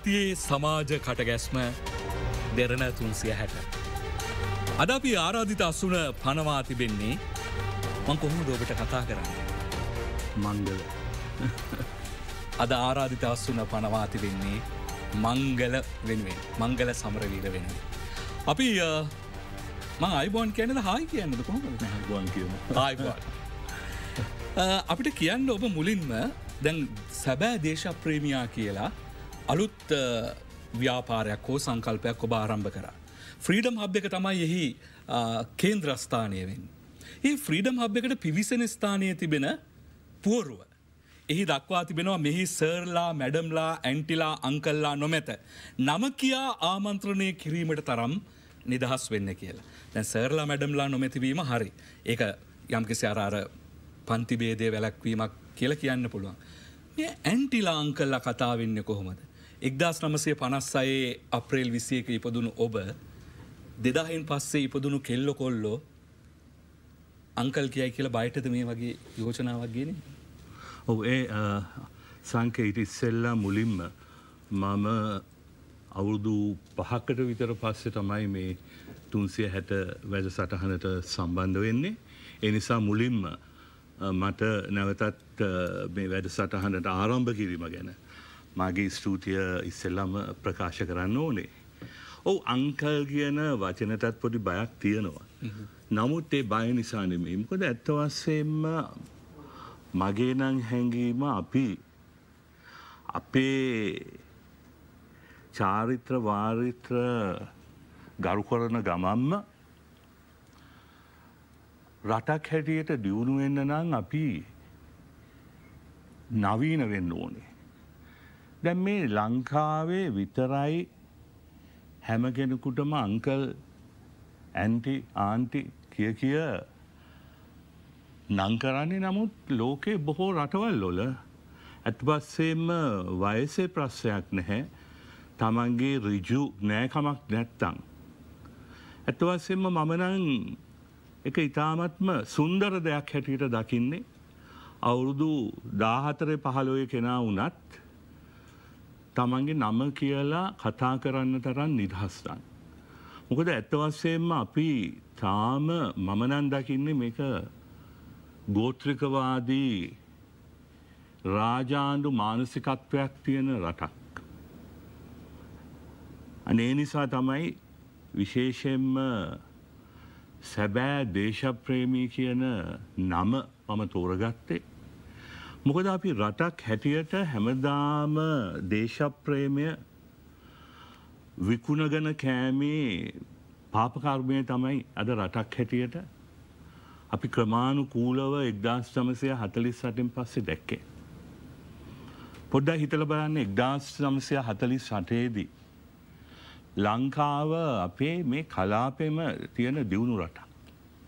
සතියේ සමාජ කටගැස්ම දෙරණ තුන්සිය හැට. අද අපි ආරාධිත අස්සුන පනවා තිබෙන්නේ මං කොහොම දෝබට කතා කරන්න. මංගල අද ආරාධිත අස්සුන පනවාති වෙන්නේ මංගල වෙනුවෙන් මංගල සමරවීර වෙන. අපි මං අයිබෝන් කියනද හායි කියන්නද කොහොම අපිට කියන්න ඔබ මුලින්ම දැන් සැබෑ දේශප්‍රේමියා කියලා අලුත් ව්‍යාපාරයක් හෝ සංකල්පයක් ඔබ ආරම්භ කර. ෆ්‍රීඩම් හබ් එක තමයි එහි කේන්ද්‍රස්ථානයවෙන්. ඒ ෆ්‍රීඩම් හබ් එකට පිවිසෙන ස්ථානය තිබෙන පුවරුව. එහි දක්වා තිබෙනවා මෙහි සර්ලා මැඩම්ලා ඇන්ටිලා අංකල්ලා නොමැත. නම කියා ආමන්ත්‍රණය කිරීමට තරම් නිදහස් වෙන්න කියලා. දැ සර්ලා මැඩම්ලා නොමැතිවීම හරි. ඒක යම්කිසි අරාර පන්තිබේදය වැලැක්වීමක් කියල කියන්න පුළුවන්. මේ ඇන්ටිලා අංකල්ලා කතාවෙන්න කොහොමද. එක්දස් නමසය පනස් අයේ අප්‍රේල් විසියක ඉපදුණු ඔබ දෙදාහෙන් පස්සේ ඉපදුණු කෙල්ලො කොල්ලෝ අංකල් කියයි කියලා බයටද මේ වගේ යෝජනාවක් ගෙන ඔව ඒ සංක ඉටිස්සෙල්ලා මුලින්ම මම අවුරුදු පහකට විතර පස්සේ තමයි මේ තුන්සිය හැට වැඩ සටහනට සම්බන්ධ වෙන්නේ එනිසා මුලින්ම මට නැවතත් මේ වැඩ සටහනට ආරම්භ කිරීම ගැන මාගේ ස්තුතිය ඉස්සෙල්ලම ප්‍රකාශ කරන්න ඕනේ. ඔව අංකල් කියන වචනටත් පොඩි බයක් තියෙනවා. නමුත් ඒ බය නිසා නෙමෙයි. මොකද ඇත්ත වශයෙන්ම මගේ නම් හැඟීම අපි අපේ චාරිත්‍ර වාරිත්‍ර ගරු කරන ගමම්ම රටක් හැටියට දියුණු වෙන්න නම් අපි නවීන වෙන්න ඕනේ. දැ මේ ලංකාවේ විතරයි හැම කෙනෙකුටම අංකල් ඇන්ටි ආන්ටි කිය කිය නංකරන්නේ නමුත් ලෝකේ බොහෝ රටවල් ලොල ඇත්බස්සේම වයසේ ප්‍රශ්යක් නැහැ තමන්ගේ රිජු නෑකමක් නැත්තං. ඇතවස්සෙන්ම මමනං එක ඉතාමත්ම සුන්දර දෙයක් හැටියට දකින්නේ. අවුරුදු දාහතරය පහළොය කෙනා වනත් තමන්ගේ නම කියලා කතා කරන්න තරන් නිදහස්තන්. මොකද ඇත්තවස්සයෙන්ම අපි තාම මමනන් දකින්නේ මේක ගෝත්‍රිකවාදී රාජාණ්ඩු මානසිකත්වයක් තියෙන රටක්. අනේ නිසා තමයි විශේෂයෙන්ම සැබෑ දේශප්‍රේමී කියන නම මම තෝරගත්තේ මොකද අපි රටක් හැටියට හැමදාම දේශප්‍රේමය විකුණගන කෑමේ පාපකර්මය තමයි අද රටක් හැටියට අපි ක්‍රමාණු කූලව එක්දස් සමසය හතලිස් සටින් පස්සෙ දැක්කේ. පොඩ්ඩ හිතල බලන්න එක්දස් සමසය හතලිස් සටේදී. ලංකාව අපේ මේ කලාපෙම තියෙන දියුණු රට.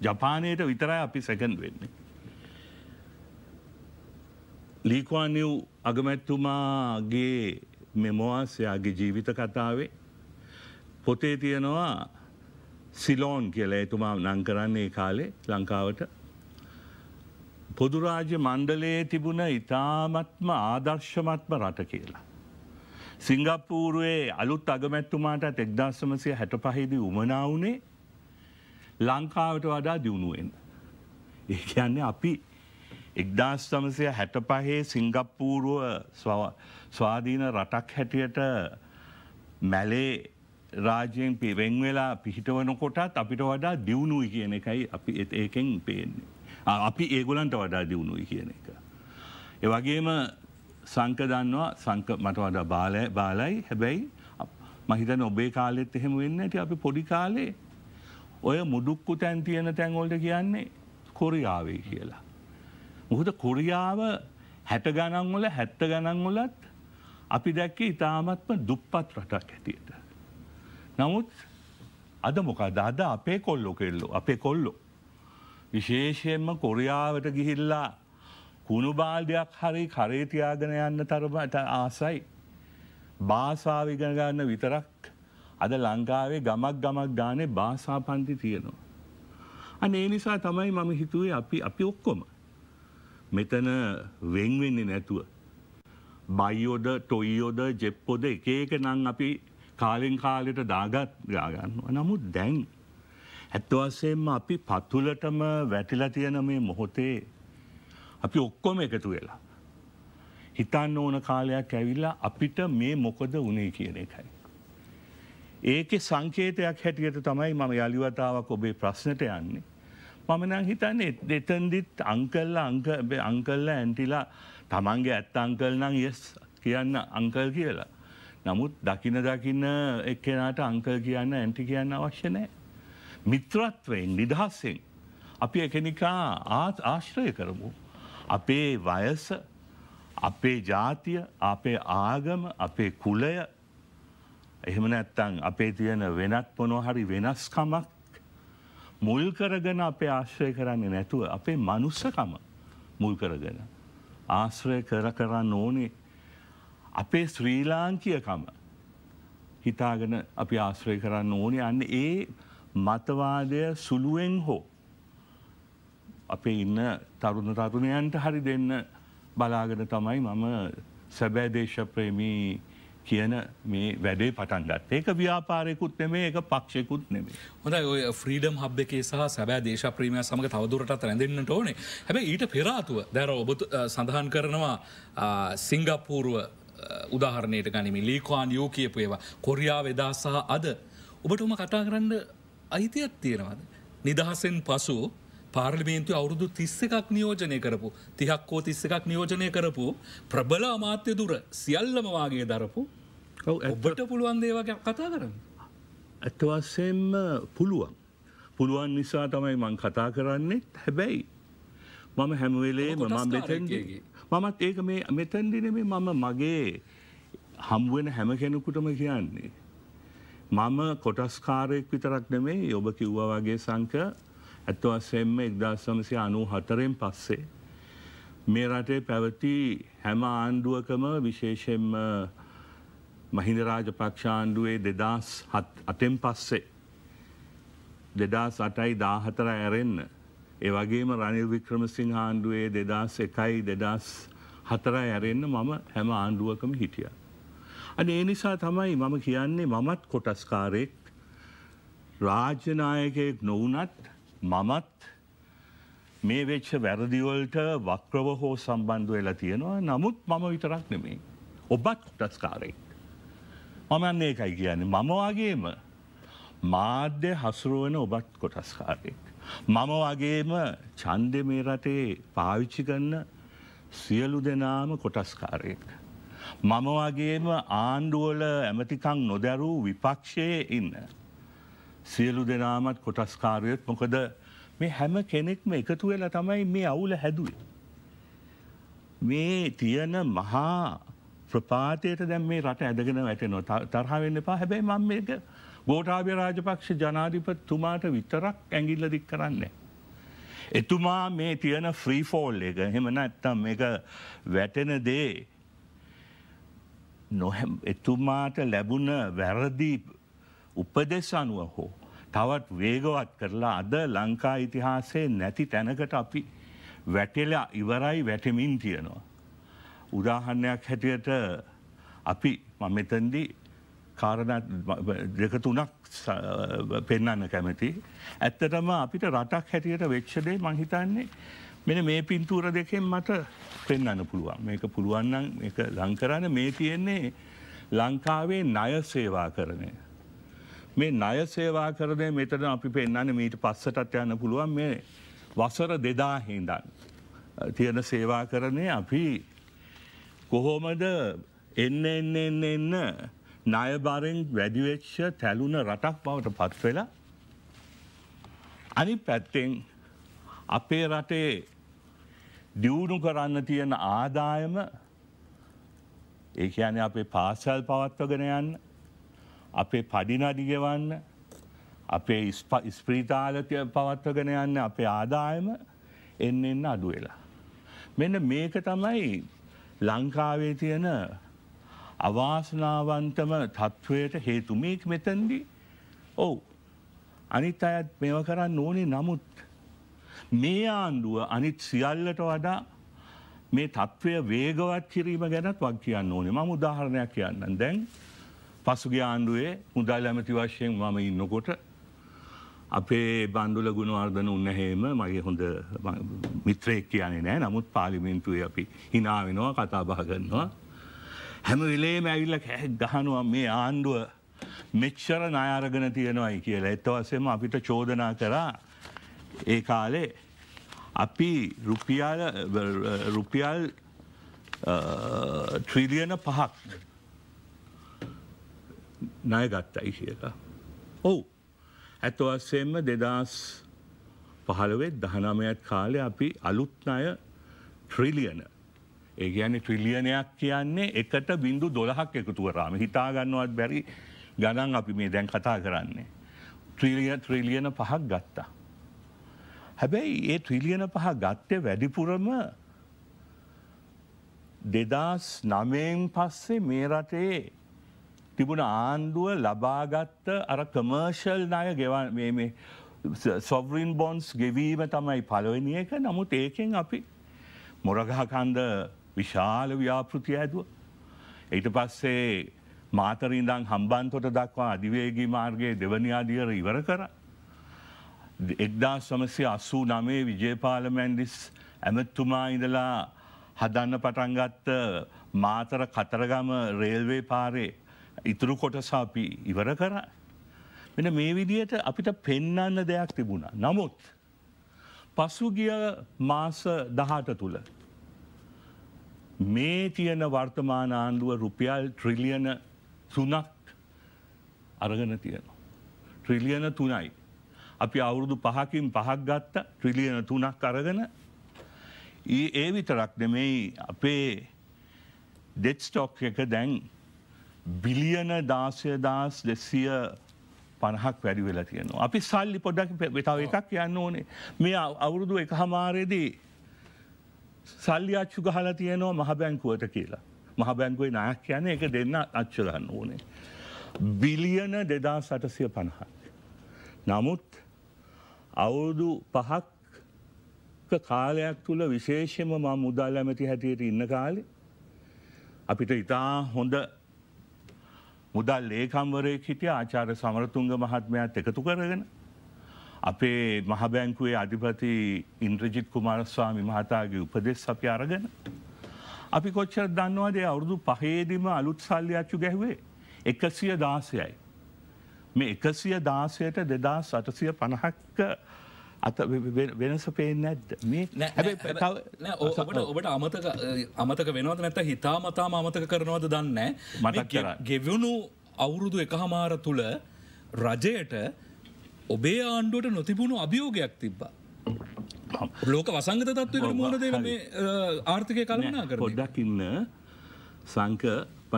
ජපානයට විතරයි අපි සැකන් වෙන්නේ. ලීකවානිව් අගමැත්තුමාගේ මෙමෝවාසයාගේ ජීවිත කතාවේ පොතේ තියෙනවා සිලෝන් කියලා එතුමා නං කරන්නේ කාලේ ලංකාවට පොදුරාජ්‍ය මණ්ඩලයේ තිබුණ ඉතාමත්ම ආදර්ශමත්ම රට කියලා. සිංගප්පූරුවේ අලුත් අගමැත්තුමාට එක්දස්සමසය හැට පහිදි උමනාවනේ ලංකාවට වඩා දියුණුවෙන්. ඒ කියන්නේ අපි එක්දස් තමසය හැට පහේ සිංගප්පූරුව ස්වාධීන රටක් හැටියට මැලේ රාජයෙන් පිරෙන් වෙලා පිහිටවනකොටත් අපිට වඩා දියුණුයි කියන එකයි අපි ඒකෙන් පේන්නේ. අපි ඒගොලන්ට වඩා දියුණුයි කියන එක. එවගේම සංකදන්නවා සංක මට වඩා බාලය බාලයි හැබැයි මහිතන ඔබේ කාලෙත් එහෙම වෙන්න ඇති අපි පොඩි කාලේ ඔය මුඩුක්කු තැන් තියෙන තැන්වොල්ට කියන්නේ කොරියාවේ කියලා. මුහද කොරියාව හැට ගණන්වල හැත්ත ගණන්වලත් අපි දැක්කේ ඉතාමත්ම දුප්පත් රටක් ඇතියට. නමුත් අද මොකද අද අපේ කොල්ලො කෙල්ලො අපේ කොල්ලො. විශේෂයෙන්ම කොරියාවට ගිහිල්ලා කුණු බාල්ධයක් හරි කරේතියාගෙන යන්න තරමට ආසයි. භාසාවිගනගන්න විතරක් අද ලංකාවේ ගමක් ගමක් ගානේ භාසා පන්ති තියෙනවා. අන ඒ නිසා තමයි මම හිතුවේ අපි අපි ඔක්කොම මෙතන වෙන්වෙන්නේ නැතුව. බයිෝද ටොයිෝද ජෙප්පොද එක එක නං අපි කාලෙන් කාලෙට දාගත් ගාගන්නවා. නමුත් දැන් ඇත්තවස්සයෙන්ම අපි පතුලටම වැටිලා තියෙන මේ මොහොතේ අපි ඔක්කොම එකතු වෙලා. හිතන්න ඕන කාලයක් ඇවිල්ලා අපිට මේ මොකද වනේ කියන එකයි. ඒක සංකේතයක් හැටියට තමයි මම යළිවතාවක් ඔබේ ප්‍රශ්නට යන්නේ. මමනං හිතන්නේ දෙතන්දිත් අංකල්ල අංකල්ල ඇන්ටිලා තමන්ගේ ඇත්ත අංකල් නම් යෙස් කියන්න අංකල් කියලා. නමුත් දකින දකින්න එක්කෙනට අංකල් කියන්න ඇන්ටි කියන්න අවශ්‍ය නෑ. මිත්‍රත්වයෙන් නිදහස්සෙන්. අපි එකනිකා ආත් ආශ්‍රය කරමු. අපේ වයස අපේ ජාතිය අපේ ආගම අපේ කුලය එහෙම නැත්තං අපේ තියෙන වෙනත් පොනොහරි වෙනස්කමක් මුල් කරගෙන අපේ ආශ්‍රය කරන්නේ නැතුව අපේ මනුස්සකම මුල් කරගෙන. ආශ්‍රය කර කරන්න ඕනේ අපේ ශ්‍රී ලාංකියකම හිතාගෙන අපි ආශ්‍රය කරන්න ඕනේ අන්න ඒ මතවාදය සුළුවෙන් හෝ අපේ ඉන්න තරුණ තරුණයන්ට හරි දෙන්න බලාගෙන තමයි මම සැබෑ දේශප්‍රේමී කියන මේ වැඩේ පටන්ගත් ඒක ව්‍යාපාරයකුත් නෙමේ ඒ පක්ෂයකුත් නෙමේ හොඳ ඔය ෆ්‍රීඩම් හබ් එකේ සහ සැබෑ දේශප්‍රීමය සමඟ තවදුරටත් රැඳෙන්න්නට ඕනේ හැබ ඊට පෙරාතුව දැර ඔබ සඳහන් කරනවා සිංගප්පූරුව උදාහරණයට ගනිමින් ලීකවාන් යෝ කියපු ඒවා කොරියාව එදා සහ අද ඔබටම කතා කරන්න අයිතියක් තියෙනවද නිදහසෙන් පසු පාර්ලිමේන්තු අවුරුදු තිස්ස එකක් නියෝජනය කරපු තිහක්කෝ තිස්ස එකක් නියෝජනය කරපු ප්‍රබල අමාත්‍ය දුර සියල්ලමවාගේ දරපු ඔබට පුළුවන් දේවගේ කතා කරන්න. ඇත්තවස්සෙන්ම පුළුවන්. පුළුවන් නිසා තමයි මං කතා කරන්නේ හැබැයි. මම හැමවෙලේ මම මෙතැන්ගේ. මමත් ඒක මේ මෙතැන්දිනේ මම මගේ හම්ුවෙන හැම කෙනෙකුටම කියන්නේ. මම කොටස්කාරයෙක් විතරක් නෙමේ ඔබ කිව්වා වගේ සංක ඇත්තවසෙන්ම එක්දස්සමසය අනු හතරෙන් පස්සේ. මේ රටේ පැවති හැම ආණ්ඩුවකම විශේෂෙන්ම මහින්ද රාජපක්ෂාණ්ඩුවේ දෙදස් අතෙන් පස්සේ. දෙදස් අටයි දාහතර ඇරෙන්න. ඒවගේම රනිල් වික්‍රමසිං ආණ්ඩුවේ දෙදස් එකයි දෙදස් හතර ඇරෙන්න්න මම හැම ආණ්ඩුවකම හිටිය. අන ඒ නිසා තමයි මම කියන්නේ මමත් කොටස්කාරයෙක් රාජ්‍යනායකයෙක් නොවනත් මමත් මේ වෙච්ච වැරදිවලට වක්‍රව හෝ සම්බන්ධ වෙලා තියෙනවා නමුත් මම විතරක් නෙමේ. ඔබත් ටස්කාරෙක්. මමන්න ඒකයි කියන්නේ මමවාගේම මාධ්‍ය හසුරුවන ඔබත් කොටස්කාරයෙක්. මම වගේම චන්දෙ මේ රටේ පාවිච්චි කරන්න සියලු දෙනාම කොටස්කාරයෙක්. මම වගේම ආණ්ඩුවල ඇමතිකං නොදැරූ විපක්ෂයේ ඉන්න. සියලු දෙනාමත් කොටස්කාරයත් මොකද මේ හැම කෙනෙක්ම එකතු වෙලා තමයි මේ අවුල හැදුවේ. මේ තියන මහා ප්‍රපාතයට දැම් මේ රට ඇදගෙන වැටනවා තරහවෙන්න පා හැබැයි මං මේක ගෝටාභ්‍ය රාජපක්ෂ ජනාධිපත්තුමාට විතරක් ඇඟිල්ලදික් කරන්නේ. එතුමා මේ තියන ෆ්‍රීෆෝල් එක හෙම නැත්තම් එක වැටෙන දේ එතුමාට ලැබුණ වැරදි උපදෙස් අනුව හෝ තවත් වේගවත් කරලා අද ලංකා ඉතිහාසේ නැති තැනකට අපි වැටෙලා ඉවරයි වැටමින් තියෙනවා. උදාහරණයක් හැටියට අපි මමතන්දි කාරණ දෙක තුනක් පෙන්න්න කැමති. ඇත්තටම අපිට රටක් හැටියට වෙච්ෂදේ මහිතන්නේ මෙන මේ පින්තූර දෙකෙන් මට පෙන්න්න පුළුවන් මේක පුළුවන්නම් එක ලංකරන්න මේ තියෙන්නේ ලංකාවේ නය සේවා කරනය. මේ ණය සේවා කරනය මෙතන අපි පෙන්න්න මීට පස්සටත් යන්න පුළුවන් මේ වසර දෙදා හිදන්. තියෙන සේවා කරනය අපි කොහොමද එන්න එන්න එන්න එන්න ණයබරෙන් වැඩිවෙච්ෂ තැලුණ රටක් බවට පත්වෙලා අනි පැත්තෙන් අපේ රටේ දියුණු කරන්න තියෙන ආදායම ඒකයන අපේ පාසල් පවත්වගෙන යන්න අපේ පඩිනඩි ගෙවන්න අපේ ස්ප්‍රීතාලතිය පවත්වගෙන යන්න අපේ ආදායම එන්න එන්න අඩුවෙලා. මෙන්න මේක තමයි ලංකාවේ තියෙන අවාසනාවන්තම තත්ත්වයට හේතුමීක් මෙතැන්දි ඔවු අනිත් අයත් මෙව කරන්න ඕනේ නමුත් මේ ආණ්ඩුව අනිත් සියල්ලට වඩා මේ තත්ත්වය වේගවත් කිරීම ගැනත් වක් කියන්න ඕනේ ම උදාහරණයක් කියන්න දැන් පසුගේ ආණ්ඩුවේ මුදල් ඇමති වශයෙන් මම ඉන්නකොට අපේ බන්දුල ගුණවර්ධන උන්නහේම මගේ හොඳ මිත්‍රයෙක් කියන්නේ නෑ නමුත් පාලිමින්තුවේ අපි හිනාවෙනවා කතා බහගන්නවා. හැම වෙලේම ඇවිල්ල කැහ ගහනවා මේ ආණ්ඩුව මෙච්චර නයාරගෙන තියෙනවයි කියලා එත්තවසම අපිට චෝදනා කරා ඒ කාලේ අපි රුපියල් රුපියල් ට්‍රීලියන පහක් ණය ගත්තයි කියලා. ඔවු ඇතවස්සයෙන්ම දෙදස් පහළවේ දහනමයත් කාලය අපි අලුත් අය ට්‍රිලියන ඒ ගැන ට්‍රිලියනයක් කියන්නේ එකට බිඳු දොළහක් එකතුවරාම හිතාගන්නවත් බැරි ගණන් අපි මේ දැන් කතා කරන්නේ. ට්‍රීලිය ට්‍රිලියන පහක් ගත්තා. හැබැයි ඒ ට්‍රිලියන පහ ගත්තේ වැඩිපුරම දෙදස් නමයෙන් පස්සේ මේ රටේ තිබුණ ආණ්ඩුව ලබාගත්ත අර කමර්ශල් ණය ගෙවන් මේ සොවරින් බොන්ස් ගෙවීම තමයි පලවෙනි එක නමුත් ඒකෙන් අපි මොරගහකන්ද විශාල ව්‍යාපෘති ඇදුව. ඊට පස්සේ මාතරින්දං හම්බන්තොට දක්වා අධිවේගී මාර්ගයේ දෙවනියාදියර ඉවර කර. එක්දා සමසය අස්සූ නමේ විජේපාල මැන්ඩිස් ඇමත්තුමා ඉඳලා හදන්න පටන්ගත්ත මාතර කතරගම රේල්වේ පාරේ ඉතුරු කොටසාපි ඉවර කර මෙන මේ විදියට අපිට පෙන්නන්න දෙයක් තිබුණා. නමුත් පසුගිය මාස දහට තුළ මේ තියන වර්තමාන ආණ්ඩුව රුපියල් ට්‍රිලියන තුනක් අරගෙන තියෙනවා. ට්‍රිලියන තුනයි. අපි අවුරුදු පහකින් පහක් ගත්ත ට්‍රිලියන තුනක් අරගෙන ඒ විතරක් නෙමෙයි අපේ ඩෙට්ස්ටොක් එක දැන් බිලියන දාසයදස් දෙසිය පණහක් වැඩි වෙලා තියෙනවා. අපි සල්ලි පොඩක් වෙතාව එකක් යන්න ඕනේ මේ අවුරුදු එක හමාරයේදී සල්ලි අච්චු ගහලා තියෙනවා මහබැංකුවට කියලා මහබැංගුවේ නායක් කියන එක දෙන්න අච්චලන්න ඕනේ. බිලියන දෙදා සටසය පණහක්. නමුත් අවුරුදු පහක් කාලයක් තුළ විශේෂම මා මුදල් ඇමති හැටියට ඉන්න කාලෙ අපිට ඉතා හොඳ මුදල් ඒකම්වරයෙක් හිටිය ආචාර සමරතුන්ග මහත්මයත් එකතු කරගෙන. අපේ මහබැංකුවේ අධිපති ඉන්ද්‍රජිත් කුමාරස්වාමි මහතාගේ උපදෙස් අපි අරගෙන. අපි කොච්චර දන්නවාදේ අවුරුදු පහේදිම අලුත් සල්ලි අච්චු ගැහුවේ එකසිය දාසයයි. මේ එකසිය දාසයට දෙදා සටසිය පණහක්ක අත වෙනස පේෙන් නැද්ද මේ ඔබට ඔබට අමතක අමතක වෙනවද නැත හිතා මතාම අමතක කරනවද දන්න මට ගෙවුණු අවුරුදු එකහමාර තුළ රජයට ඔබේ ආණ්ඩුවට නොතිබුණු අභියෝගයක් තිබ්බා. ලෝක වසංගත තත්ත්වකට මුණදේ මේ ආර්ථකය කලමනා කර පොඩ්ඩක්ඉන්න සංක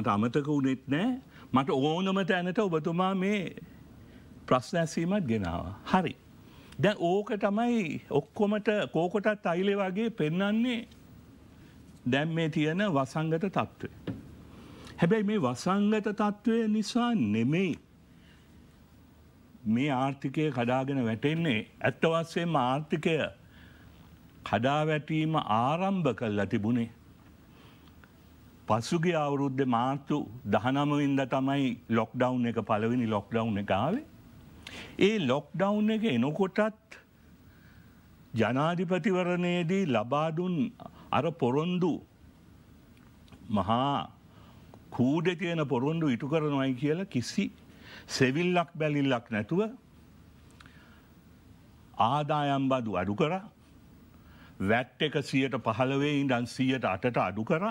මට අමතක වනෙත් නෑ මට ඕනම තැනට ඔබතුමා මේ ප්‍රශ්නැසීමත් ගෙනවා. හරි. දැ ඕක තමයි ඔක්කොමට කෝකොටත් අයිලෙ වගේ පෙන්නන්නේ දැම් මේ තියෙන වසංගත තත්ත්වය. හැබැයි මේ වසංගත තත්ත්වය නිසා නෙමෙයි. මේ ආර්ථිකය කඩාගෙන වැටෙන්නේ ඇත්තවස්සේ ආර්ථිකය කඩාවැටීම ආරම්භ කල්ලා තිබුණේ. පසුගේ අවුරුද්ධ මාර්තු දහනමවින්ද තමයි ලොක්ඩව් එක පලවෙනි ලොක්ඩව් එක ආවේ ඒ ලොක්ඩව් එක එනොකොටත් ජනාධිපතිවරණයේදී ලබාදුන් අර පොරොන්දු මහා කූඩ තියෙන පොරොන්ඩු ඉටු කරනවයි කියල කිසි සෙවිල්ලක් බැලිල්ලක් නැතුව ආදායම් බදු අඩු කර වැට් එක සියට පහළවේ ඉන්ඩන් සියට අටට අඩු කර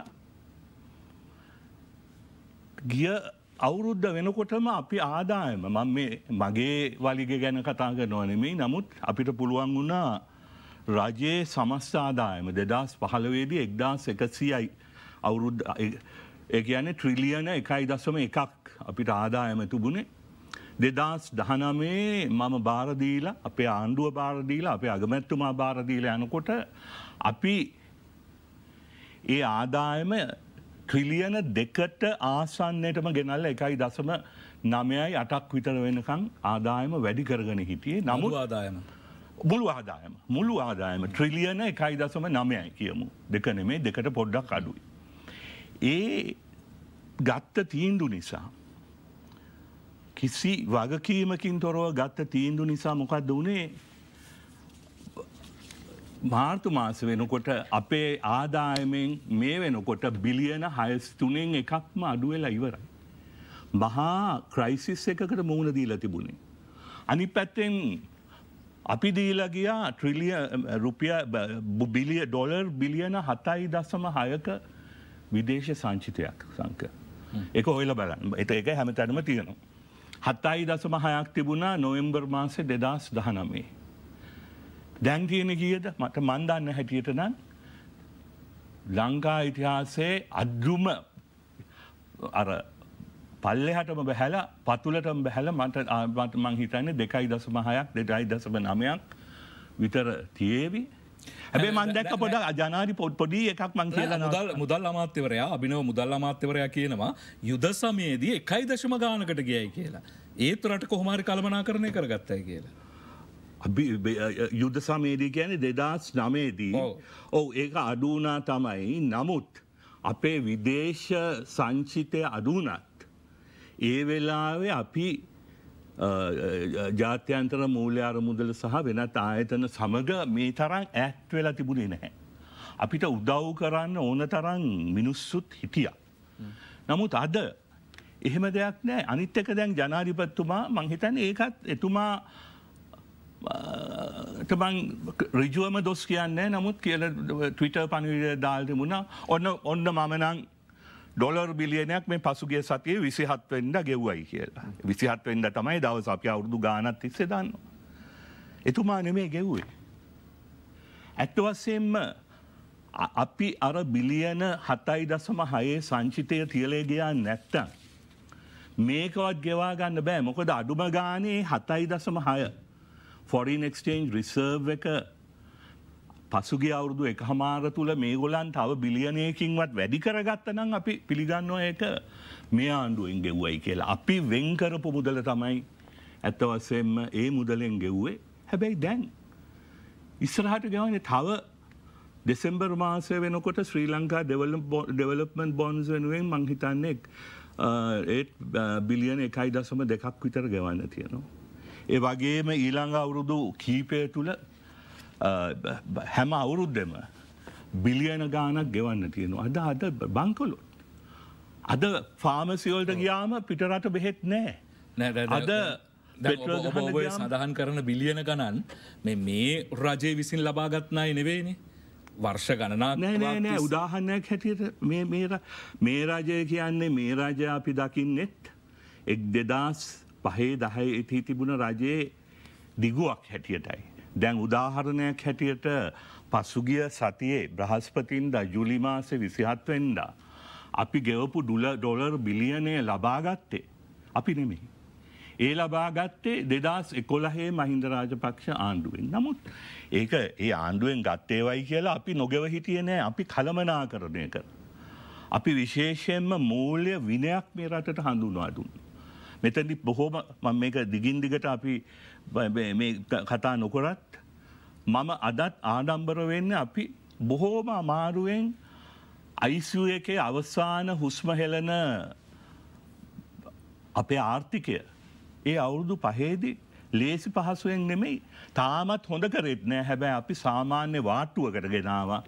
ගිය අවුරුද්ධ වෙනකොටම අපි ආදායම මං මේ මගේ වලිග ගැන කතා කරනවනෙමයි නමුත් අපිට පුළුවන් වුණා රජයේ සමස්ත ආදායම දෙදස් පහලවේදී එක්දස් එකසියයි අවුරුද් එකයන ට්‍රිලියන එකයි දසම එකක් අපිට ආදායම තිබුණේ දෙදස් දහනමේ මම භාරදීල අපේ ආණ්ඩුව භාරදීල අපේ අගමැත්තුමා භාරදීල යනකොට අපි ඒ ආදායම ට්‍රිලියන දෙකට ආසන්නයටම ගෙනල්ල එකයි දසම නමයයි අටක් විතර වෙනකං ආදායම වැඩි කරගෙන හිටියේ නමු ආදායම. මුළු ආදායම මුළු ආදායම ට්‍රිලියන එකයි දසම නමයයි කියමු දෙක නෙමේ දෙකට පොඩ්ඩක් අඩුයි. ඒ ගත්ත තීන්දු නිසා. කිසි වගකීමකින් තොරව ගත්ත තීන්දු නිසා මොකක්ද වනේ මාර්තු මාස වෙනකොට අපේ ආදායමෙන් මේ වෙනකොට බිලියන හයස්තුනෙන් එකක්ම අඩුවෙලා ඉවරයි. මහා ක්‍රයිසිස් එකකට මුහුණ දීලා තිබුණේ. අනි පැත්තෙන් අපි දීලා ගියා ට්‍රිලිය රුපිය බිලිය ඩොලර් බිලියන හතයි දසම හයක විදේශ සංචිතයක් සංක. එක ඔයල බලන්න එත එක හැම තැනම තියෙනවා. හතයි දසම හයක් තිබුණා නොවෙම්බර් මාසේ දෙදස් දහනමේ. දැන් තියෙන කියද මට මන්දන්න හැටියට නම් ලංකා ඉතිහාසේ අද්‍රුම අර පල්ලෙහටම බැහැල පතුලටම බැහැල මට ආබට මං හිතන්න දෙකයි දසමහයක් දෙටයි දසම නමයක් විතර තියේවි ඇබේ මන්දැක පොඩ ජනාරි පොට් පොඩි එකක් මං කියලා මුදල් මුදල් අමාත්‍යවරයා අභිනව මුදල් අමාත්‍යවරයා කියනවා යුද සමයේදී එකයි දශම ගානකට ගියයි කියලා ඒත් රට කොහොමරි කළමනා කරණය කරගත්තයි කියලා. යුද්ධ සමේදී ගැන දෙදස් නමේදී ඔව ඒ අඩුනා තමයි නමුත් අපේ විදේශ සංචිතය අඩුනත් ඒ වෙලාවේ අපි ජාත්‍යන්තර මූලයාර මුදල සහ වෙනත් ආයතන සමඟ මේ තරම් ඇත් වෙලා තිබුණේ නැහැ. අපිට උදව් කරන්න ඕන තරන් මිනිස්සුත් හිටිය. නමුත් අද එහෙම දෙයක් නෑ අනිත්තක දැන් ජනාධිපත්තුමා මංහිතන් ඒකත් එතුමා තමන් රිජුවම දොස් කියන්නේ නමුත් කියල ටවිට පණවිට දාල්තිමුණ ඔන්න ඔන්න මමනං ඩොලර් බිලියනයක් මේ පසුගේ සතිය විසිහත්වෙන්ඩ ගෙව්වයි කියලා විසිහත්වෙන්ඩ තමයි දවස අප අවුරදු ගානත් තිස්සේ දන්න. එතුමා නෙමේ ගෙව්වේ. ඇත්තවස්සයෙන්ම අපි අර බිලියන හතයි දසම හයේ සංචිතය තියලේ ගයා නැත්තම්. මේකවත් ගෙවා ගන්න බෑ මොකද අඩුම ගානේ හතයි දසම හය ෆොරින් එක්ස්ටේන්ජ් රිසර්ව් එක පසුගේ අවුරුදු එක හමාර තුළ මේ ගොලන් තව බිලියනයකින්වත් වැඩි කරගත්ත නම් අපි පිළිගන්නවා ඒක මේ ආණ්ඩුවෙන් ගෙව්වයි කියලා. අපි වෙන්කරපු මුදල තමයි ඇත්තවස්සෙන්ම ඒ මුදලෙන් ගෙව්වේ හැබැයි දැන්. ඉස්සරහට ගවන තව දෙසෙම්බර් මාසය වෙනකොට ශ්‍රී ලංකා ඩෙවලප්මන් බොන්ස් වෙනුවෙන් මංහිතන්නෙක් ඒත් බිලියන එකයි දසම දෙකක් විතර ගවන්න තියෙනවා. ඒ වගේම ඊළඟ අවුරුදු කීපය තුළ හැම අවුරුද්දෙම බිලියන ගානක් ගෙවන්න තියෙනවා. අද අද බංකොලොත්. අද ෆාමසිවල්ට ගියාම පිටරට බෙහෙත් නෑ. අද ඔබය සඳහන් කරන බිලියන ගණන් මේ රජය විසින් ලබාගත්නයි නෙවේනේ. වර්ෂ ගණනා උදාහන්නයක් හැටියට මේ රජය කියන්නේ මේ රජය අපි දකින්නෙත් එක් දෙදස් පහේ දහයි ඉති තිබුණ රජයේ දිගුවක් හැටියටයි. දැන් උදාහරණයක් හැටියට පසුගිය සතියේ බ්‍රහස්පතින්ද ජුලිමාස විසිහත්වෙන්ද. අපි ගෙවපු ඩුල ඩොලර් බිලියනය ලබාගත්තේ. අපි නෙමේ. ඒ ලබා ගත්තේ දෙදස් එකොලහේ මහින්ද රාජපක්ෂ ආණ්ඩුවෙන්. නමුත් ඒක ඒ ආණ්ඩුවෙන් ගත්තේවයි කියලා අපි නොගෙව හිටියනෑ අපි කළමනා කරණය කර. අපි විශේෂයෙන්ම මූල්‍ය විනයක් මේ රටට හඳුන්වාදුන්න. මෙතැදි බොහෝම මේක දිගින් දිගට අපි කතා නොකොරත් මම අදත් ආඩම්බර වෙන්න අපි බොහෝම අමාරුවෙන් අයිසු එකේ අවසාන හුස්ම හෙලන අපේ ආර්ථිකය ඒ අවුරුදු පහේදි ලේසි පහසුවෙන් නෙමෙයි තාමත් හොඳ කරෙත් නෑ හැබැයි අපි සාමාන්‍ය වාට්ටුවකට ගෙනවා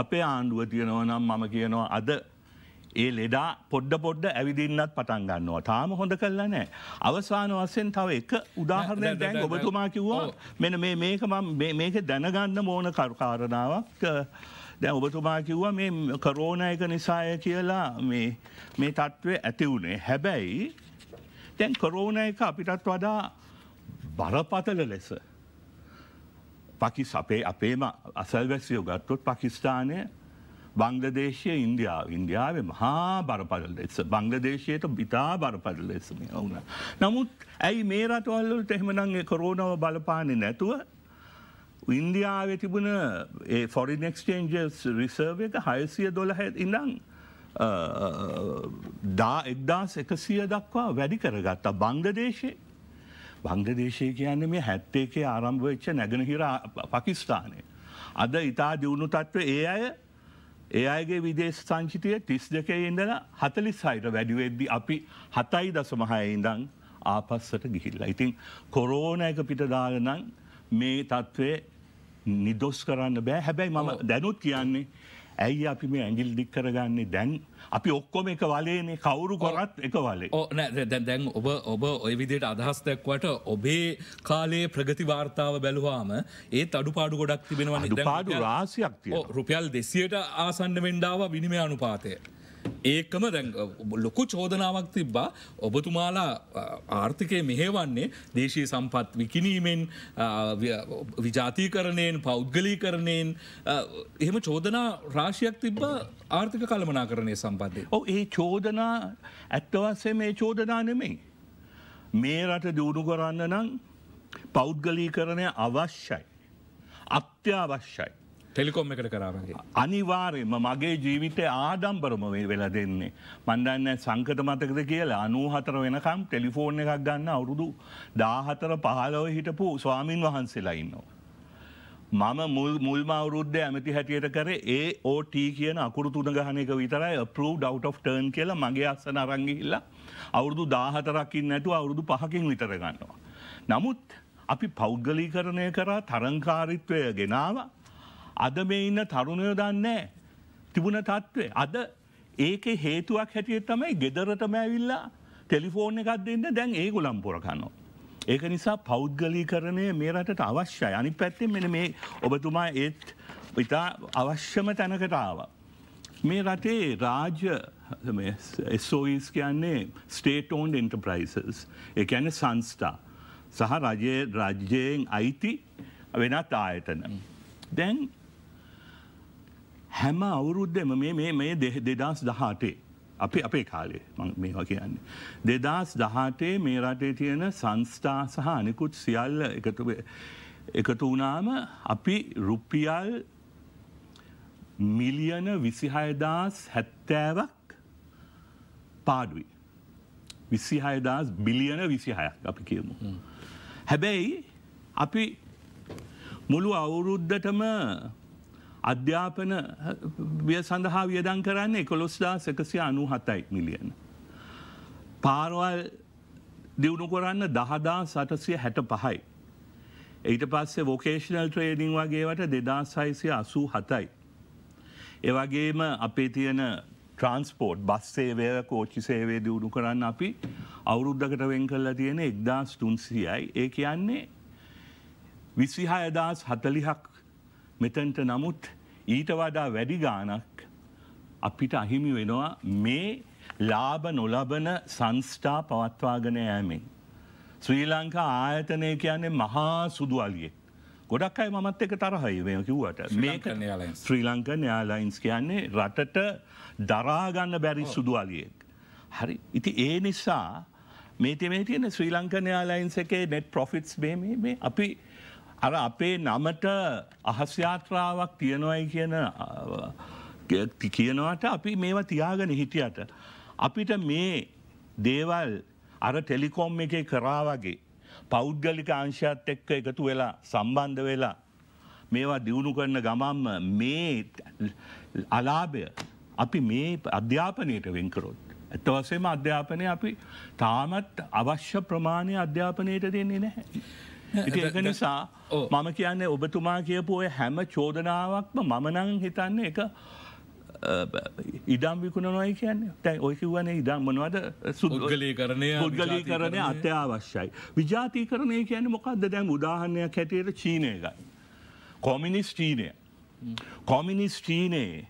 අපේ ආණ්ඩුව තියෙනව නම් මම කියනවා අද ඒ ලෙඩා පොඩ්ඩ පොඩ්ඩ ඇවිදින්නත් පටන් ගන්නවා තාම හොඳ කරලා නෑ. අවස්වාන වස්සෙන් තව එක උදාහරණය දැන් ඔබතුමා කිව්වා මෙන මේක මේක දැනගන්න මෝන කරුකාරණාවක් දැ ඔබතුමා කිව්වා මේ කරෝණ එක නිසාය කියලා මේ තත්ත්වය ඇති වුණේ හැබැයි දැන් කරෝණ එක අපිටත් වඩා බරපතල ලෙස. පකි සපේ අපේම අසල්වැසියෝ ගත්තොත් පකිස්ථානය බංගලදේශය ඉන්දියාව ඉන්දියාවේ මහා බරපදල එස බංගලදේශයට බිතා බරපදල ලෙසම ඔවුන. නමුත් ඇයි මේ රටවල්ලට එහෙමනගේ කොරෝනව බලපානෙ නැතුව ඉන්දියාවේ තිබුණ ෆොරිනෙක්ස්ටේන්ජස් රිසර්වක හයසිය දොළහ ඉඳං දා එක්දාස් එකසිය දක්වා වැඩි කරගත්තා බංගදේශය බංගදේශය කියන්න මේ හැත්තේකේ ආරම්භවෙච්ච නැගෙනහිර පකිස්ථානය. අද ඉතා දියුණු තත්ත්ව ඒ අය ඒ අයගේ විදේශ සංචිතය තිස් දෙකේ ඉඳල හතලිස් හයිට වැඩිවෙද්දි අපි හතයි දසමහය ඉඳං ආපස්සට ගිහිල්ලා. ඉතින් කොරෝන එක පිටදාගනන් මේ තත්ත්වය නිදොස් කරන්න බෑ හැබැයි මම දැනුත් කියන්නේ ඇයි අපි මේ ඇගිල් දික් කරගන්නේ දැන් අපි ඔක්කොම එක වලේනේ කවුරු කොරත් එක වලේ ඕනෑ දැන් ඔබ ඔබ ඔය විදියට අදහස්තැක්වට ඔබේ කාලේ ප්‍රගති වාර්තාව බැලවාම ඒ අඩු පාඩු ගොඩක් තිබෙනවා පාඩු රාසියක් රුපියල් දෙසියට ආසන්න වෙන්ඩාව විනිමය අනුපාතය. ඒකම දැන් ලොකු චෝදනාවක් තිබ්බා ඔබතුමාලා ආර්ථිකය මෙහෙවන්නේ දේශී සම්පත් විකිනීමෙන් විජාතිීකරණයෙන් පෞද්ගලී කරණයෙන් එහෙම චෝදනා රාශියක් තිබ්බ ආර්ථික කළමනා කරණය සම්බන්ධය. ඔ ඒ චෝදනා ඇත්තවස්සේ මේ චෝදනා නෙමෙයි. මේ රට දියුණු කරන්න නම් පෞද්ගලී කරණය අවශ්‍යයි. අත්‍යවශ්‍යයි. ටෙලිකොම් එකට කරාමගේ. අනිවාරයම මගේ ජීවිතය ආඩම්බරම වෙලා දෙන්නේ. මන්දන්න සංකට මතකද කියලා අනූහතර වෙනකම් ටෙලිෆෝර්න එකක් ගන්න අවුරුදු දාහතර පහලව හිටපු ස්වාමීන් වහන්සේලා ඉන්නවා. මම මුල් මුල්ම අවුරුද්ධ ඇමති හැටියට කරේ ඒ ඕට කියන අකුරු තුන ගහන එක විතරයි ප්‍රූ් ඩව් of ටර්න් කියලා මගේ අස්සන අරංගිහිල්ලා අවුරුදු දාහතරකින් නැතු අවුරුදු පහකින් විතර ගන්නවා. නමුත් අපි පෞද්ගලීකරණය කරා තරංකාරිත්වය ගෙනවා අද මේ ඉන්න තරුණයෝ දන්නේ තිබුණ තත්ත්වේ. අද ඒක හේතුවක් හැටිය තමයි ගෙදරටම ඇවිල්ලා ටෙලිෆෝන් එකක් දෙන්න දැන් ඒ ගුලම් පොරකන්නෝ. ඒක නිසා පෞද්ගලී කරණය මේ රටට අවශ්‍යයි අනි පැත්තෙන් මෙන මේ ඔබතුමා ඒත් ඉතා අවශ්‍යම තැනකටාව. මේ රටේ රාජ ස්ෝයිස් කියන්නේ ස්ටේටෝන් ඉන්ටප්‍රයිසස් එකන සංස්ථා සහ රජයේ රජ්‍යයෙන් අයිති වෙනත් ආයතන. දැන් හැම අවුරුද්දම මේ මේ දෙදස් දහටේ. අපි අපේ කාලේ මේවා කියන්න. දෙදස් දහටේ මේ රටේ තියෙන සංස්ථා සහ අනෙකුත් සියල්ල එකතු එකතු වනාම අපි රුපියල් මිලියන විසිහයදස් හැත්තෑවක් පාඩුවයි. විසිහයදස් බිලියන විසිහයක් අපි කියමු. හැබැයි අපි මුළු අවුරුද්ධටම අධ්‍යාපන විය සඳහා වියදන් කරන්නේ කොළොස්දා සකසිය අනු හතයි මිලියන. පාරවල් දියුණු කරන්න දහදා සටසිය හැට පහයි. ඊට පස්සේ වෝකේෂනල් ට්‍රේඩිං වගේවට දෙදා සයිසිය අසූ හතයි. එවගේම අපේ තියෙන ට්‍රන්ස්පෝට් බස් සේවය කෝච්චි සේවේ දියුණු කරන්න අපි අවුරුද්ධකට වෙන් කරලා තියෙන එක්දා ස්තුන්සියයි ඒ කියන්නේ විසිහායදස් හතලිහක් මෙතන්ට නමුත් ඊට වඩා වැඩි ගානක් අපිට අහිමි වෙනවා මේ ලාබ නොලබන සංස්ථා පවත්වාගෙන යෑමෙන්. ශ්‍රී ලංකා ආයතනය කියන්නේ මහා සුදුවලියෙක්. ගොඩක් අයි මත් එක තරහයි මේ කිව්වට මේක ශ්‍රී ලංක න්‍යාලයින්ස් කියන්නේ රටට දරාගන්න බැරි සුදුවලියෙක්. හරි ඉති ඒ නිසා මේතිමේ තියෙන ශ්‍රී ලංක න්‍යාලයින්ස එකේ නෙට් ප්‍රොෆිට්ස් බේමේ අපි අර අපේ නමට අහස්යාත්‍රාවක් තියෙනවයි කියන කියනවට අපි මේවා තියාගෙන හිටියට. අපිට මේ දේවල් අර ටෙලිකොම් එකේ කරා වගේ පෞද්ගලික අංශයත් එක්ක එකතු වෙලා සම්බන්ධ වෙලා මේවා දියුණු කරන ගමම් මේ අලාභය අපි මේ අධ්‍යාපනයට වෙන්කරොත්. ඇත්තවසේම අධ්‍යාපනය අපි තාමත් අවශ්‍ය ප්‍රමාණය අධ්‍යාපනයට දෙන්නේ නැහැ. ඉති ඒක නිසා මම කියන්නේ ඔබතුමා කියපු ඔය හැම චෝදනාවක්ම මමනං හිතන්න එක ඉඩම් විකුණනොයි කියන්නේ තැයි ඔයකිවනේ ඉඩම් මොනවද සුද්ගලී කරණය පුද්ගලී කරණය අත්‍යවශ්‍යයි. විජාතී කරණය කියන මොකක්ද දැන් උදාහරණයක් හැටියට චීනය ගයි. කොමිනිස්ටීනය. කොමිනිස්ටීනයේ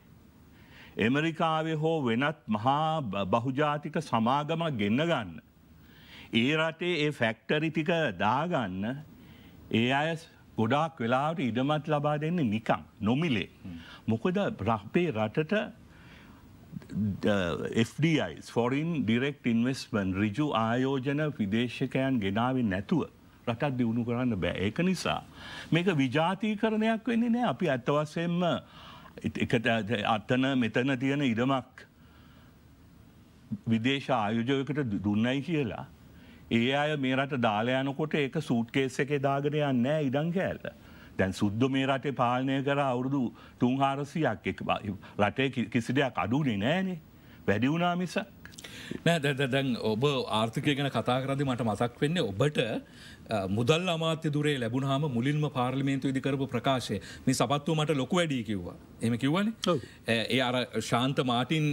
එමරිකාවේ හෝ වෙනත් මහා බහුජාතික සමාගමක් ගෙන්න ගන්න. ඒ රටේ ඒ ෆැක්ටරි ටික දාගන්න ඒ අය ගොඩාක් වෙලාවට ඉඩමත් ලබා දෙන්නේ නිකම් නොමිලේ. මොකද රහපේ රටට FDI ෆොරින් ඩිරෙක්් ඉන්වස්මන් රිජු ආයෝජන විදේශකයන් ගෙනාවේ නැතුව රටත් දියුණු කරන්න බෑ ඒක නිසා. මේක විජාතීකරණයක් වෙන්නේ නෑ අපි ඇත්තවස්සයෙන්ම අත්තන මෙතන තියෙන ඉඩමක් විදේශ ආයෝජයකට දුන්නයි කියලා ඒ අය මේ රට දාලයනකොට ඒක සූට්කේස එකේ දාගෙන යන්න ඉඩං කෑල්ල. දැන් සුද්ද මේ රටේ පාලනය කර අවුරුදු තුන් හාරසියක් එක රටේ කිසි දෙයක් අඩුනේ නෑනේ වැඩි වුණා මිසක්. නෑ දැන් ඔබ ආර්ථිකය ගැන කතා කරදි මට මතක් වෙන්නේ ඔබට මුදල් අමාත්‍ය දුරේ ලැබුණහම මුලින්ම පාර්ලිමේන්තු ඉදිකරපු ප්‍රකාශය මේ සපත්ව මට ලොකු වැඩී කිව්වා එම කිව්වන ඒ අර ශාන්ත මාටින්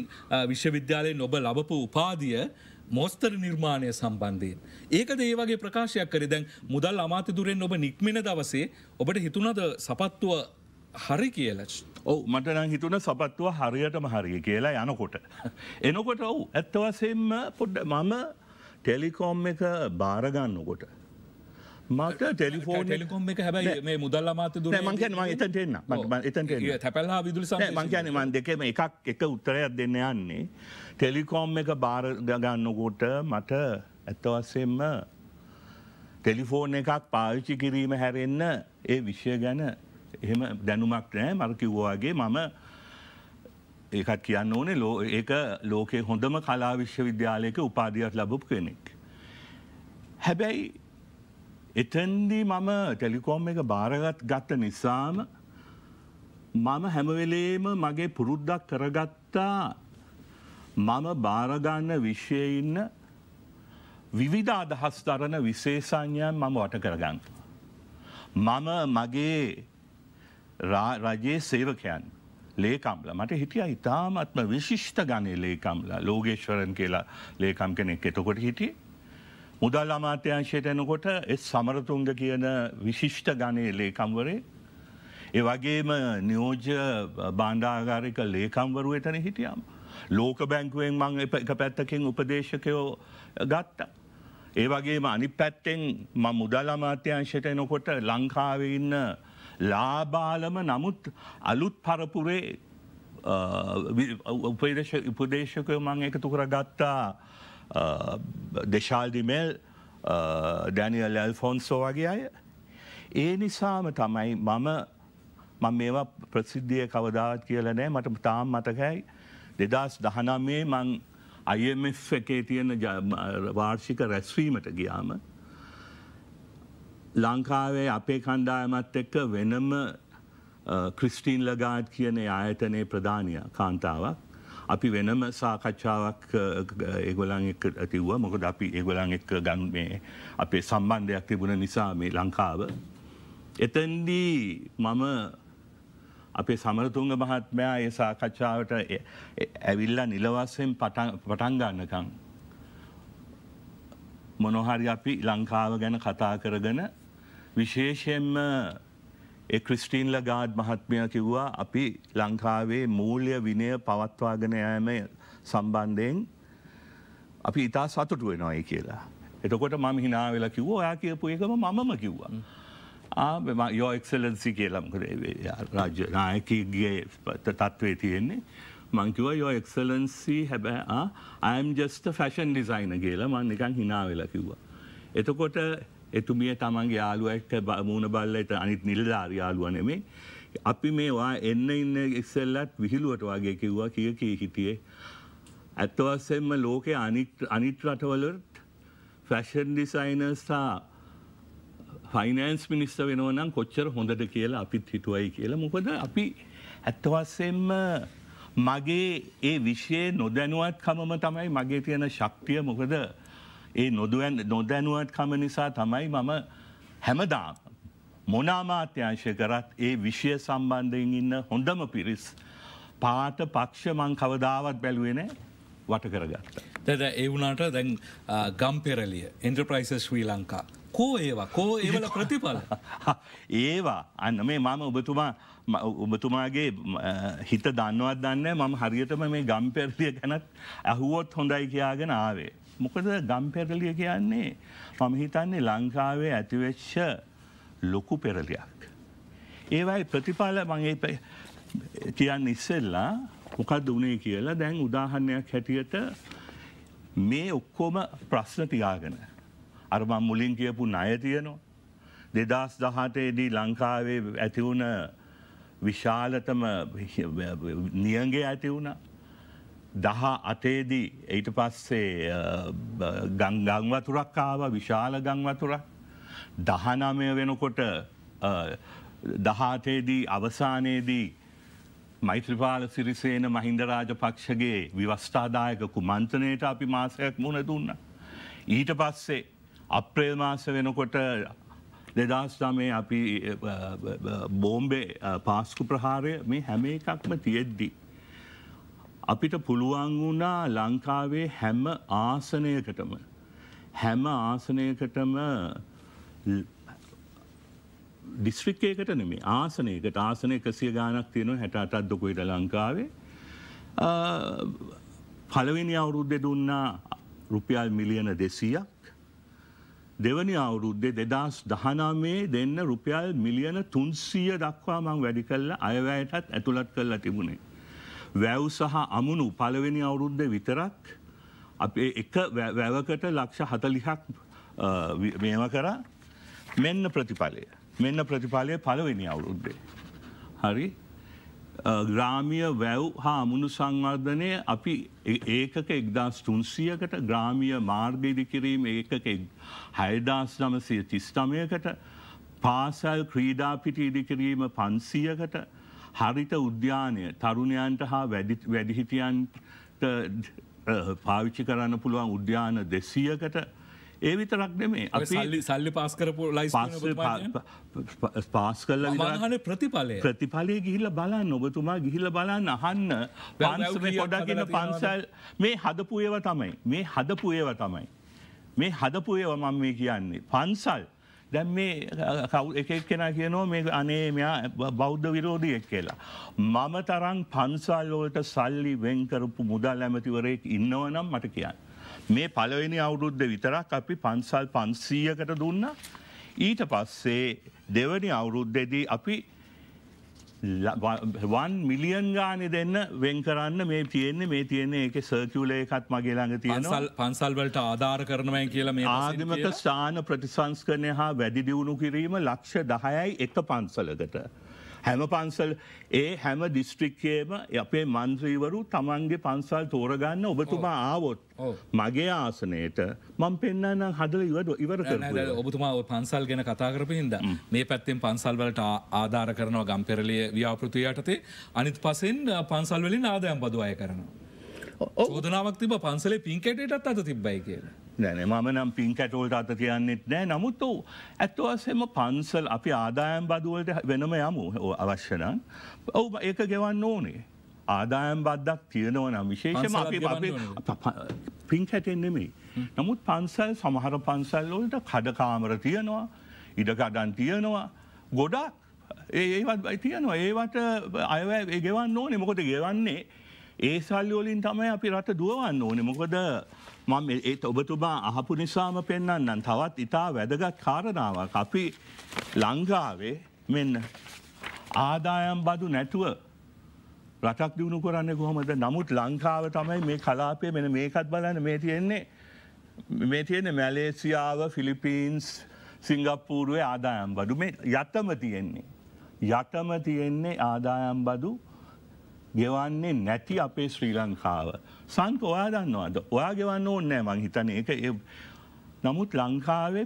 විශ්වවිද්‍යාලය නොබ ලබපු උපාදිය මෝස්තර නිර්මාණය සම්බන්ධයෙන්. ඒකද ඒ වගේ ප්‍රකාශයක් කරි දැන් මුදල් අමාතතුරෙන් ඔබ නික්මෙන දවසේ ඔබට හිතුනද සපත්තුව හරි කියල ඔව මටන හිතුන සපත්තුව හරියටම හරිය කියලා යනකොට. එනකොට ඔවු ඇත්තවසෙන්ම පොඩ්ඩ මම ටෙලිකෝම් එක භාරගන්නකොට මට ටෙලිෆෝන් ටෙලිකොම් එක හැබයි මේ මුදල් අමාත දුර මංකන එතට එන්න එතට හැපල්ලා විදුල මංකන මන් දෙකම එකක් එක උත්තරයක් දෙන්න යන්නේ ටෙලිකෝම් එක බාරගන්නකොට මට ඇත්තවස්සෙන්ම ටෙලිෆෝන් එකක් පාවිච්චි කිරීම හැරෙන්න ඒ විශ්ය ගැන එහෙම දැනුමක් නෑ මරකිව්වාගේ මම ඒකත් කියන්න ඕනේ ලෝ ඒක ලෝකේ හොඳම කලා විශ්වවිද්‍යාලයක උපාධියක් ලබපු කෙනෙක්. හැබැයි එතන්දී මම ටෙලිකෝම් එක භාරගත් ගත්ත නිසාම මම හැමවෙලේම මගේ පුරුද්දක් කරගත්තා මම භාරගන්න විශ්ය ඉන්න විවිධ අදහස් දරන විශේෂඥයන් මම වට කරගන්න. මම මගේ රජයේ සේවකයන් ලේකම්ල මට හිටිය ඉතාමත්ම විශිෂ්ට ගණය ලේකම්ලා ලෝගේශ්වරන් කියලා ලේකම් කෙනෙක් එතකොට හිටියේ මුදල් අමාත්‍යංශයට එනකොට සමරතුන්ග කියන විශිෂ්ට ගණයේ ලේකම්වරේ. ඒ වගේම නියෝජ බාණ්ඩාගාරික ලේකම්වරු එතන හිටියම්. ලෝක බැංකුවෙන් මං එක පැත්තකින් උපදේශකයෝ ගත්තා. ඒ වගේම අනි පැත්තෙන් ම මුදල් අමාත්‍යංශයට එනකොට ලංකාවේ ඉන්න ලාබාලම නමුත් අලුත් පරපුරේ උපදේශකය මං එකතු කර ගත්තා දෙශාල්දිමෙල් ඩැනිියල් ඇල්ෆොන්සෝ වගේ අය. ඒ නිසාම තමයි මම මං මේවා ප්‍රසිද්ධිය කවදාවත් කියල නෑ මට තාම් මතකයි දෙදස් දහනමේ මං අයමF එකේ තියෙන වාර්ෂික රැස්වීමට ගියාම. ලංකාවේ අපේ කණ්ඩායමත් එක්ක වෙනම ක්‍රිස්ටීන් uh, ලගාඩ් කියන ආයතනයේ ප්‍රධානය කාන්තාවක් අපි වෙනම සාකච්ඡාවක් ඒගොලන් එක ඇතිව්ව මොකද අපි ඒගොලන් එක් ගන් මේ අපේ සම්බන්ධයක් තිබුණ නිසා මේ ලංකාව. එතන්දී මම අපේ සමරතුන්ග මහත්මයා ඒ සාකච්ඡාවට ඇවිල්ලා නිලවස්සෙන් පටන්ගන්නකං. මොනොහරි අපි ලංකාව ගැන කතා කරගන විශේෂයෙන්ම ඒ ක්‍රිස්ටීන් ලගාඩ් මහත්මය කිව්වා අපි ලංකාවේ මූල්‍ය විනය පවත්වාගෙන යෑම සම්බන්ධයෙන් අපි ඉතා සතුටුව නොයි කියලා. එතකොට මම හිනා වෙලා කිව්ව ඔයා කියපු එකම මම කිව්වා. යෝක්සලන්සි කියලම්කරේ රාජ්‍ය නායකගේ තත්ත්වේ තියෙන්නේ. මංකිව යෝ එක්සලන්සි හැබැ අයම් ජස්ට ෆැෂන් ඩිසයින කියලා මන් නිකන් හිනා වෙලා කිව්වා. එතකොට එතුමිය තමන්ගේ යාලුවක්ට මූුණ බල්ලට අනිත් නිලධාර යාලුවනෙමේ. අපි මේවා එන්න ඉන්න එක්සල්ලත් විහිළුවට වගේ කිව්වා කිය කිය හිටියේ. ඇත්තවස්සෙන්ම ලෝකෙ අනිත් රටවලට ෆැෂන් ඩිසයිනර්ස්ථා ෆයිනන්ස් මිනිස්ස වෙනවනම් කොච්චර හොඳට කියලා අපිත් හිතුවයි කියලා මොකද අපි ඇත්තවස්සෙන්ම මගේ ඒ විශ්යේ නොදැනුවත් කමම තමයි මගේ තියෙන ශක්තිය මොකද ඒ නොදුවන් නොදැනුවත්කම නිසා තමයි මම හැමදා මොනාමාත්‍යංශය කරත් ඒ විෂය සම්බන්ධයෙන් ඉන්න හොඳම පිරිස් පාට පක්ෂ මං කවදාවත් බැලුවෙන වට කරගත්ත. දැද ඒ වුණට දැන් ගම්පෙරලිය එන්ට්‍රප්‍රයිස ශ්‍රී ලංකා. කෝ ඒවා කෝ ඒවල ප්‍රතිඵල. ඒවා අන්න මේ මම ඔබතුමා ඔබතුමාගේ හිත දන්නවත් දන්න මම හරියටම මේ ගම්පෙරලිය ගැනත් ඇහුවොත් හොඳයි කියාගෙන ආවේ. මොකද ගම්පෙරලිය කියන්නේ මම හිතන්නේ ලංකාවේ ඇතිවෙච්ෂ ලොකු පෙරලියක්. ඒවයි ප්‍රතිපාල මගේ කියන්න ඉස්සෙල්ලා මොකක්ද වනේ කියලා දැන් උදාහරණයක් හැටියට මේ ඔක්කොම ප්‍රශ්න තියාගෙන. අරමන් මුලින් කියපු නය තියනවා. දෙදස් දහටේදී ලංකාවේ ඇතිවුණ විශාලතම නියගේ ඇති වුණා. දහ අතේදී එයිට පස්සේ ගංගංවතුරක් ආව විශාල ගංවතුරක් දහනමය වෙනකොට දහාතේදී අවසානයේදී මෛත්‍රපාල සිරිසේන මහින්දරාජ පක්ෂගේ විවස්ථාදායක කුමන්තනයට අපි මාසයක් මුණ දුන්න. ඊට පස්සේ අප්‍රේල් මාස වෙනකොට දෙදස්නමේ අපි බෝම්බේ පාස්කු ප්‍රහාරය මේ හැම එකක්ම තියෙද්දී. අපිට පුළුවන් වුණා ලංකාවේ හැම ආසනයකටම හැම ආසනයකටම ඩිස්ත්‍රික්කයකට නෙමේ ආසනයකට ආසන එකසිය ගානක් තියෙනවා හැට අටත් දොකොයිට ලංකාවේ පළවෙනි අවුරුද්ධෙ දුන්නා රුපියල් මිලියන දෙසීයක් දෙවනි අවුරුද්දේ දෙදස් දහනාමේ දෙන්න රුපියල් මිලියන තුන්සිය දක්වා මං වැඩි කල්ල අයවැයටත් ඇතුළත් කල්ලා තිබුණේ. වැව් සහ අමුණු පළවෙනි අවුරුද්ධ විතරක් අපේ එක වැවකට ලක්ෂ හතලිහක් මේම කර මෙන්න ප්‍රතිඵලය මෙන්න ප්‍රතිඵලය පළවෙනි අවුරුද්දේ. හරි ග්‍රාමිය වැව් හා අමුණු සංවර්ධනය අපි ඒකක එක්දස් තුන්සියකට ග්‍රාමිය මාර්ගයදි කිරීම ඒකක හයදාස් නමසය තිස්ටමයකට පාසල් ක්‍රීඩාපිට ඉදිකිරීම පන්සියකට හරිත උද්‍යානය තරුණයන්ට හා වැඩිහිටියන්ට පාවිච්චි කරන්න පුළුවන් උද්‍යාන දෙසියකට ඒ විතරක් නෙමේ අපි සල්ලි පාස් කරපු ලයි පාස් කල්ල විහන ප්‍රතිඵලය ප්‍රතිඵලය ගිහිල්ල බලන්න ඔබතුමා ගිහිල බලන්න අහන්න පොඩාගෙන පන්සල් මේ හදපුයව තමයි මේ හදපුයව තමයි මේ හදපුයව මම මේ කියන්නේ පන්සල් දැන් මේ කව් එකක් කෙන කියනෝ මේ අනේ මෙයා බෞද්ධ විරෝධියෙක් කියලා. මම තරන් පන්සල්ලෝලට සල්ලි වෙන්කරපු මුදල් ඇමතිවරයෙක් ඉන්නවනම් මට කියන්න. මේ පලවෙනි අවුරුද්ධ විතරක් අපි පන්සල් පන්සීයකට දුන්න. ඊට පස්සේ දෙවනි අවුරුද්ධෙදී අපි වන් මිලියන් ගානෙ දෙන්න වෙන් කරන්න මේ තියෙන්නේ මේ තියන්නේ එක සර්කියවලේකත් මගේ ළඟ තියෙනල් පන්සල්වලට ආධාර කරනවය කියලා මේ ආගමක ස්ථාන ප්‍රතිසංස්කරණය හා වැඩි දියුණු කිරීම ලක්ෂ දහයයි එක පන්සලකට. හැම පන්සල් ඒ හැම දිස්ත්‍රික්කයේම අපේ මන්ත්‍රීවරු තමන්ගේ පන්සල් තෝරගන්න ඔබතුමා ආවොත් මගේ ආසනයට මං පෙන්න්න හදල ඉවඩ ඉවර ඔබතුමා පන්සල් ගැන කතාකරපහින්ද මේ පැත්තෙන් පන්සල්වලට ආධාර කරනවා ගම්පෙරලිය ව්‍යාපෘතියටතේ අනිත් පසෙන් පන්සල්වලින් ආදයම් බදු අය කරනවා. ඕදනාවක් තිබ පන්සලේ පින්කටටත් අත තිබ්බයි කියලා. නැන මම නම් පින්කැටෝල්ට අත කියන්නෙත් නෑ නමුත් ඔ ඇත්තවස්සෙම පන්සල් අපි ආදායම් බදුවලට වෙනම යමු අවශ්‍යනන් ඔව ඒක ගෙවන්න ඕනේ. ආදායම් බද්දක් තියෙනවනම් විශේෂම අපි පින්කැටෙන්නෙමේ. නමුත් පන්සල් සමහර පන්සල්ලෝලට කඩකාමර තියෙනවා ඉඩකඩන් තියෙනවා ගොඩක් ඒවත් තියනවා ඒවට අයව ගෙවන්න ඕනේ මොකොට ගෙවන්නේ ඒ සල්ලිවලින් තමයි අපි රට දුවන්න ඕන මොකද මම ඒත් ඔබතුමා අහපු නිසාම පෙන්න්නන් තවත් ඉතා වැදගත් කාරණාවක් අපි ලංකාවේ මෙන්න ආදායම් බදු නැතුව රටක් දියුණු කරන්න කොහොමද නමුත් ලංකාව තමයි මේ කලාපය මෙන මේකත් බලන්න මේ තියෙන්නේ මේ තියෙන මැලේසියාව ෆිලිපීන්ස් සිංගප්පූරුවේ ආදායම් බඩු මේ යතම තියෙන්නේ. යටම තියෙන්නේ ආදායම් බදු ගෙවන්නේ නැති අපේ ශ්‍රී ලංකාව. සංක ඔයා දන්නවාද ඔයා ගෙවන්න ඕන්න නෑ මං හිතන එක නමුත් ලංකාවේ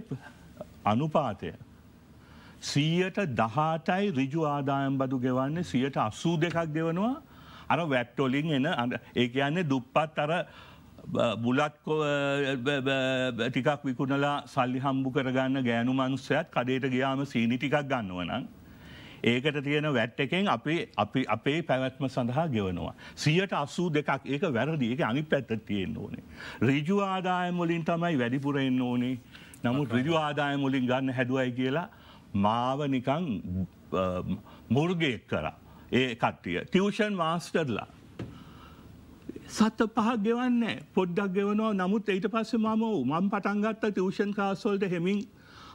අනුපාතය. සීයට දහටයි රිජු ආදායම් බදු ගෙවන්නේ සියට අස්සූ දෙකක් ගෙවනවා අර වැට්ටොලින් එන ඒ කියන්නේ දුප්පත් අර බුලත්කො ටිකක් විකුණලා සල්ලි හම්බු කරගන්න ගෑනු මනුස්සයත් කඩේට ගියාම සීනි ටිකක් ගන්නවනම්. ඒකට තියෙන වැට් එකෙන් අපේ අපි අපේ පැවැත්ම සඳහා ගෙවනවා. සියට අස්සූ දෙකක් ඒක වැරදි ඒක අනි පැත්ත තියෙන් ඕනේ. රිජු ආදායමොලින් තමයි වැඩිපුරෙන් ඕනේ නමුත් රිජු ආදායමුලින් ගන්න හැදුවයි කියලා මාව නිකං මුර්ගයෙක් කරා ඒ කට්ටිය ටියෂන් මාස්ටර්ලා සත පහ ගෙවන්න පොඩ්ඩක් ගෙවනවා නමුත් ඊට පස්සේ මම මම පටන්ගත්ත තිවෂන් කාස්වල්ට හෙමින්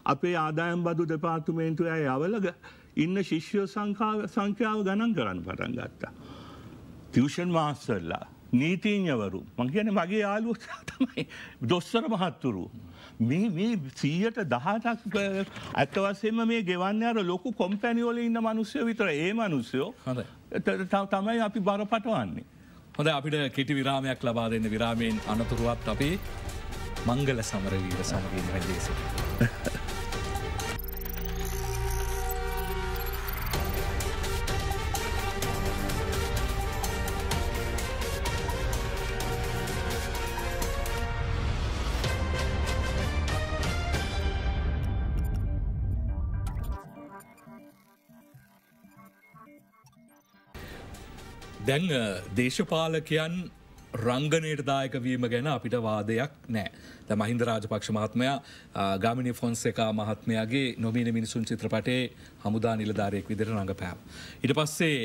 අපේ ආදායම් බදු දෙපාර්තුමේන්තුවය අවලග ඉන්න ශිෂ්‍යෝ සංඛ්‍යාව ගණන් කරන්න පටන් ගත්තා. තිවෂන් මාස්සල්ලා නීතිීඥවරු මං කියන මගේ යාලුව තමයි දොස්සර මහත්තුරු. මේ සීයට දහටක් ඇතවසෙම මේ ගෙවන්න අර ලොකු කොම්පැනිියෝල ඉන්න මනුස්සය විතර ඒ මනුස්සයෝ තමයි අපි බරපටවන්නේ. හොඳ අපිට කෙටි විරාමයක් ලබා දෙන්න විරාමයෙන් අනතුරුවත් අපේ මංගල සමරවීර සමගින් වැදේසි. දැන් දේශපාලකයන් රංගනයටදායක වීම ගැන අපිට වාදයක් නෑ ද මහින්ද රාජපක්ෂ මහත්මයා ගාමිනි ෆොන්සේකා මහත්මයාගේ නොමීන මිනිසුන් චිත්‍රපටේ හමුදා නිලධාරයෙක් විදිර රඟපෑම්. ඉට පස්සේ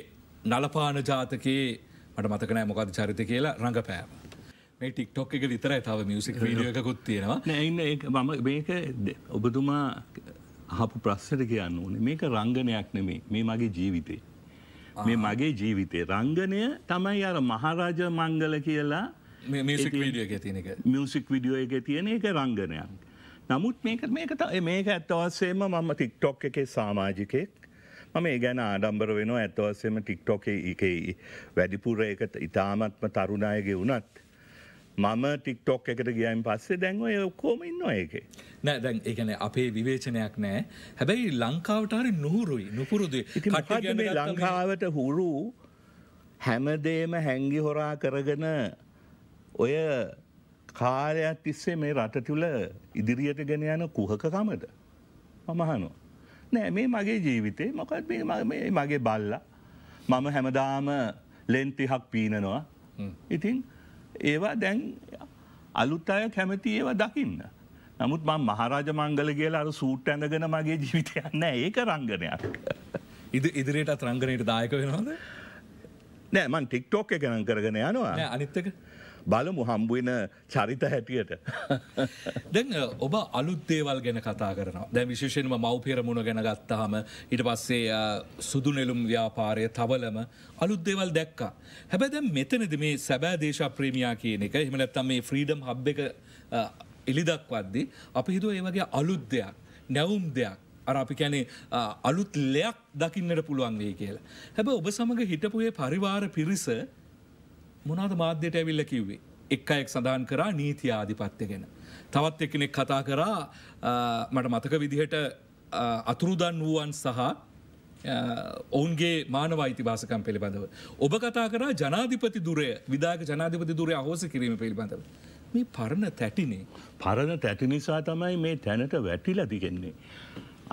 නලපාන ජාතකයේ මට මතකනෑ මොකද චරිත කියලා රඟපෑම. මේ ටික්ටොක් එක විතරයි තව මියසික් වීඩියකුත් තියෙනවා නෑ මම මේක ඔබතුමා අහපු ප්‍රස්සට කියන්න ඕනේ මේක රංගනයක් නෙමේ මේ මගේ ජීවිතේ. මේ මගේ ජීවිතේ රංගනය තමයි අර මහරජ මංගල කියලා මියසික් විඩියෝ එක තියෙන එක රංගනයක්. නමුත් මේක මේක මේක ඇත්තවස්සේම මම ටික්ටොක් එකේ සාමාජිකෙක් මම ඒ ගැන ආඩම්බර වෙනවා ඇත්තවස්සේම ටික්ටොක් එකයි වැඩිපුර එක ඉතාමත්ම තරුණයගේ වුනත් මම ටික්ටොක් එකට ගියන් පස්සේ දැන්ව ඔක්කෝම ඉන්න ඒක නෑ දැන් ඒගැන අපේ විවේචනයක් නෑ හැබැයි ලංකාවටර නුහුරුයි නුපුරුදු ලංකාවට හුරු හැමදේම හැංගි හොරා කරගෙන ඔය කාලයක් තිස්සේ මේ රට තුළ ඉදිරියට ගෙන යන කුහකකමට මමහනෝ. නෑ මේ මගේ ජීවිතේ මොකත් මේ මගේ බල්ලා මම හැමදාම ලෙන්තිහක් පීනනවා ඉතින් ඒවා දැන් අලුත් අය කැමති ඒවා දකින්න. නමුත් මං මහරාජ මංගල කියලා අර සූට් ඇඳගෙන මගේ ජීවිතයන්න ඒක රංගනයක්. ඉද ඉදිරියටත් රංගනයට දායක වෙනවාද? නෑ මන් ටික්ටෝක් එකනම් කරගෙන යනවා අනිත්තක බලමු හම්බුවෙන චරිත හැටියට. දැන් ඔබ අලුත්තේවල් ගැන කතා කරනවා දැ විශේෂෙන්ම මව්පිරමුණ ගැන ගත්තහම ඉට පස්සේ සුදුනෙලුම් ව්‍යාපාරය තවලම අලුත්දේවල් දැක්කා. හැබැද මෙතනද මේ සැබෑ දේශ ප්‍රේමයා කියන එක හිමනැත්තම් මේ ෆ්‍රීඩම් හබ් එක එලිදක්වද්දි අපි හිතුව ඒවගේ අලුත් දෙයක් නැවුම් දෙයක්. අර අපි කැනේ අලුත් ලයක් දකින්නට පුළුවන් වේ කියලා. හැබ ඔබ සමඟ හිටපුයේ පරිවාර පිරිස මොනාද මාධ්‍යයට ඇවිල්ල කිව්වේ. එක් අයෙක් සඳහන් කරා නීති ආධිපත්ය ගැෙන. තවත් එකනෙක් කතා කරා මට මතක විදිහට අතුරුදන් වුවන් සහ ඔවුන්ගේ මානව අයිතිවාසකම් පිළිබඳව. ඔබ කතා කරා ජනාධිපති දුරය විදාක ජනාධිපති දුරය අහෝස කිරීම පිළිබඳව. මේ පරණ තැටිනේ. පරණ තැටි නිසා තමයි මේ තැනට වැටිල දිගෙන්නේ.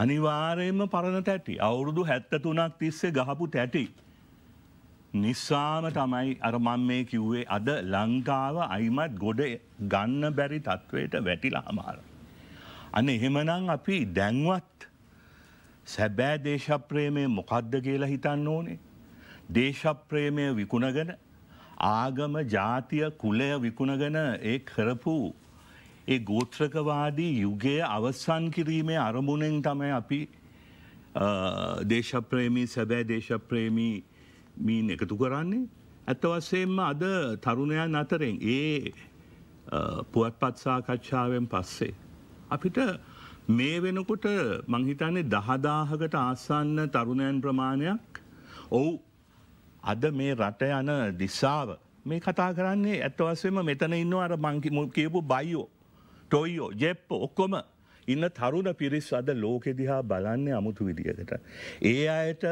අනිවාරයෙන්ම පරණ තැටි අවුරුදු හැත්ත තුනක් තිස්සේ ගහපු තැටි. නිසාම තමයි අරමන් මේ කිව්වේ අද ලංකාව අයිමත් ගොඩ ගන්න බැරි තත්ත්වයට වැටිලා හමාර. අන එහෙමනං අපි දැන්වත් සැබෑ දේශප්‍රේමය මොකද්ද කියලා හිතන්න ඕනේ. දේශප්‍රේමය විකුණගෙන ආගම ජාතිය කුලය විකුණගෙන ඒ කරපු ඒ ගෝත්‍රකවාදී යුගය අවස්සන් කිරීමේ අරමුණෙන් තමයි අපි දේශප්‍රේමී සැබෑ දේශප්‍රේමී මීන් එකතු කරන්නේ ඇත්තවස්සයෙන්ම අද තරුණයන් අතරෙන් ඒ පුවත්පත් සාකච්ඡාවෙන් පස්සේ. අපිට මේ වෙනකොට මංහිතන්නේ දහදාහකට ආසන්න තරුණයන් ප්‍රමාණයක් ඔවු අද මේ රට යන දිස්සාාව මේ කතා කරන්නේ ඇත්තවස්සෙම මෙතන ඉන්න අර මංකි මුල් කියපු බයිෝ ටොයිෝ ජෙප්ප ඔක්කොම ඉන්න තරුණ පිරිස් අද ලෝකෙ දිහා බලන්නේ අමුතු විදිියකට. ඒ අයට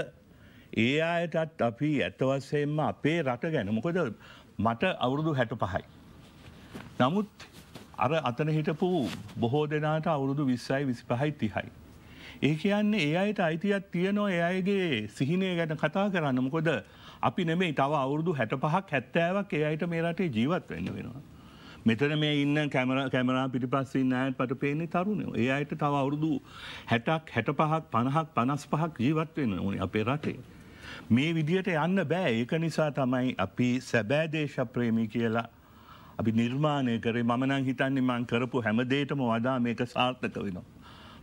ඒ අයටත් අපි ඇත්තවස්සයෙන්ම අපේ රට ගැන මොකද මට අවුරුදු හැට පහයි. නමුත් අර අතන හිටපු බොහෝ දෙනාට අවුරුදු විස්සයි විසි පහයි තිහයි. ඒ කියන්නේ ඒ අයට අයිතියක් තියනවා ඒ අයගේ සිහිනය ගැන කතා කරන්න මොකොද අපි නෙමේ තව අවුරුදු හැට පහක් හැත්තෑවක් ඒ අයට මේ රටේ ජීවත් වෙන්න වෙනවා. මෙතන මේ ඉන්න කැමර කැමරා පිටිපස්සින්න අයත් පට පේන්නේ තරුණයෝ ඒ අයට තව අවුරුදු හැටක් හැට පහක් පණහක් පනස් පහක් ජීවත් වෙන ඕනි අපේ රටේ. මේ විදියට යන්න බෑ ඒක නිසා තමයි අපි සැබෑ දේශප්‍රේමි කියලා අපි නිර්මාණය කරේ මනං හිතන්නේ මං කරපු හැමදේටම වදා මේක සාර්ථක වෙනවා.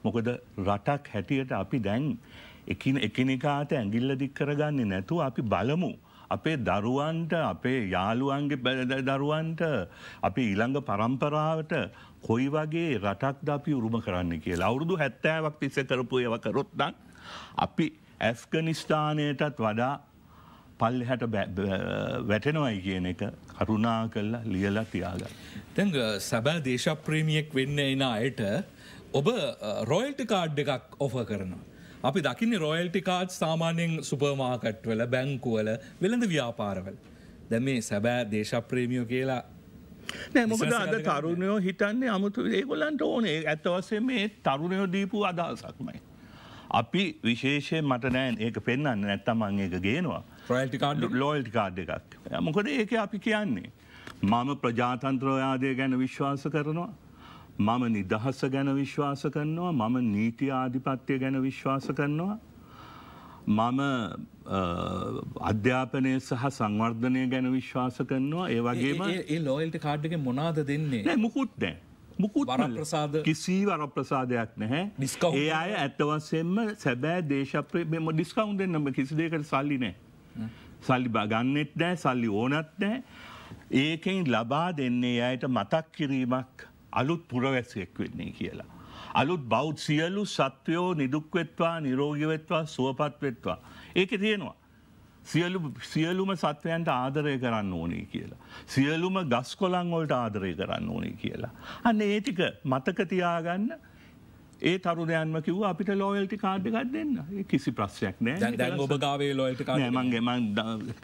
මොකද රටක් හැටියට අපි දැන් එකනිකාට ඇගිල්ල දික් කරගන්නේ නැතුව අපි බලමු. අපේ දරුවන්ට අපේ යාළුවන්ගේ බැලද දරුවන්ට අපි ඊළඟ පරම්පරාවට කොයි වගේ රටක් ද අපි උරුම කරන්න කියලා අවුරුදු හැත්තෑවක් තිස්ස කරපු ඒව කරොත්නම් අපි ඇස්ගනිස්ථානයටත් වඩා පල්ලෙහැට වැටෙනවයි කියන එක කරුණා කල්ලා ලියලා තියාගන්න. තැඟ සැබෑ දේශප්‍රේමියෙක් වෙන්න එන අයට ඔබ රොයල්ටි කාඩ් එකක් ඔෆ කරනවා. අපි දකින්න රොයල්ටි කාඩ් සාමාන්‍යෙන් සුපර්මාකට්වල බැංකුවල වෙළඳ ව්‍යාපාරවල. දැ මේ සැබෑ දේශප්‍රේමියෝ කියලා නෑ මොකද අද තරුණයෝ හිතන්නේ අමුතු ඒගොලන්ට ඕනේ ඇත්තවසේ මේ තරුණයෝ දීපු අදහසක්මයි. අපි විශේෂය මට නෑන් ඒක පෙන්න්න නැත්තමන් ඒක ගේනවා ලෝල්ට් කාඩ් එකක් මොකද ඒක අපි කියන්නේ. මම ප්‍රජාතන්ත්‍රෝයාදය ගැන විශ්වාස කරනවා. මම නිදහස ගැන විශ්වාස කරනවා මම නීති ආධිපත්‍යය ගැන විශ්වාස කරනවා. මම අධ්‍යාපනය සහ සංවර්ධනය ගැන විශ්වාස කරනවා ඒවගේ ඒ ලෝල්ට කාඩ්ඩක මොනාද දෙන්නේ මුකුත් නෑ මුකුත් කිසි වර ප්‍රසාදයක් නැහැ ඒ අය ඇත්තවසෙන්ම සැබෑ දේශප්‍රේ මෙම ඩිස්කවුන් දෙන්නම කිසිදේකට සල්ලි නෑ සල්ලි බගන්නෙත් නෑ සල්ලි ඕනත් නෑ ඒකෙන් ලබා දෙන්නේ අයට මතක් කිරීමක් අලුත් පුරවැස්සෙක් වෙන්නේ කියලා. අලුත් බෞද් සියලු සත්වයෝ නිදුක්වෙත්වා නිරෝගිවෙත්වා සුවපත්වෙත්වා. ඒක තියෙනවා. සියලු සියලුම සත්වයන්ට ආදරය කරන්න ඕනේ කියලා. සියලුම ගස් කොළංවලට ආදරය කරන්න ඕනේ කියලා. අන්න ඒටික මතකතියාගන්න ඒ තරුණයන්ම කිව් අපිට ලෝයල්ටි කාඩ් එකක් දෙන්න කිසි ප්‍රශ්යක් නෑ ඔබගාවේ ලොල්ට මගේ මං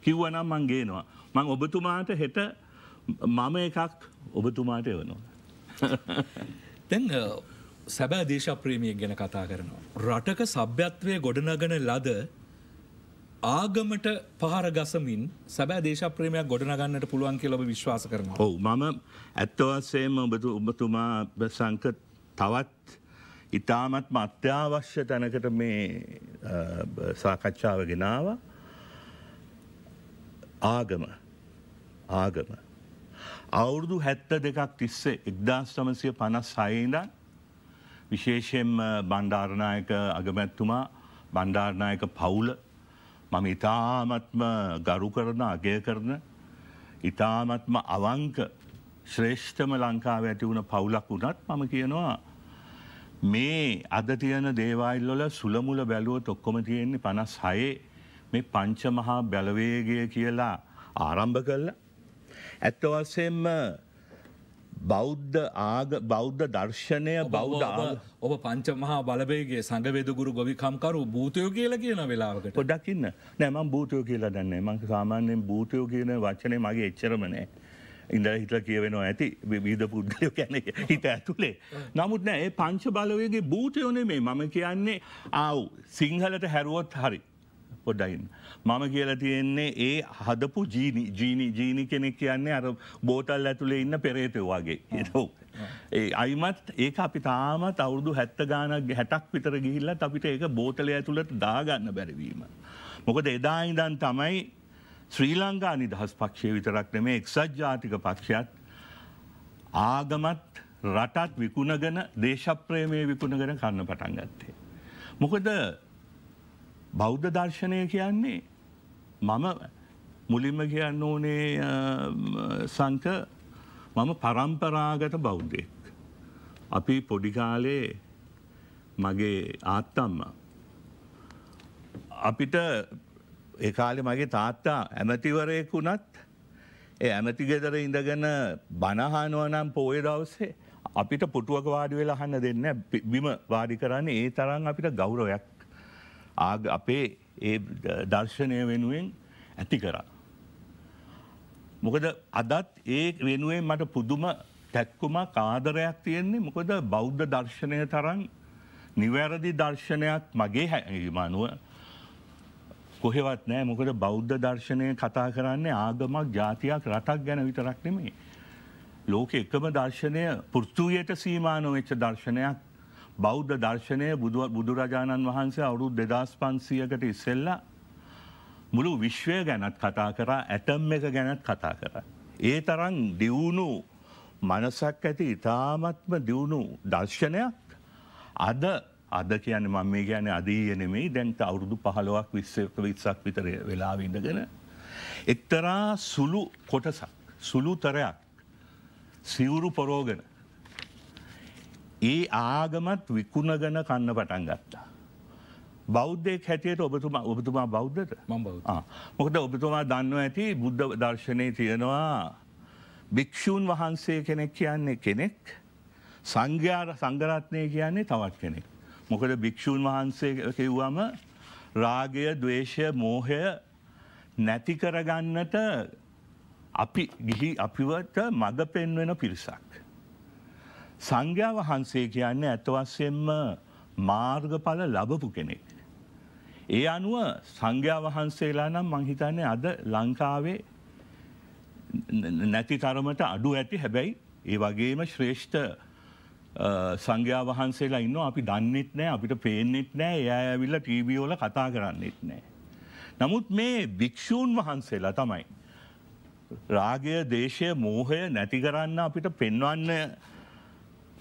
කිව්වනම් මං ගේනවා. මං ඔබතුමාට හෙට මම එකක් ඔබතුමාට එවනවා. දැන් සැබෑ දේශප්‍රීමියක් ගැන කතා කරනවා. රටක සභ්‍යත්වය ගොඩනගන ලද ආගමට පහර ගසමින් සැබෑ දේශප්‍රේමයක් ගොඩනගන්නට පුළුවන් කියලබ විශ්වාස කරන. ඔහු මම ඇත්තවස්සේම ඔබතු ඔබතුමා සංක තවත් ඉතාමත් මත්‍යාවශ්‍ය තැනකට මේ සාකච්ඡාව ගෙනාව ආගම ආගම. අවුරුදු හැත්ත දෙකක් තිස්සේ එක්දස් සමසය පනස් සයිදන් විශේෂෙන් බණ්ධාරණයක අගමැත්තුමා බණ්ඩාර්ණයක පවුල මම ඉතාමත්ම ගරු කරන අගය කරන ඉතාමත්ම අවංක ශ්‍රේෂ්ඨම ලංකාව ඇති වුණ පවුලක් වුණත් මම කියනවා මේ අද තියන දේවායිල්ලොල සුළමුල බැලුවත් ඔක්කොම තියෙන්නේ පනස් හයේ මේ පංචමහා බැලවේගය කියලා ආරම්භ කරලා. ඇත්තවස්සෙන්ම බෞද්ධ ආග බෞද්ධ දර්ශනය බෞද්ධ ඔබ පංචමහා බලබේගේ සඟවේදගුරු ගොවිකම්කරු භූතයෝ කියල කියන වෙලාවට පොඩක්කින්න නෑම භූතයෝ කියලා දන්නේ මංක සාමාන්‍යෙන් භූතයෝ කියන වචනය මගේ එච්චරමනෑ. ඉඳල හිටල කියවෙනවා ඇති විවිධ පුද්ගලයෝ කැන හිත ඇතුළේ. නමුත් නෑ ඒ පංච බලවයගේ භූතයෝනේ මේ මම කියන්නේ ආව් සිංහලට හැරුවොත් හරි. පොඩයින්. මම කියලා තියෙන්නේ ඒ හදපු ජීනි ජීනි ජීනි කෙනෙක් කියන්නේ අර බෝතල් ඇතුළේ ඉන්න පෙරේතවාගේ එතෝ. ඒ අයිමත් ඒක අපි තාමත් අවුරුදු හැත්ත ගානක් හැටක් විතර ගිහිල්ලත් අපිට ඒක බෝතලය ඇතුළට දාගන්න බැරිවීම. මොකද එදා ඉඳන් තමයි ශ්‍රී ලංකා නිදහස් පක්ෂය විතරක් නෙමේ එක්සත් ජාතික පක්ෂයත් ආගමත් රටත් විකුණගෙන දේශප්‍රේමය විකුණගෙන කන්න පටන් ගත්තේ. මොකද බෞද්ධ දර්ශනය කියන්නේ මම මුලින්ම කියන්න ඕනේ සංක මම පරම්පරාගත බෞද්ධෙක්. අපි පොඩිකාලේ මගේ ආත්තම්ම. අපිට ඒකාලෙ මගේ තාත්තා ඇමතිවරයෙක් වුණත් ඒ ඇමතිගෙදර ඉඳගෙන බණහනුවනම් පෝය දවසේ අපිට පුටුවක වාඩි වෙලා හන්න දෙන්න බිම වාඩි කරන්නේ ඒ තරන් අපිට ගෞරවයක් අපේ ඒ දර්ශනය වෙනුවෙන් ඇති කරා. මොකද අදත් ඒ වෙනුවෙන් මට පුදුම තැක්කුම කාදරයක් තියෙන්නේ මොකද බෞද්ධ දර්ශනය තරන් නිවැරදි දර්ශනයක් මගේ හැමනුව කොහෙවත් නෑ මොකද බෞද්ධ දර්ශනය කතා කරන්නේ ආගමක් ජාතියක් රටක් ගැන විතරක් නෙමේ. ලෝක එකම දර්ශනය පෘෘතුයට සීමානොවෙච්ච දර්ශනයක් බෞද්ධ දර්ශනය බුදුරජාණන් වහන්සේ අවුරුත් දෙදස් පන්සියකට ඉස්සෙල්ලා මුළු විශ්වය ගැනත් කතා කරා ඇටම් එක ගැනත් කතා කර. ඒ තරන් දියුණු මනසක් ඇති ඉතාමත්ම දියුණු දර්ශනයක් අද අද කියන මම මේ ගැන අදීයනෙමේ දැන්ට අවුරුදු පහලොවක් විස්සක විත්සක් විතර වෙලා ඉඳගෙන. එක්තරා සුළු කොටසක් සුළුතරයක් සිවුරු පොරෝගෙන ඒ ආගමත් විකුණගන කන්න පටන් ගත්තා. බෞද්ධයක් හැටියට ඔබතුමා ඔබතුමා බෞද්ධට මොකද ඔබතුමා දන්නවා ඇති බුද්ධ දර්ශනය තියෙනවා භික්‍ෂූන් වහන්සේ කෙනෙක් කියන්නේ කෙනෙක් සංඝාර සංගරත්නය කියන්නේ තවත් කෙනෙක්. මොකද භික්‍ෂූන් වහන්සේ කිව්වම රාගය දවේශය මෝහය නැති කරගන්නට අපි ගිහි අපිවට මඟ පෙන්වෙන පිරිසක්. සංඝයා වහන්සේ කියන්න ඇතවස්සෙන්ම මාර්ගඵල ලබපු කෙනෙක්. ඒ අනුව සංඝයා වහන්සේලා නම් මංහිතන්නේ අද ලංකාවේ නැති තරමට අඩු ඇති හැබැයි ඒ වගේම ශ්‍රේෂ්ඨ සංඝයා වහන්සේලා ඉන්න අපි දන්නෙත් නෑ අපිට පේනෙත් නෑ එය ඇවිල්ල ටීබියෝල කතා කරන්නෙත් නෑ. නමුත් මේ භික්‍ෂූන් වහන්සේලා තමයි. රාගය දේශය මෝහය නැති කරන්න අපිට පෙන්වන්න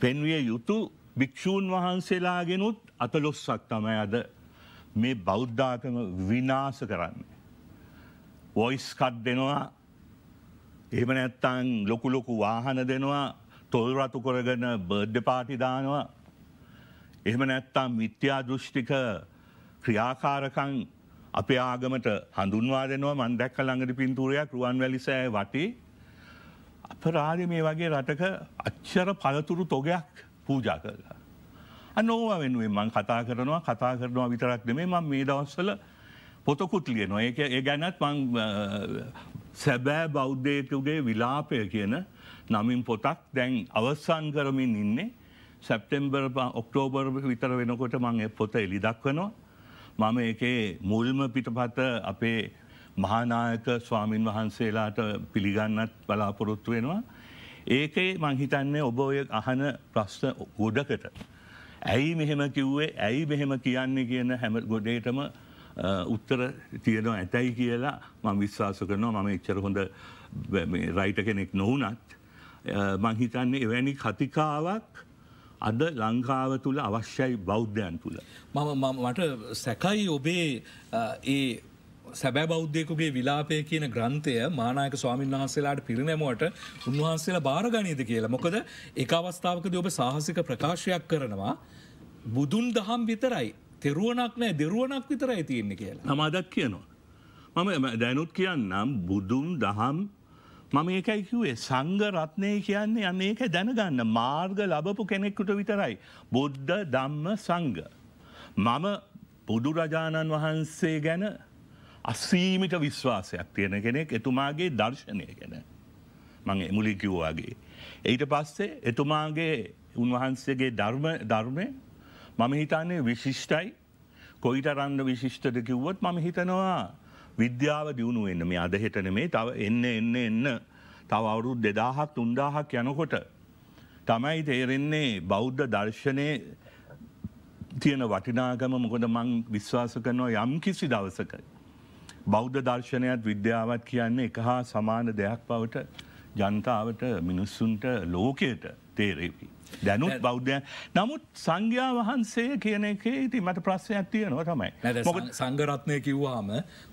පෙන්විය යුතු භික්‍ෂූන් වහන්සේලාගෙනුත් අතලොස්සක් තමයි අද මේ බෞද්ධාතම විනාස කරන්න. වොයිස්කට් දෙනවා එහෙම නැත්තං ලොකුලොකු වාහන දෙනවා තොල්රතු කොරගන බර්ධ පාටිදානවා එහෙම නැත්තම් මිත්‍යා දෘෂ්ටික ක්‍රියාකාරකං අපේ ආගමට හඳුන්වා දෙනවා මන්දැක්ක ළඟට පින්තුරයක් රුවන් වැලිසෑ වටේ අපරාධ මේ වගේ රටක අච්චර පළතුරු තොගයක් පූජා කරලා. අනෝව වෙනුවෙන් මං කතා කරනවා කතා කරනවා විතරක් දෙමේ ම මේ දවස්සල පොතකුත් ලියනවා ඒ ඒ ගැනත් මං සැබෑ බෞද්ධයකුගේ විලාපය කියන නමින් පොතක් දැන් අවස්සන් කරමින් ඉන්නේ සැප්ටෙම්බර් ඔක්ටෝබර් විතර වෙනකොට මං පොත එලිදක්වනවා. මම එකේ මුල්ම පිටපත අපේ මහානායක ස්වාමීන් වහන්සේලාට පිළිගන්නත් බලාපොරොත්තු වෙනවා. ඒකේ මංහිතන්නේ ඔබ ඔය අහන ප්‍රශ්න ගොඩකට. ඇයි මෙහෙම කිව්වේ ඇයි මෙහෙම කියන්නේ කියන හැම ගොඩේටම උත්තර තියෙනවා ඇතැයි කියලා මං විශ්වාස කරනවා මම එච්චර හොඳ රයිට කෙනෙක් නොවනත් මංහිතන්නේ එවැනි කතිකාවක් අද ලංකාව තුළ අවශ්‍යයි බෞද්ධයන් තුළ. මම මට සැකයි ඔබේ ඒ සැබෑ බෞද්ධයකුගේ විලාපය කියන ග්‍රන්ථය මානායක ස්වාමීන් වහන්සේලාට පිරිනැමුවට උන්වහන්සේලා භාරගනීද කියලා මොකද එක අවස්ථාවකද ඔබ සාහසික ප්‍රකාශයක් කරනවා බුදුන් දහම් විතරයි තෙරුවනක් නෑ දෙරුවනක් විතරයි තියෙන්න කියලා නමාදක් කියනවා. මම දැනුත් කියන්නම් බුදුන් දහම් මම ඒකයි කිවේ සංග රත්නය කියන්නේ යන්න ඒක දැනගන්න මාර්ග ලබපු කෙනෙක්කුට විතරයි. බුද්ධ දම්ම සංග. මම බුදුරජාණන් වහන්සේ ගැන අසීමිට විශ්වාසයක් තියෙන කෙනෙක් එතුමාගේ දර්ශනය ගැන මං එමුලි කිව්වාගේ. එයිට පස්සේ එතුමාගේ උන්වහන්සේගේ ධර්මය මම හිතන්නේ විශිෂ්ටයි කොයිට රන්න විශිෂ්ටද කිව්වොත් මම හිතනවා විද්‍යාව දියුණු එන්න මේ අදහෙටන මේ තව එන්න එන්න එන්න තව අවුරුත් දෙදාහක් තුන්දාහක් යනකොට තමයි තේරෙන්නේ බෞද්ධ දර්ශනය තියෙන වටිනාගම මොකද මං විශ්වාස කරනවා යම් කිසි දවසකයි. බෞද්ධ දර්ශනයත් විද්‍යාවත් කියන්නේ එක හා සමාන දෙයක් බවට ජනතාවට මිනිස්සුන්ට ලෝකයට තේරෙවි. දැනුත් බෞද්ධය නමුත් සංඝ්‍යා වහන්සේ කියන එකේ ඉති මට ප්‍රශ්නයක් තියෙනවා තමයි මොක සංගරත්නය කිව්වාම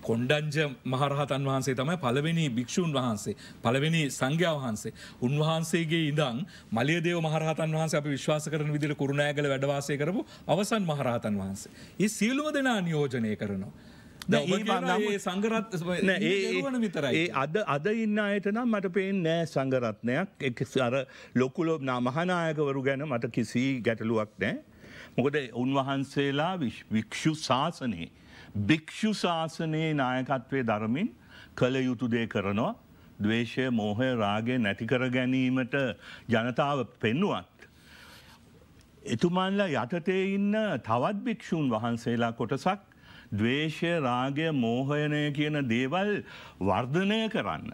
කොන්්ඩංජ මහරහතන් වහන්සේ තමයි පළවෙනි භික්‍ෂූන් වහන්සේ පළවෙනි සංඝ්‍යා වහන්සේ උන්වහන්සේගේ ඉඳං මලියදේ මහරහතන් වහන්ස අප විශ්වාස කරන විදිල කුරුණෑගල වැඩවාසය කරපු අවසන් මහරහතන් වහන්සේ. ඒ සියලුම දෙනා නියෝජනය කරනවා. සංගරත් විතරයි අද අද ඉන්න අයටනම් මට පේෙන් නෑ සංගරත්නයක් එක අර ලොකුලොබ් නාමහනායකවරු ගැන මට කිසි ගැටලුවක් නෑ. මොකද උන්වහන්සේලා වික්ෂු ශාසනයේ. භික්‍ෂු ශාසනයේ නායකත්වය දරමින් කළ යුතු දේ කරනවා. දවේශය මෝහය රාගේ නැතිකර ගැනීමට ජනතාව පෙන්නුවත්. එතුමාන්ලා යටතේ ඉන්න තවත් භික්‍ෂූන් වහන්සේලා කොටසක් දවේශය රාගය මෝහයනය කියන දේවල් වර්ධනය කරන්න.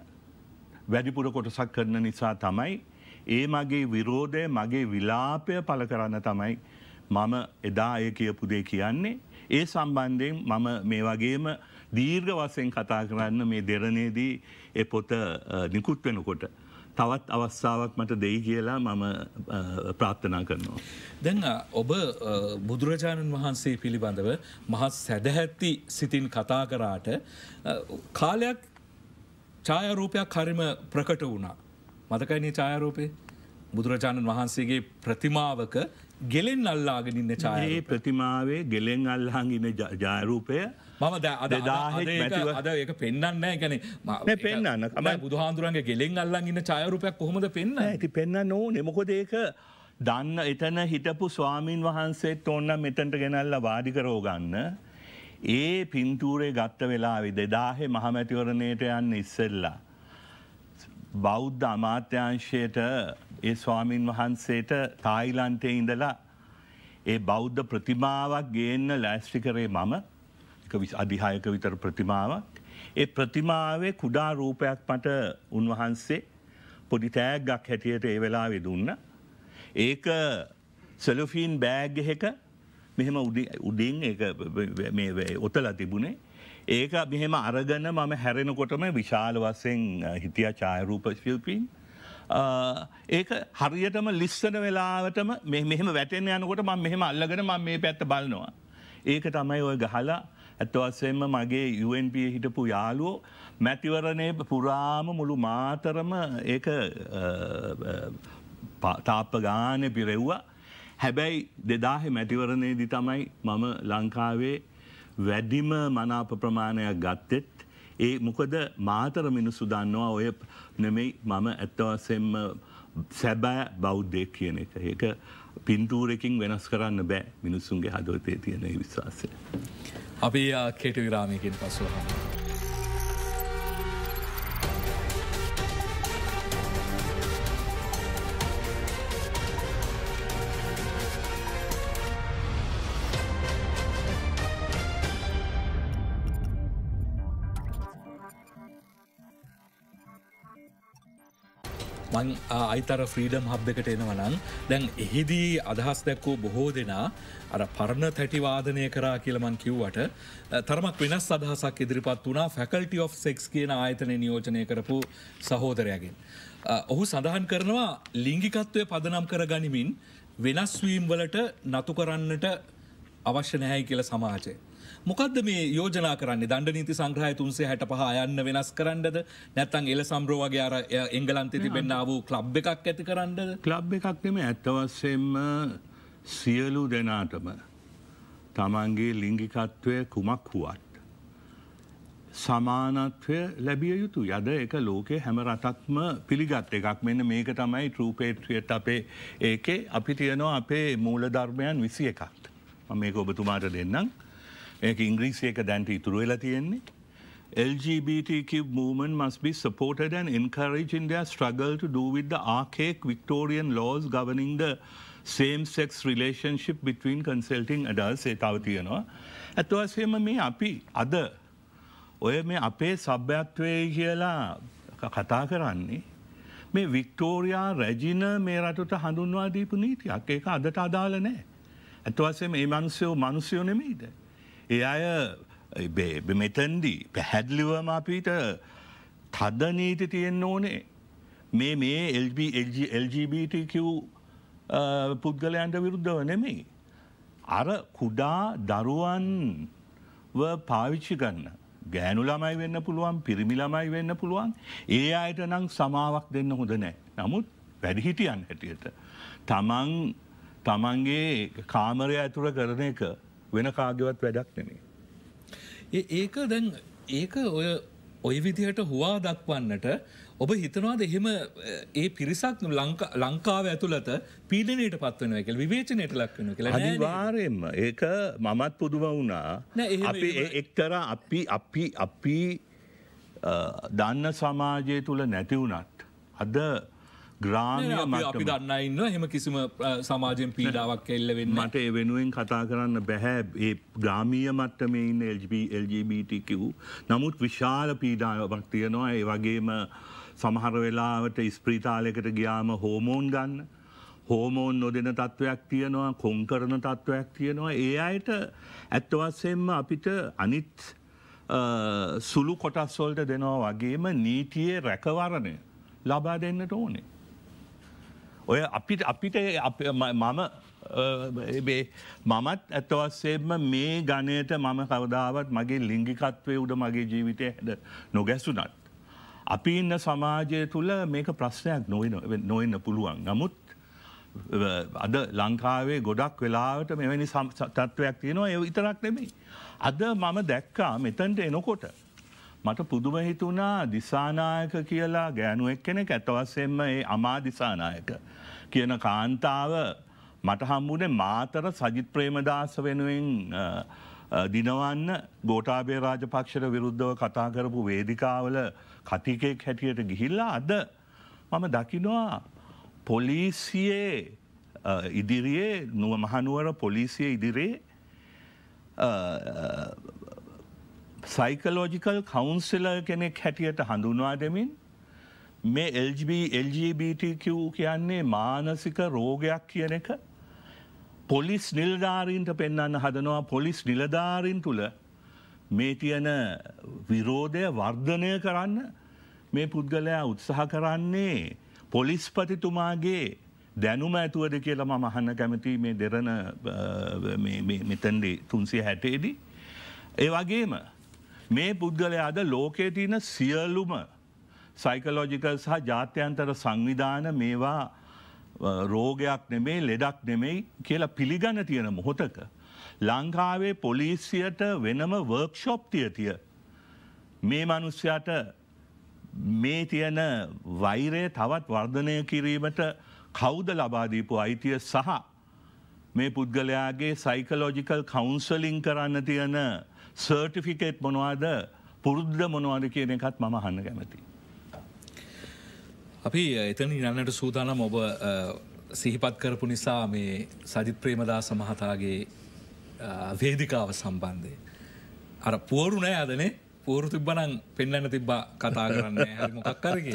වැඩිපුර කොටසක් කරන නිසා තමයි. ඒ මගේ විරෝධය මගේ විලාපය පල කරන්න තමයි. මම එදා අය කියපු දේ කියන්නේ. ඒ සම්බන්ධයෙන් මම මේ වගේම දීර්ඝ වසයෙන් කතා කරන්න මේ දෙරණේදී එ පොත නිකුත් වෙනකොට. තවත් අවස්සාාවක් මට දෙයි කියලා මම ප්‍රාත්ථනා කරනවා. දැන් ඔබ බුදුරජාණන් වහන්සේ පිළිබඳව මහත් සැදැහැත්ති සිතින් කතා කරාට කාලයක් ඡායරූපයක් හරිම ප්‍රකට වුණා. මතකයිනේ ඡායරූපය බුදුරජාණන් වහන්සේගේ ප්‍රතිමාවක ගෙලෙන් අල්ලාගෙන ඉන්න ඡායේ ප්‍රතිමාවේ ගෙලෙන් අල්ලාගෙන ඉන්න ජායරූපය මම ද අද අද ඒක පෙන්න්න ගැන පෙන්න්න ම බුදුහාන්දුරන්ගේ ගෙලෙන් අල්ලන් ඉන්න චයරුපයක් කොහොමද පෙන්න්න ඇති පෙන්න්න නෝ නෙමකොදේක දන්න එතන හිටපු ස්වාමීන් වහන්සේට ඔන්න මෙතන්ට ගෙනල්ල වාඩිකරෝගන්න. ඒ පින්තූරේ ගත්ත වෙලාවි දෙදාහෙ මහමැතිවරණයට යන්න ඉස්සෙල්ලා. බෞද්ධ අමාත්‍යංශයට ඒ ස්වාමීන් වහන්සේට තායිලන්ටේ ඉඳලා ඒ බෞද්ධ ප්‍රතිමාවක් ගේන්න ලෑස්ටිකරේ මම අධික අධිහායක විතර ප්‍රතිමාවක්. ඒ ප්‍රතිමාවේ කුඩා රූපයක් මට උන්වහන්සේ පොඩි තෑග්ගක් හැටියට ඒ වෙලා වෙදුන්න. ඒක සෙලොෆීන් බෑග්ගහෙක මෙහෙම උඩින් ඔතල තිබුණේ. ඒක මෙහෙම අරගන මම හැරෙනකොටම විශාල වසයෙන් හිටිය චායරූප ශිල්පීන්. ඒක හරියටම ලිස්සන වෙලාවටම මෙහෙම වැටෙන් යනකොට ම මෙහෙම අල්ලගෙන ම මේ පැත්ත බලනවා. ඒක තමයි ඔය ගහලා ඇත්තවස්සෙන්ම මගේ UNP හිටපු යාලුවෝ මැතිවරණය පුරාම මුළු මාතරම ඒ තාප්ප ගානය පිරෙව්වා හැබැයි දෙදාහෙ මැතිවරණයේදි තමයි මම ලංකාවේ වැඩිම මනාප ප්‍රමාණයක් ගත්තෙත් ඒ මොකද මාතර මිනිස්සු දන්නවා ඔය නෙමෙයි මම ඇත්තවසෙන්ම සැබෑ බෞද්ධය කියන එක ඒක පින්තූරකින් වෙනස් කරන්න බෑ මිනිස්සුන්ගේ හදවතේ තියෙන විශවාසය. අපි කෙටවිරාමයකින් uh, පසුවහන්න. මං අයිතර ෆ්‍රීඩම් හබ්දකට එනවනං දැන් එහිදී අදහස් දැක්වූ බොහෝ දෙනා අර පරණ තැටිවාදනය කරා කියලමන් කිව්වට තරමක් වෙනස් අදහසක් ඉදිරිපත් වනා ෆැකල්ටි of සෙක්ස් කියන ආයතනය නියෝජනය කරපු සහෝදරයගෙන්. ඔහු සඳහන් කරනවා ලිංගිකත්වය පදනම් කර ගනිමින් වෙනස්වීම් වලට නතු කරන්නට අවශ්‍ය නැහැයි කියල සමාජය. මොකක්ද මේ යෝජනා කරන්නේ දණ්ඩ නීති සංග්‍රහය තුන්සේ හැට පහ අයන්න වෙනස් කරන්නද නැත්තන් එල සම්රෝවගේ අර එංගලන්තෙති බෙන්න්න වූ ලබ් එකක් ඇති කරන්නද ලබ් එකක්නෙම ඇත්තවස්සෙන්ම සියලු දෙනාටම තමන්ගේ ලිංගිකත්වය කුමක් වුවත්. සමානත්වය ලැබිය යුතු යද එක ලෝකෙ හැම රටක්ම පිළිගත් එකක් මෙන්න මේක තමයි ට්‍රූපේට්‍රියට අපේ ඒකේ අපි තියනවා අපේ මූලධර්මයන් විසි එකක්ත්. මේක ඔබතුමාට දෙන්නම්. මේක ඉංග්‍රීසියක දැන්ට ඉතුරු වෙලා තියෙන්නේ. LGBTQ movement must be supported and encouraged in their struggle to do with the archaic Victorian laws governing the same-sex relationship between consulting adults ඒ තව තියෙනවා. ඇත්වසයම මේ අපි අද ඔය මේ අපේ සභ්‍යත්වය කියලා කතා කරන්නේ. මේ වික්ටෝරයා රැජින මේ රටට හඳුන්වා දීපු නීතියක් ඒක අදට අදාල නෑ. ඇත්වසේ මේ මනුස්සයෝ මනුස්යෝ නෙමීද. ඒ අය මෙතන්දී පැහැදිලිවම අපිට තද නීති තියෙන්න ඕනේ. මේ මේ LGBTQ පුද්ගලයන්ට විරුද්ධව නෙමෙයි. අර කුඩා දරුවන් පාවිච්චි ගන්න. ගෑනු ළමයි වෙන්න පුළුවන් පිරිමි ළමයි වෙන්න පුළුවන් ඒ අයට නං සමාවක් දෙන්න හොඳ නෑ. නමුත් වැඩිහිටියන් හැටියට. තමන් තමන්ගේ කාමරය ඇතුර කරන එක වෙන කාගවත් වැඩක් නෙමේ. ඒක දැන් ඒක ඔය ඔය විදිහට හවා දක්වන්නට ඔබ හිතනවාද එහෙම ඒ පිරිසක් ලංකාව ඇතුළත පීඩනයට පත්වන එක විවේචනයට ලක්වන කියලා අනිවාරයෙන්ම ඒක මමත් පුදුම වුණා අපි එක්තර අපි අපි අපි දන්න සමාජය තුළ නැතිවුණත් අද ග්‍රාමය අපි දන්නයින්න හෙම කිසිම සමාජයෙන් පීඩාවක් එල්ල වෙන්න මට ඒ වෙනුවෙන් කතා කරන්න බැහැ ඒ ග්‍රාමීය මට්ටම ඉන්න LGBTQ නමුත් විශාල පීඩාවක් තියෙනවා ඒ වගේම සමහර වෙලාවට ස්ප්‍රීතාලයකට ගියාම හෝමෝන් ගන්න හෝමෝන් නොදෙන තත්ත්වයක් තියෙනවා කොංකරන තත්ත්වයක් තියෙනවා ඒ අයට ඇත්තවස්සෙන්ම අපිට අනිත් සුළු කොටස්වොල්ට දෙනවා වගේම නීතියේ රැකවරණය ලබා දෙන්නට ඕනේ. ඔය අපිට අපිට මම එබේ මමත් ඇතවස්සේම මේ ගණයට මම කවදාවත් මගේ ලිංගිකත්වය උඩ මගේ ජීවිතය හැද නොගැසුනත්. අපි ඉන්න සමාජය තුළ මේක ප්‍රශ්නයක් නොයින නොඉන්න පුළුවන් නමුත් අද ලංකාවේ ගොඩක් වෙලාවට මෙවැනි තත්ත්වයක් තියෙනවා ඒ ඉතරක් නෙමේ. අද මම දැක්කා මෙතන්ට එනකොට මට පුදුම හිතුණා දිසානායක කියලා ගෑනුවෙක් කෙනෙක් ඇතවස්සෙන්ම ඒ අමා දිසානායක කියන කාන්තාව මට හම්බුනේ මාතර සජිත් ප්‍රේමදාස වෙනුවෙන් දිනවන්න ගෝටාබේ රාජපක්ෂර විරුද්ධව කතා කරපු වේදිකාවල කතිකෙක් හැටියට ගිහිල්ලා අද මම දකිනවා පොලිසියේ ඉදිරියේ නුව මහනුවර පොලිසිය ඉදිරේ සයිකලෝජිකල් කවුන්සිල කෙනෙක් හැටියට හඳුන්වා දෙමින් මේ LGBTQ කියන්නේ මානසික රෝගයක් කියන එක පොලිස් නිල්ධාරීන්ට පෙන්න්න හදනවා පොලිස් නිලධාරින් තුළ මේ තියන විරෝධය වර්ධනය කරන්න මේ පුද්ගලයා උත්සාහ කරන්නේ පොලිස්පතිතුමාගේ දැනුම ඇතුවද කියලා ම මහන්න කැමති මේ දෙරන මෙතන්ඩි තුන්සිය හැටේදී. ඒ වගේම මේ පුද්ගලයා අද ලෝකයේ තියෙන සියලුම සයිකලෝජිකල් සහ ජාත්‍යන්තර සංවිධාන මේවා රෝගයක් නෙමේ ලෙඩක් නෙමෙයි කියලා පිළිගන්න තියෙන මොහොතක. ලංකාවේ පොලිසියට වෙනම වර්ක්ෂොප් තියතිය. මේ මනුස්්‍යයට මේ තියන වෛරය තවත් වර්ධනය කිරීමට කෞද ලබාදීපු අයිතිය සහ. මේ පුද්ගලයාගේ සයිකලෝජිකල් කවුන්සලිං කරන්න තියන සර්ටිෆිකේට් මොනවාද පුරුද්ධ මොනවාද කියන එකත් මම හන්න කැමති. අපි එතන ඉන්නට සූදානම් ඔබ සිහිපත් කරපු නිසා මේ සජිත් ප්‍රේමදා සමහතාගේ වේදිකාව සම්බන්ධය. අර පුවරු නෑ අදනේ පූරු තිබ්බනං පෙන්න්න තිබ්බා කතා කරන්න මොකක්කරග.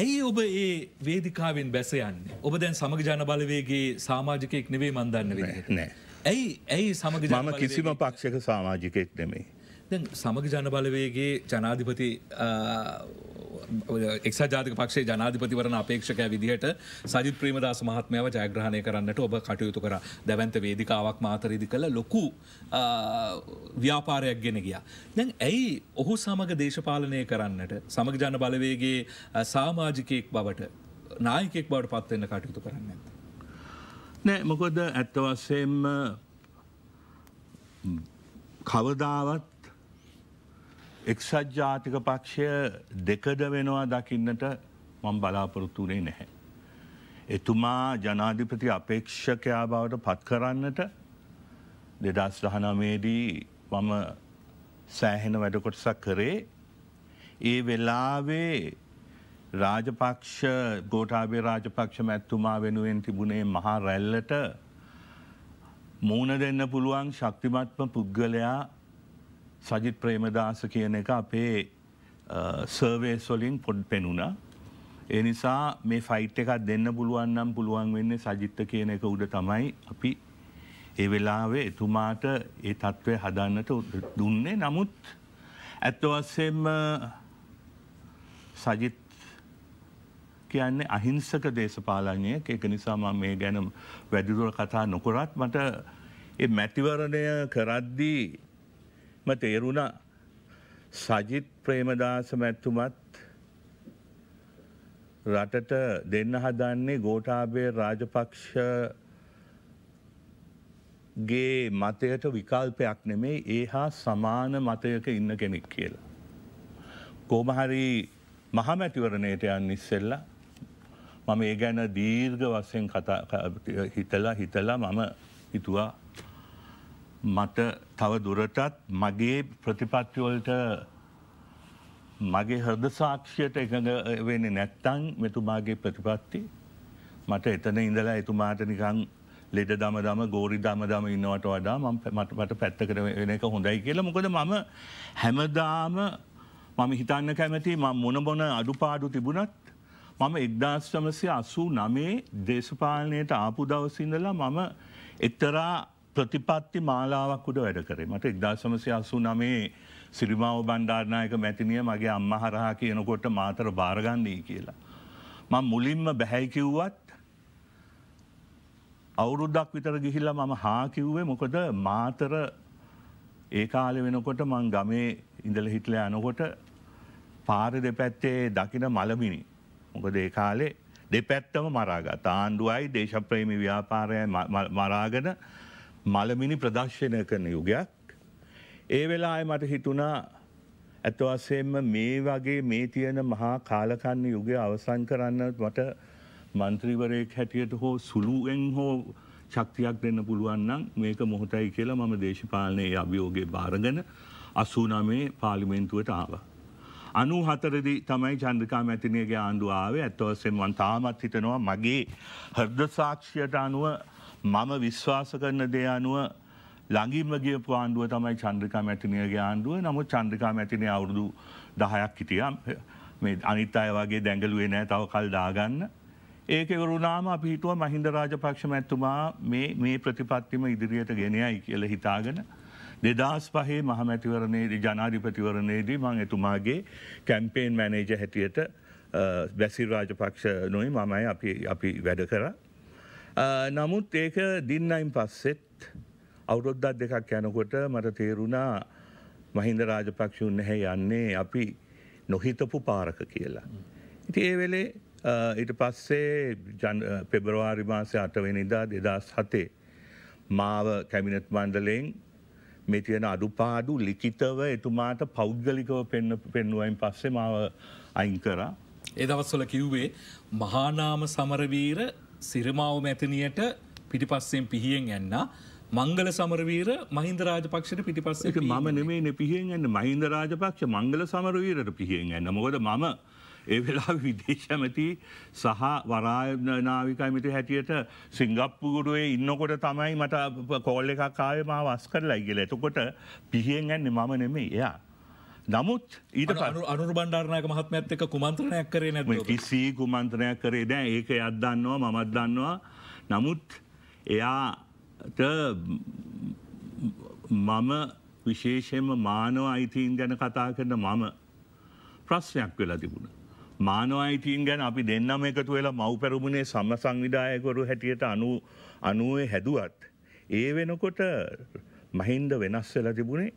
ඇයි ඔබ ඒ වේදිකාවෙන් බැසයන්න ඔබ දැන් සමග ජනබලවේගේ සාමාජිකයෙක් නෙවේ මන්දන්න වෙන නෑ. ඇයි ඇයි සමග මම කිසිම පක්ෂක සාමාජිකෙක් නෙමේ. දැන් සමග ජනබලවේගේ ජනාධිපති එක්ස ජාතික පක්ෂේ ජනාධිපතිවරන අපේක්ෂකය විදිහට සජිත් ප්‍රීමදාස මහත්මයාව ජයග්‍රහණය කරන්නට ඔබ කටයුතු කර දැවන්ත වේදිකාවක් මාතරීදි කළ ලොකු ව්‍යාපාරයක් ගෙන ගියා. දැන් ඇයි ඔහු සමග දේශපාලනය කරන්නට සමග ජන බලවේගේ සාමාජිකයෙක් බවට නායකෙක් බවට පත්වෙන්න කටයුතු කරන්න ඇත. නෑ මොකොද ඇත්තවස්සයෙන්ම කවදාවත් එක්සත් ජාතික පක්ෂය දෙකද වෙනවා දකින්නට මං බලාපොරොත්තුනේ නැහැ. එතුමා ජනාධිපති අපේක්ෂකයා බවට පත් කරන්නට දෙදස් දහනමේදී මම සෑහෙන වැඩකොටසක් කරේ ඒ වෙලාවේ රාජපක්ෂ ගෝටාබේ රාජපක්ෂ මැත්තුමා වෙනුවෙන් තිබුණේ මහා රැල්ලට මූුණ දෙන්න පුළුවන් ශක්තිමත්ම පුද්ගලයා සජිත් ප්‍රේමදාස කියන එක අපේ සර්වේස්වලින් පොඩ් පෙනුණ. ඒ නිසා මේ ෆයිට් එකක් දෙන්න පුළුවන්නම් පුළුවන් වෙන්නේ සජිත්ත කියන එක උඩ තමයි අපි ඒ වෙලාවේ එතුමාට ඒ තත්ත්වය හදන්නට දුන්නේ නමුත් ඇත්තවස්සෙම සජිත් කියන්නේ අහිංසක දේශපාලනයක් ඒක නිසාම මේ ගැනම් වැඩිදුර කතා නොකොරත් මට මැතිවරණය කරද්දී ම තේරුණ සජිත් ප්‍රේමදාස මැත්තුමත් රටට දෙන්න හදන්නේ ගෝටාබේ රාජපක්ෂ ගේ මතයට විකල්පයක් නෙමේ ඒ හා සමාන මතයක ඉන්න කෙනෙක් කියලා. කෝමහරී මහමැතිවරණයට යන්න ඉස්සෙල්ලා මම ඒ ගැන දීර්ග වස්සයෙන් හිතලා හිතලා මම හිතුවා මට තව දුරටත් මගේ ප්‍රතිපත්තිවලට මගේ හර්ද සාක්ෂයට එකඟ වෙන නැත්තං මෙතුමාගේ ප්‍රතිපත්ති මට එතන ඉඳලා එතුමාට නිකං ලෙඩ දම දම ගෝරි දම දම ඉන්නවට වඩා මට පැත්තකර වෙන එක හොඳයි කියලා මොකද මම හැමදාම මම හිතන්න කැමති ම මොන බොන අඩුපාඩු තිබුණත් මම එක්දාශ්‍රමසය අසූ නමේ දේශපාලනයට ආපු දවසිඳලා මම එක්තරා ප්‍රතිපත්ති මාලාවක් උඩ වැඩ කරේ මට එක්දාශමසය අසූ නමේ සිරිමාව බණ්ඩාර්නායක මැතිනිය මගේ අම්ම හරහා කියනකොට මාතර භාරගන්දී කියලා. මං මුලින්ම බැහැයිකිව්වත් අවුරුද්දක් විතර ගිහිල්ල මම හාකිව්වේ මොකද මාතර ඒ කාලෙ වෙනකොට මං ගමේ ඉඳල හිටල යනකොට පාර දෙපැත්තේ දකින මලමිනිි මොකද ඒ කාලේ දෙපැත්තම මරාගත් ආණ්ඩුවයි දේශප්‍රේමි ව්‍යාපාරය මරාගෙන මළමිනි ප්‍රදර්ශනය කරන යුගයක්. ඒ වෙලා මට හිතුනා ඇතවස්සෙන්ම මේ වගේ මේ තියෙන මහා කාලකන්න යුගය අවසන් කරන්න මට මන්ත්‍රීවරයෙක් හැටියට හෝ සුළුවෙන් හෝ ශක්තියක් දෙන්න පුළුවන්නම් මේක මොහොතයි කියලා මම දේශපාලනයේ අභියෝගේ භාරගන අසුනමේ පාලිමෙන්තුවට ආවා. අනු හතරදි තමයි චන්ද්‍රකා මැතිනියගේ ආණ්ඩු ආවේ ඇත්තවසෙන් වන් තාමත් හිතනවා මගේ හර්ද සාක්ෂයට අනුව මම විශ්වාස කරන දේ අනුව ළඟින්මගේ පාණ්ඩුව තමයි චන්ද්‍රකා මැතිනියගේ ආණ්ඩුව නමු චන්ද්‍රකා මැතිනය අවුරුදු දහයක් හිටියම් මේ අනිත් අය වගේ දැඟලුවේ නෑ තව කල් දාගන්න. ඒකවරුණාම අපිහිටුව මහින්ද රාජපක්ෂ මැත්තුමා මේ ප්‍රතිපත්තිම ඉදිරියට ගෙනයයි කියල හිතාගෙන දෙදස් පහේ මහමැතිවරණයේදී ජනාධිපතිවරණයේදී මං එතුමාගේ කැම්පේෙන් මැනේජ හැටියට බැසිරාජ පක්ෂ නොයි මමයි අපි අපි වැඩ කර. නමුත් ඒක දින්නයින් පස්සෙත් අවුරොද්දත් දෙකක් යනකොට මට තේරුණා මහින්ද රාජපක්ෂුන් නැහැ යන්නේ අපි නොහිතපු පාරක කියලා. ඉති ඒ වෙලේ ඊට පස්සේ පෙබරවාරි මාසය අටවෙනිදා දෙදස් හතේ මාව කැමිනත් මණ්ඩලෙන් මේ තියෙන අඩුපාඩු ලිකිතව එතුමාට පෞද්ගලිකව පෙන්න පෙන්නුවයින් පස්සේ මාව අයින් කරා. ඒදවස්වල කිව්වේ මහානාම සමරවීර සිරමාව මැතිනියට පිටිපස්සෙන් පිහියෙන් යන්න. මංගල සමරවීර මහින්ද රාජපක්ෂට පිටිපස්ස මම නෙමේ පිහියෙන් ඇන්න මහින්ද රාජපක්ෂ මංගල සමරවීරට පිහියෙන් ඇන්න මොකද මම ඒ වෙලා විදේශමති සහ වරානාවිකමිට හැටියට සිංගප්පුගුරුවේ ඉන්නකොට තමයි මට කෝල්ල එකක් කාවම වස් කරලා ඉගල එතකොට පිහෙන් ඇන්නේ මම නෙමේ එයා. නමුත් ඊට පරු අරු බන්ඩාරණයක මහත්මඇත්තක කුමන්ත්‍රණයක් කරේ නැ කිසි කුමන්ත්‍රණයක් කරේ දෑ ඒක අත්දන්නවා මමත් දන්නවා නමුත් එයාට මම විශේෂයෙන්ම මානව අයිතීන් ගැන කතා කරන මම ප්‍රශ්නයක් වෙලා තිබුණ. මානවායිතීන් ගැන අපි දෙන්නම එකතු වෙලා මව් පැරුමුණේ සම සංවිධායකොරු හැටියට අනු අනුවේ හැදුවත්. ඒ වෙනකොට මහින්ද වෙනස් වෙලා තිබුණේ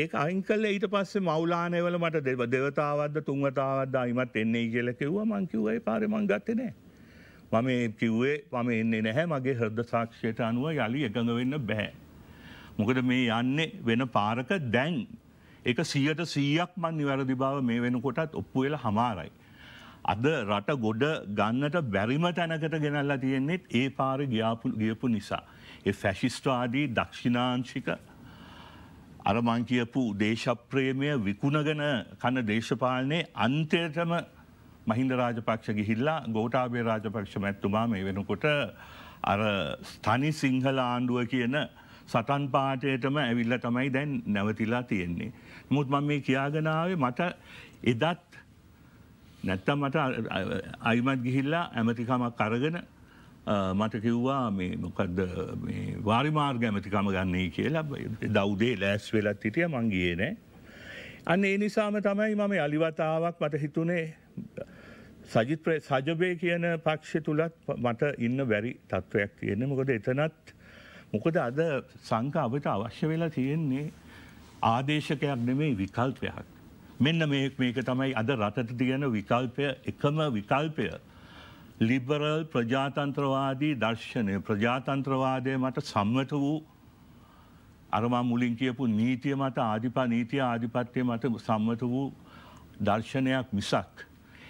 ඒක අංකල්ල ඊට පස්සේ මවලානයවල මට දෙව දෙවතාවද තුන්වතාවද අයිමත් එන්නේ කියල කිව්ව මංකිව්වයි පාරමං ගත්තනේ. මම කිව්වේ මම එන්නේ නැහැ මගේ හෘද සාක්ෂයට අනුව යළි එකඟ වෙන්න බැහැ. මොකද මේ යන්නේ වෙන පාරක දැන්. එක සියට සීයක් මන් නිවැරදි බව මේ වෙනකොටත් ඔප්පු වෙලා හමාරයි. අද රට ගොඩ ගන්නට බැරිම තැනකට ගෙනල්ලා තියෙන්නේෙත් ඒ පාර ගියාපු ගියපු නිසා. ඒ ෆැශිස්ට්‍රාඩී දක්ෂිනාංශික අරමං කියපු දේශප්‍රේමය විකුණගෙන කන දේශපාලනේ අන්තයටම මහින්ද රාජපක්ෂ ගිහිල්ලා ගෝටාබේ රාජපක්ෂ මැත්තුමා මේ වෙනකොට අර ස්ථනි සිංහල ආණ්ඩුව කියන සටන් පාටයටම ඇවිල්ල තමයි දැන් නැවතිලා තියෙන්නේ. මුත් මම මේ කියාගෙනාවේ මට එදත් නැත්තම් මට අයිමත් ගිහිල්ලා ඇමතිකමක් කරගෙන මට කිව්වා මේ මොකක්ද වාරිමාර්ග ඇමතිකම ගන්නේ කියලා දෞදේ ලෑස් වෙලත් හිටිය මංගේ නෑ. අන්න ඒ නිසාම තමයි මම අලිවතාවක් මට හිතුනේ සජිත සජබය කියන පක්ෂ තුළත් මට ඉන්න බැරි තත්ත්වයක් තියෙන මොකද එතනත් මොකද අද සංක අපට අවශ්‍ය වෙලා තියෙන්නේ ආදේශකයක් නෙමේ විකල්පයක්. මෙන්න මේක තමයි අද රටට තියෙන විකල්පය එකම විකල්පය. ලිබරල් ප්‍රජාතන්ත්‍රවාදී දර්ශනය ප්‍රජාතන්ත්‍රවාදය මට සම්මත වූ අරමා මුලින් කියපු නීතිය මත ආධිපා නීතිය ආධිපත්‍යය මත සම්මත වූ දර්ශනයක් මිසක්.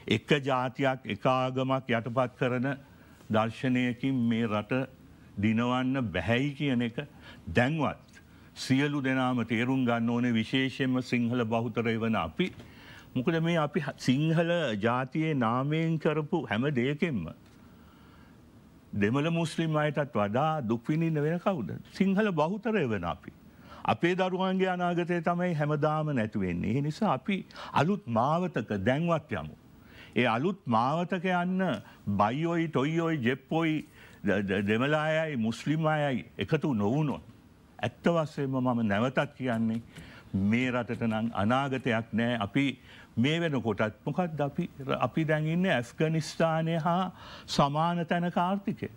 එක ජාතියක් එකාගමක් යටපත් කරන දර්ශනයකින් මේ රට දිනවන්න බැහැයි කියන එක දැන්වත් සියලු දෙනාම තේරුම් ගන්න ඕනේ විශේෂයෙන්ම සිංහල බෞතරය වන අපි. මොකද මේ අපි සිංහල ජාතියේ නාමයෙන් කරපු හැම දෙයකෙන්ම. දෙමළ මුස්ලිම් අයටත් වඩා දුක්විනින්න වෙන කවුද. සිංහල බෞතරය වන අපි. අපේ දරුවන්ගේ අනාගතය තමයි හැමදාම නැතිවෙන්නේ. ඒ නිසා අපි අලුත් මාවතක දැන්වත් යමු. ඒ අලුත් මාවතක යන්න බයිෝයි ටොයිෝයි ජෙප්පොයි දෙමලායයි මුස්ලිම් අයයි එකතු නොවුනොත්. ඇත්ත වස්සේම මම නැවතත් කියන්නේ මේ රටට නම් අනාගතයක් නෑ අපි මේ වෙන කොටත් මොකත් අපි අපි දැඟන්න ඇෆ්ගනිස්ථානය හා සමාන තැන කාර්ථිකය.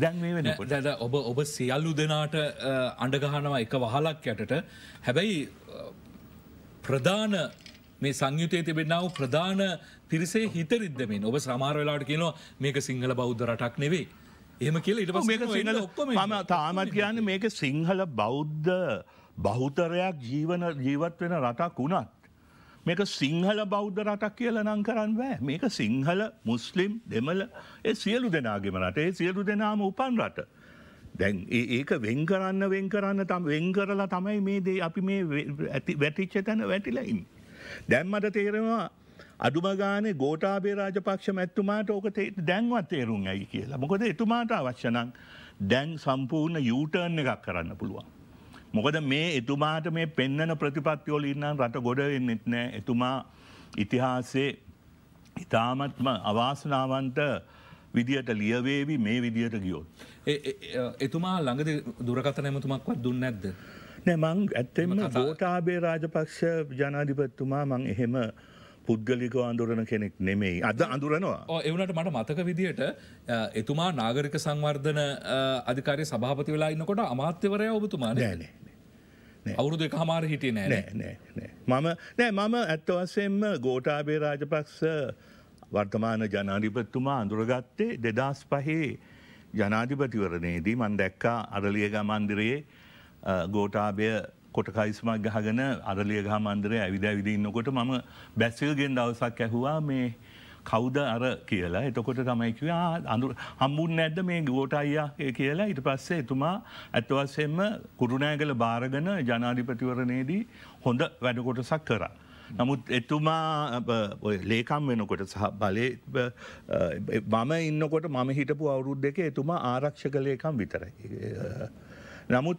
දැන් ඔබ ඔබ සියල්ලු දෙනාට අඩගහනවා එක වහලක් යටට හැබැයි ප්‍රධාන මේ සංයුතය තිබෙන්නාව ප්‍රධාන පිරිසේ හිතරිද්දමින් ඔබ සමාරවෙලාට කියනවා මේක සිංහල බෞද්ධ රටක් නෙවෙේ. එම කියල ඉට මේක සිංහල ම තාමත් කියන්න මේක සිංහල බෞද්ධ බෞතරයක් ජීවන ජීවත් වෙන රටක් වුණත්. මේක සිංහල බෞද්ධ රටක් කියල නං කරන්න වෑ මේක සිංහල මුස්ලිම් දෙමල ඒ සියලු දෙනාගෙම රට ඒ සියලු දෙනාම උපන් රට. දැන් ඒක වෙන් කරන්න වෙන් කරන්න තම් වෙන් කරලා තමයි මේ දේ අපි මේ වැටිච්ච තැන වැටිලයින්. දැම්මට තේරෙනවා අඩුමගානේ ගෝටාබේ රාජපක්ෂ මැත්තුමාට ඕක දැන්වත් තේරුම් ඇයි කියලා මොකද එතුමාට අවශ්‍යනං දැන් සම්පූර්ණ යුටර්න් එකක් කරන්න පුළුවන්. මොකද මේ එතුමාට මේ පෙන්නන ප්‍රතිපත්තිවල ඉන්නම් රට ගොඩ වෙන්නෙත් නෑ එතුමා ඉතිහාසේ ඉතාමත්ම අවාසනාවන්ට විදිහට ලියවේවි මේ විදිහට ගියොත්. එතුමා ළඟද දුරකත නැමතුමක්වත් දුන්න ඇද. නෑ මං ඇත්තෙම ගෝටාබේ රාජපක්ෂ ජනාධිපත්තුමා මං එහෙම පුද්ගලික අඳුරන කෙනෙක් නෙමෙයි අද අඳුරනවා එවනට මට මතක විදියට එතුමා නාගරික සංවර්ධන අධිකාරය සභාපති වෙලා ඉන්නකොට අමාත්‍යවරය ඔබතුමා නෑන අවුරුදු එක හමාර හිටිය නෑ නෑ මම නෑ මම ඇත්තවස්සෙන්ම ගෝටාබේ රාජපක්ෂ වර්තමාන ජනාධිපත්තුමා අඳුරගත්තේ දෙදස් පහේ ජනාධිපතිවරණයේදී මන් දැක්කා අරලියග මන්දිරයේ ගෝටාබය කොටකයිස්මක් ගහගෙන අරලිය ගහ මන්දරය ඇවිද විදින්නකොට මම බැස්සල්ගෙන් දවසක් ඇහවා මේ කෞද අර කියලා එතකොට තමයිකවා අඳු හම්බුන් නැද්ද මේ ගෝට අයියා කියලා ඉට පස්සේ එතුමා ඇත්තවස්සෙන්ම කුරුණෑගල භාරගන ජනාධිපතිවරණයේදී හොඳ වැඩකොටසක් කරා. නමුත් එතුමා ලේකම් වෙනකොට සහ බලය මම ඉන්නකොට මම හිටපු අවුරුද් දෙක එතුමා ආරක්ෂක ලේකම් විතරයි. නමුත්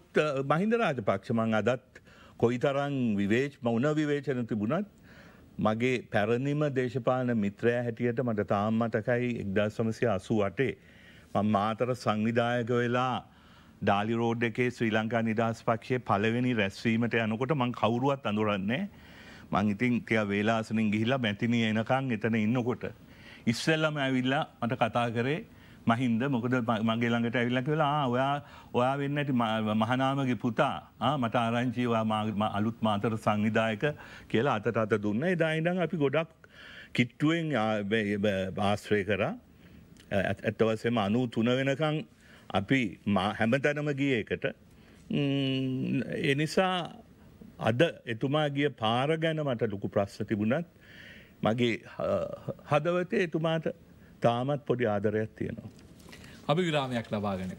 මහින්ද රාජපක්ෂමං අදත් කොයිතරං විවේච් මවුන විවේචන තිබුණත් මගේ පැරණිම දේශපාන මිත්‍රය හැටියට මට තාම් මතකයි එක්දස් සමසය අසු වටේ. මං මාතර සංවිධායක වෙලා ඩාලි රෝඩ් එකේ ශ්‍රී ලංකා නිදහස් පක්ෂය පලවෙනි රැස්වීමට යනකොට මං කවුරුවත් අඳුරන්නේ මං ඉතින් තිය වේලාසනින් ගිහිලා මැතිනී එනකං එතන ඉන්නකොට. ඉස්සල්ලම ඇවිල්ලා මට කතා කරේ මහින්ද මොකද මගේ ළඟට ඇවිල්ල කියලා ඔයා ඔයා වෙන්න ඇති මහනාමගේ පුතා මට ආරංචිවා අලුත් මාතර සංවිධායක කියලා අතට අත දුන්න එදායිඩං අපි ගොඩක් කිට්ටුවෙන් ආශ්‍රය කර ඇත්තවසම අනූ තුන වෙනකං අපි හැමතැනම ගිය එකට එනිසා අද එතුමාගිය පාර ගැන මට ලොකු ප්‍රශ්න තිබුණත් මගේ හදවතේ එතුමාට තාමත් පොඩි ආදරයක් තියෙනවා. අපි විරාමයක් ලබාගෙන.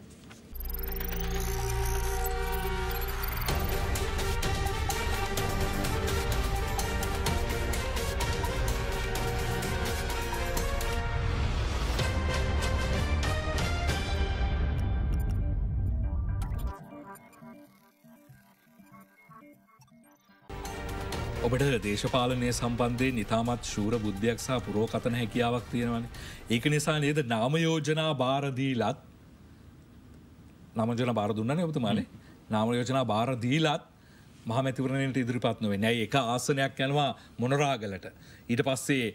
අපට දේශපාලනය සම්බන්ධයෙන් ඉතාමත් ශූර බුද්ධයක් සහ පුරෝකතන හැකියාවක් තියෙනවන. ඒක නිසා නේද නාමයෝජනා භාරදීලත් නමජන බාරදුන්නන ඔබතුමානේ නාමයෝජනා භාරදීලත් මහමැතිවරණයට ඉදිරිපත්නවේ නැයි එක ආසනයක් යනවා මොනරාගලට. ඊට පස්සේ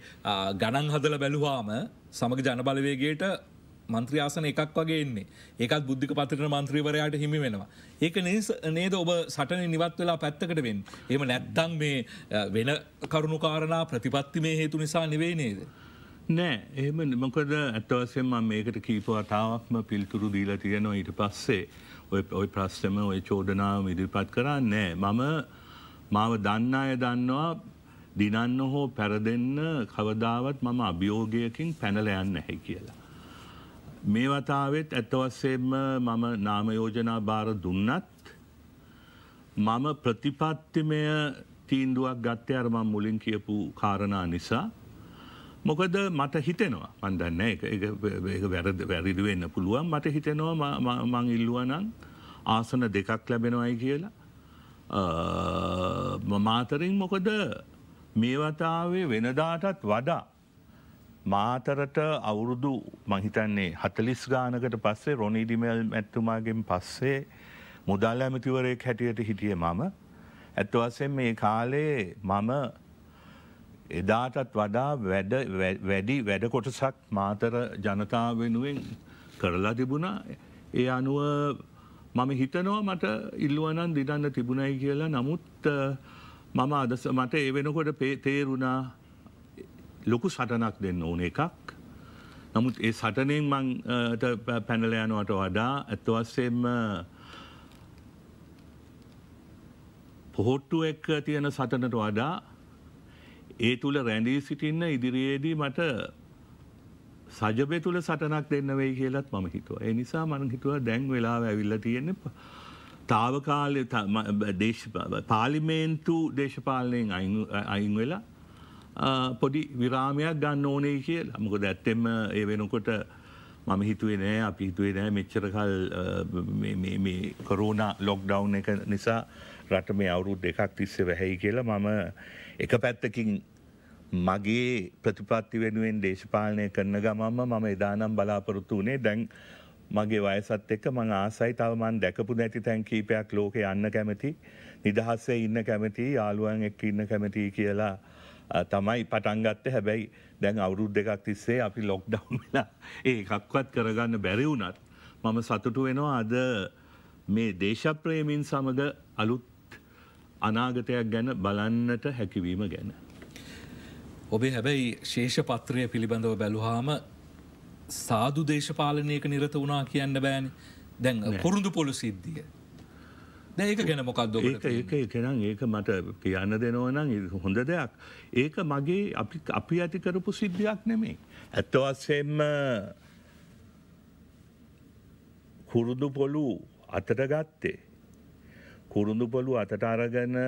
ගණන් හදල බැලුවාම සමග ජනබලවේගේට මන්ත්‍රයාසන එකක් වගේ එන්නේ ඒකත් බුද්ධික පත්තිකන මන්ත්‍රීවරයාට හිමි වෙනවා. ඒක නිස නේද ඔබ සටන නිවත් වෙලා පැත්තකට වෙන් එම නැත්තං මේ වෙන කරුණුකාරණා ප්‍රතිපත්ති මේ හේතු නිසා නෙවේ නේද. නෑ එහම නිමකද ඇත්තවසෙන් මේකට කීප වතාවක්ම පිල්තුරු දීලා තියෙනවා ඊට පස්සේ ඔය ඔයි ප්‍රශ්නම ඔය චෝදනාව ඉදිරිපත් කරන්න නෑ මම මාව දන්න අය දන්නවා දිනන්න හෝ පැරදෙන්න කවදාවත් මම අභියෝගයකින් පැනල යන්න ඇහැ කියලා. මේ වතාවෙත් ඇතවස්සෙන්ම මම නාමයෝජනා භාර දුන්නත් මම ප්‍රතිපත්තිමය තීන්දුවක් ගත්තය අරමම් මුලින් කියපු කාරණා නිසා. මොකද මට හිතෙනවා මන්දන්න එක වැරද වැරිදි වෙන්න පුළුවන් මට හිතෙනවා මං ඉල්ලුවනන් ආසන දෙකක් ලැබෙනවයි කියලා. මමාතරින් මොකද මේ වතාවේ වෙනදාටත් වඩා මාතරට අවුරුදු මහිතන්නේ හතලිස් ගානකට පස්සේ රොනිඩිමල් ඇත්තුමාගෙන් පස්සේ මුදල් ඇමතිවරයෙක් හැටියට හිටිය මම ඇත්තවසෙන් මේ කාලේ මම එදාටත් වඩා වැඩි වැඩ කොටසක් මාතර ජනතාව වෙනුවෙන් කරලා තිබුණා ඒ අනුව මම හිතනවා මට ඉල්ලුවනන් දිඩන්න තිබුණයි කියලා නමුත් මම අදස මට ඒ වෙනකොට තේරුණා ලොකු සටනක් දෙන්න ඕන එකක්. නමුත් ඒ සටනෙන් මං පැනලයනවට වඩා ඇත්තවස්සෙම පොහොට්ටු එක් තියෙන සටනට වඩා ඒ තුළ රැඳී සිටින්න ඉදිරියේදී මට සජබය තුළ සටනක් දෙන්න වෙයි කියලත් මම හිතුව. ඒ නිසා මන හිතුව දැන් වෙලාව ඇවිල්ල තියෙන තාවකාල පාලිමේන්තු දේශපාලනයෙන් අයින් වෙලා පොඩි විරාමයක් ගන්න ඕනේ කියල මොකද ඇත්තෙම ඒ වෙනකොට මම හිතුවේ නෑ අපි හිතුවේ නෑ මෙච්චරකල් කරුණ ලොක්ඩව් එක නිසා රට මේ අවුරුත් දෙකක් තිස්සේ වැහැයි කියලා මම එක පැත්තකින් මගේ ප්‍රතිපත්ති වෙනුවෙන් දේශපාලනය කරන ගමම මම එදානම් බලාපොරොත්තු වනේ දැන් මගේ වයසත් එක්ක මං ආසයි තවමන් දැකපු නැති තැන් කීපයක් ලෝක යන්න කැමති නිදහස්සේ ඉන්න කැමති යාළුවන් එක් ඉන්න කැමති කියලා තමයි පටන්ගත්ත හැබැයි දැන් අවුරුද් දෙකක් තිස්සේ අපි ලොක්්ඩව්ලා ඒ එකක්වත් කරගන්න බැරිවුනත් මම සතුටු වෙනවා අද මේ දේශප්‍රේමින් සමඟ අලුත් අනාගතයක් ගැන බලන්නට හැකිවීම ගැන. ඔබේ හැබැයි ශේෂ පත්‍රය පිළිබඳව බැලුහාම සාදු දේශපාලනයක නිරත වනා කියන්න බෑන් දැන් කොරුදු පොළු සිද්ධිය ඒක ගැන මොකක්ද ඒක ඒක නම් ඒක මට කියන්න දෙනවනම් හොඳ දෙයක්. ඒක මගේ අපි අපි ඇතිකරපු සිද්ධියක් නෙමේ. ඇත්තවස්සෙන්ම කුරුදු පොලු අතට ගත්තේ. කුරුඳු පොලු අතට අරගන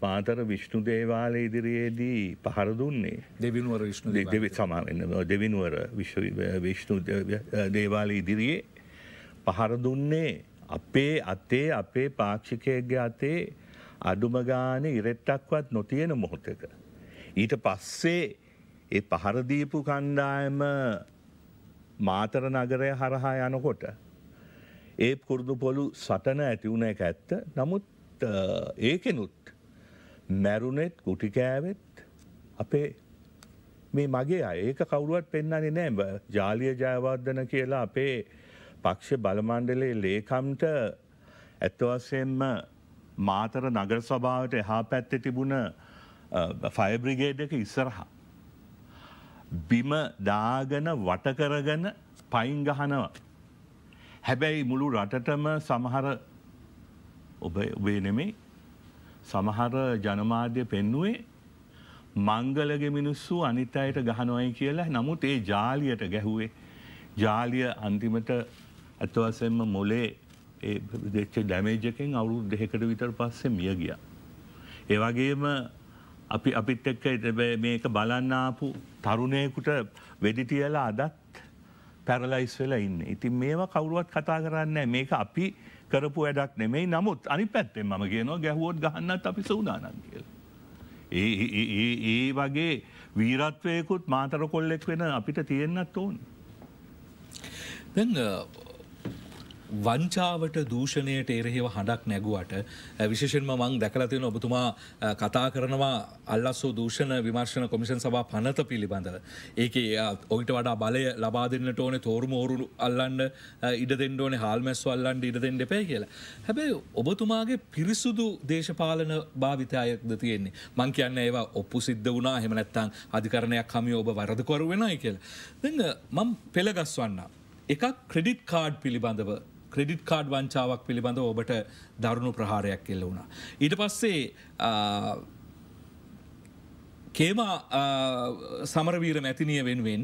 පාතර විශ්ණු දේවාල ඉදිරියේදී පහර දුන්නේ දෙවිනුවර විශ්ණු දෙවි සමාවෙන්න දෙවිනුවර විශ්ණු දේවාල ඉදිරියේ පහර දුන්නේ අපේ අතේ අපේ පාක්ෂිකයගේ අතේ අඩුමගාන ඉරෙට්ටක්වත් නොතියෙන මොහොතක. ඊට පස්සේ ඒ පහරදීපු කණ්ඩායම මාතර නගරය හරහා යනකොට. ඒ කුරුදු පොළු සටන ඇතිවුණ එක ඇත්ත නමුත් ඒකෙනුත් මැරුණෙත් කුටිකෑවෙත් අපේ මේ මගේ ඒක කවුරුවත් පෙන්න්නන්නේ නෑ ජාලිය ජයවර්ධන කියලා අපේ පක්ෂ බලමණ්ඩලේ ලේකම්ට ඇත්තවසයෙන්ම මාතර නගර ස්වභාවට එහා පැත්තෙ තිබුණ ෆයබ්‍රිගේඩ එක ඉස්සරහා. බිම දාගන වටකරගන පයින් ගහනවා. හැබැයි මුළු රටටම සමහර ඔබේ නෙමේ සමහර ජනමාධ්‍ය පෙන්නුවේ මංගලගේ මිනිස්සු අනිත් අයට ගහනොයි කියලා නමුත් ඒ ජාලියට ගැහුවේ ජාලිය අන්තිමට ඇත්තවසෙන්ම මොලේ දෙච්ච ඩැමේජකෙන් අවුරු දෙහෙකට විතර පස්සේ මිය ගිය. ඒවගේම අපි අපිත් එක්ක මේක බලන්නාපු තරුණයකුට වෙඩිටියලා අදත් පැරලයිස් වෙලා ඉන්න. ඉතින් මේවා කවුරුවත් කතා කරන්න මේක අපි කරපු වැඩක් නෙමෙයි නමුත් අනි පැත්තෙන් මම කියනවා ගැහුවොත් ගහන්නත් අපි සූදානන් කියල. ඒ වගේ වීරත්වයකුත් මාතර කොල්ලෙක් වෙන අපිට තියෙන්න්නත් ඕන්. දැන් වංචාවට දූෂණයට එරෙහිව හඬක් නැගුවට විශේෂෙන්ම මං දැකලතියෙන ඔබතුමා කතා කරනවා අල්ලස්සෝ දූෂණ විමර්ශණ කොමිෂන් සභා පනත පිළිබඳව. ඒක ඔයිට වඩා බලය ලබාදන්නට ඕනේ තෝරම ඕරු අල්ලන්න ඉඩදෙන්ට ඕනේ හල්මැස් වල්ලන්ට ඉඩදෙන් දෙපය කියලා. හැබැයි ඔබතුමාගේ පිරිසුදු දේශපාලන භාවිතයක්ද තියෙන්නේ මං කියන්න ඒවා ඔප්පු සිද්ධ වුණා හෙමනැත්තං අධිකරණයක් හමිය ඔබ වරදකරු වෙනයි කියලා. දෙන්න මං පෙළගස්වන්න. එකක් ක්‍රෙඩිට් කාඩ් පිළිබඳව ක්‍රෙඩිට් කාඩ් වංචාවක් පිළිබඳ ඔබට දරුණු ප්‍රහාරයක් කෙල්ල වුණා. ඊට පස්සේ කේම සමරවීර මැතිනිය වෙනුවෙන්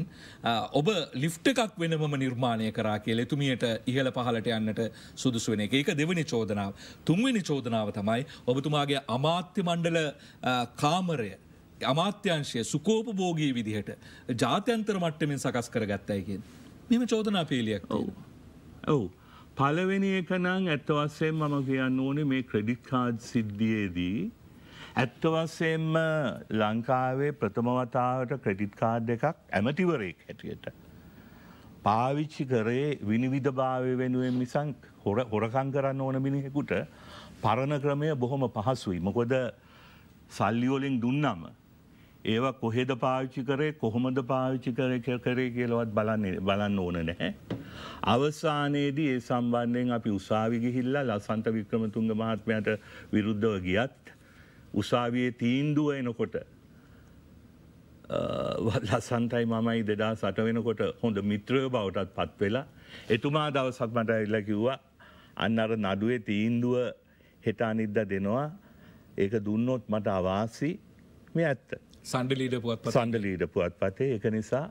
ඔබ ලිෆ්ට එකක් වෙනම නිර්මාණය කරා කිය එතුමියට ඉහළ පහලට යන්නට සුදුසු වෙන එක එක දෙවනි චෝදනාව තුන්වෙනි චෝදනාව තමයි ඔබතුමාගේ අමාත්‍ය මණ්ඩල කාමරය අමාත්‍යංශය සුකෝපභෝගී විදිහට ජාත්‍යන්තර මට්ටමින් සකස් කරගත්තයකින් මෙම චෝදනා පේලියක් ඔවු ඔවු පලවෙනි එක නම් ඇත්තවස්සයෙන් මම කියන්න ඕනේ මේ ක්‍රෙඩිට් කාඩ් සිද්ධියේදී ඇත්තවස්සයෙන්ම ලංකාවේ ප්‍රථමවතාවට ක්‍රෙඩිට් කාඩ් එකක් ඇමතිවරයෙක් හැටියට. පාවිච්චි කරේ විනිවිධභාවය වෙනුවෙන් නිසං හොරකං කරන්න ඕන මිනිහෙකුට පරණ ක්‍රමය බොහොම පහසුයි. මොකොද සල්ලිවලින් දුන්නම ඒවා කොහෙද පාවිච්චි කරේ කොහොමද පාවිච්චි කරය කරේ කියලවත් බලන්න බලන්න ඕන නැහැ. අවසානයේදී ඒ සම්බන්ධයෙන් අපි උසාවිගිහිල්ලා ලසන්ත වික්‍රමතුන්ග මහත්මයට විරුද්ධව ගියත් උසාවියේ තීන්දුව එනකොට ලසන්තයි මමයි දෙදා සට වෙනකොට හොඳ මිත්‍රයෝ බවටත් පත්වෙලා එතුමා දවසත් මට ඉල්ල කිව්වා අන්න අර නඩුවේ තීන්දුව හෙට අනිද්ද දෙනවා ඒක දුන්නොත් මට අවාසි මේ ඇත්ත සන්ඩලීඩ පුවත් සන්ඩලීඩ පුවත් පතේ එක නිසා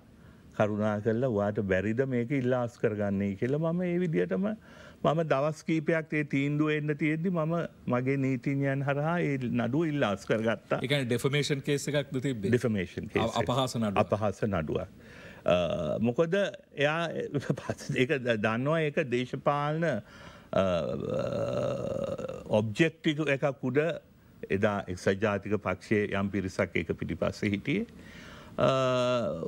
කරුණා කරලා වාට බැරිද මේක ඉල්ලාස් කරගන්නේ කියලා මම ඒ විදිටම මම දවස් කීපයක් ඒ තීන්දුව එන්න තියෙද්දි මම මගේ නීතිඥයන් හරහා ඒ නඩුව ඉල්ලාස් කරගත්තා එක ඩෙෆමේෂන් කේස එකක් තිබ ඩිෆමේෂන් අපහසන අපහස නඩුවක්. මොකොද එයා දන්නවා එක දේශපාලන ඔබ්ජෙක්ටි එකක් උඩ එදා එක්සජාතික පක්ෂයේ යම් පිරිසක් එක පිටිපස්ස හිටියේ.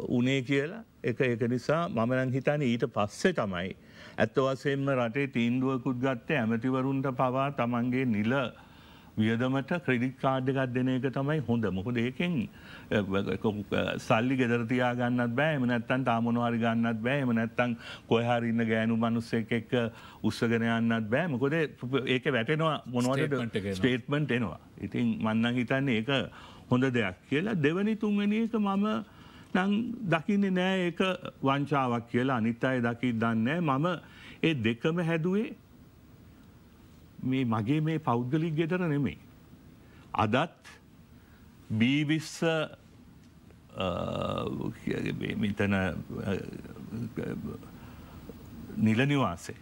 උනේ කියලා එක එක නිසා මමනං හිතන ඊට පස්සේ තමයි. ඇත්තවසයෙන්ම රටේ තීන්දුවකුත් ගත්ත ඇමතිවරුන්ට පවා තමන්ගේ නිල වියදමට ක්‍රඩික් කාඩ් එකක් දෙන එක තමයි හොඳ මොකද ඒකෙන් සල්ලි ගෙදරතියා ගන්නත් බෑ එමනැත්තන් තාමනවාරි ගන්නත් බෑ එමනැත්තං කොහරින්න ගෑනු මනුස්සෙක් එක් උත්සගෙන යන්නත් බෑ මොකොද ඒක වැටෙනවා මොනවට ස්ටේට්මන්ට් එනවා ඉතින් මන්න හිතන්න ඒක හොඳ දෙයක් කියලා දෙවනි තුන්වෙනි එක මම නං දකින්නේ නෑ ඒක වංචාවක් කියලා අනිත් අය දකි දන්නේ මම ඒ දෙකම හැදුවේ මේ මගේ මේ පෞද්ගලික් ගෙදර නෙමෙයි. අදත් බීවිස්ස මෙතන නිලනිවාසේ.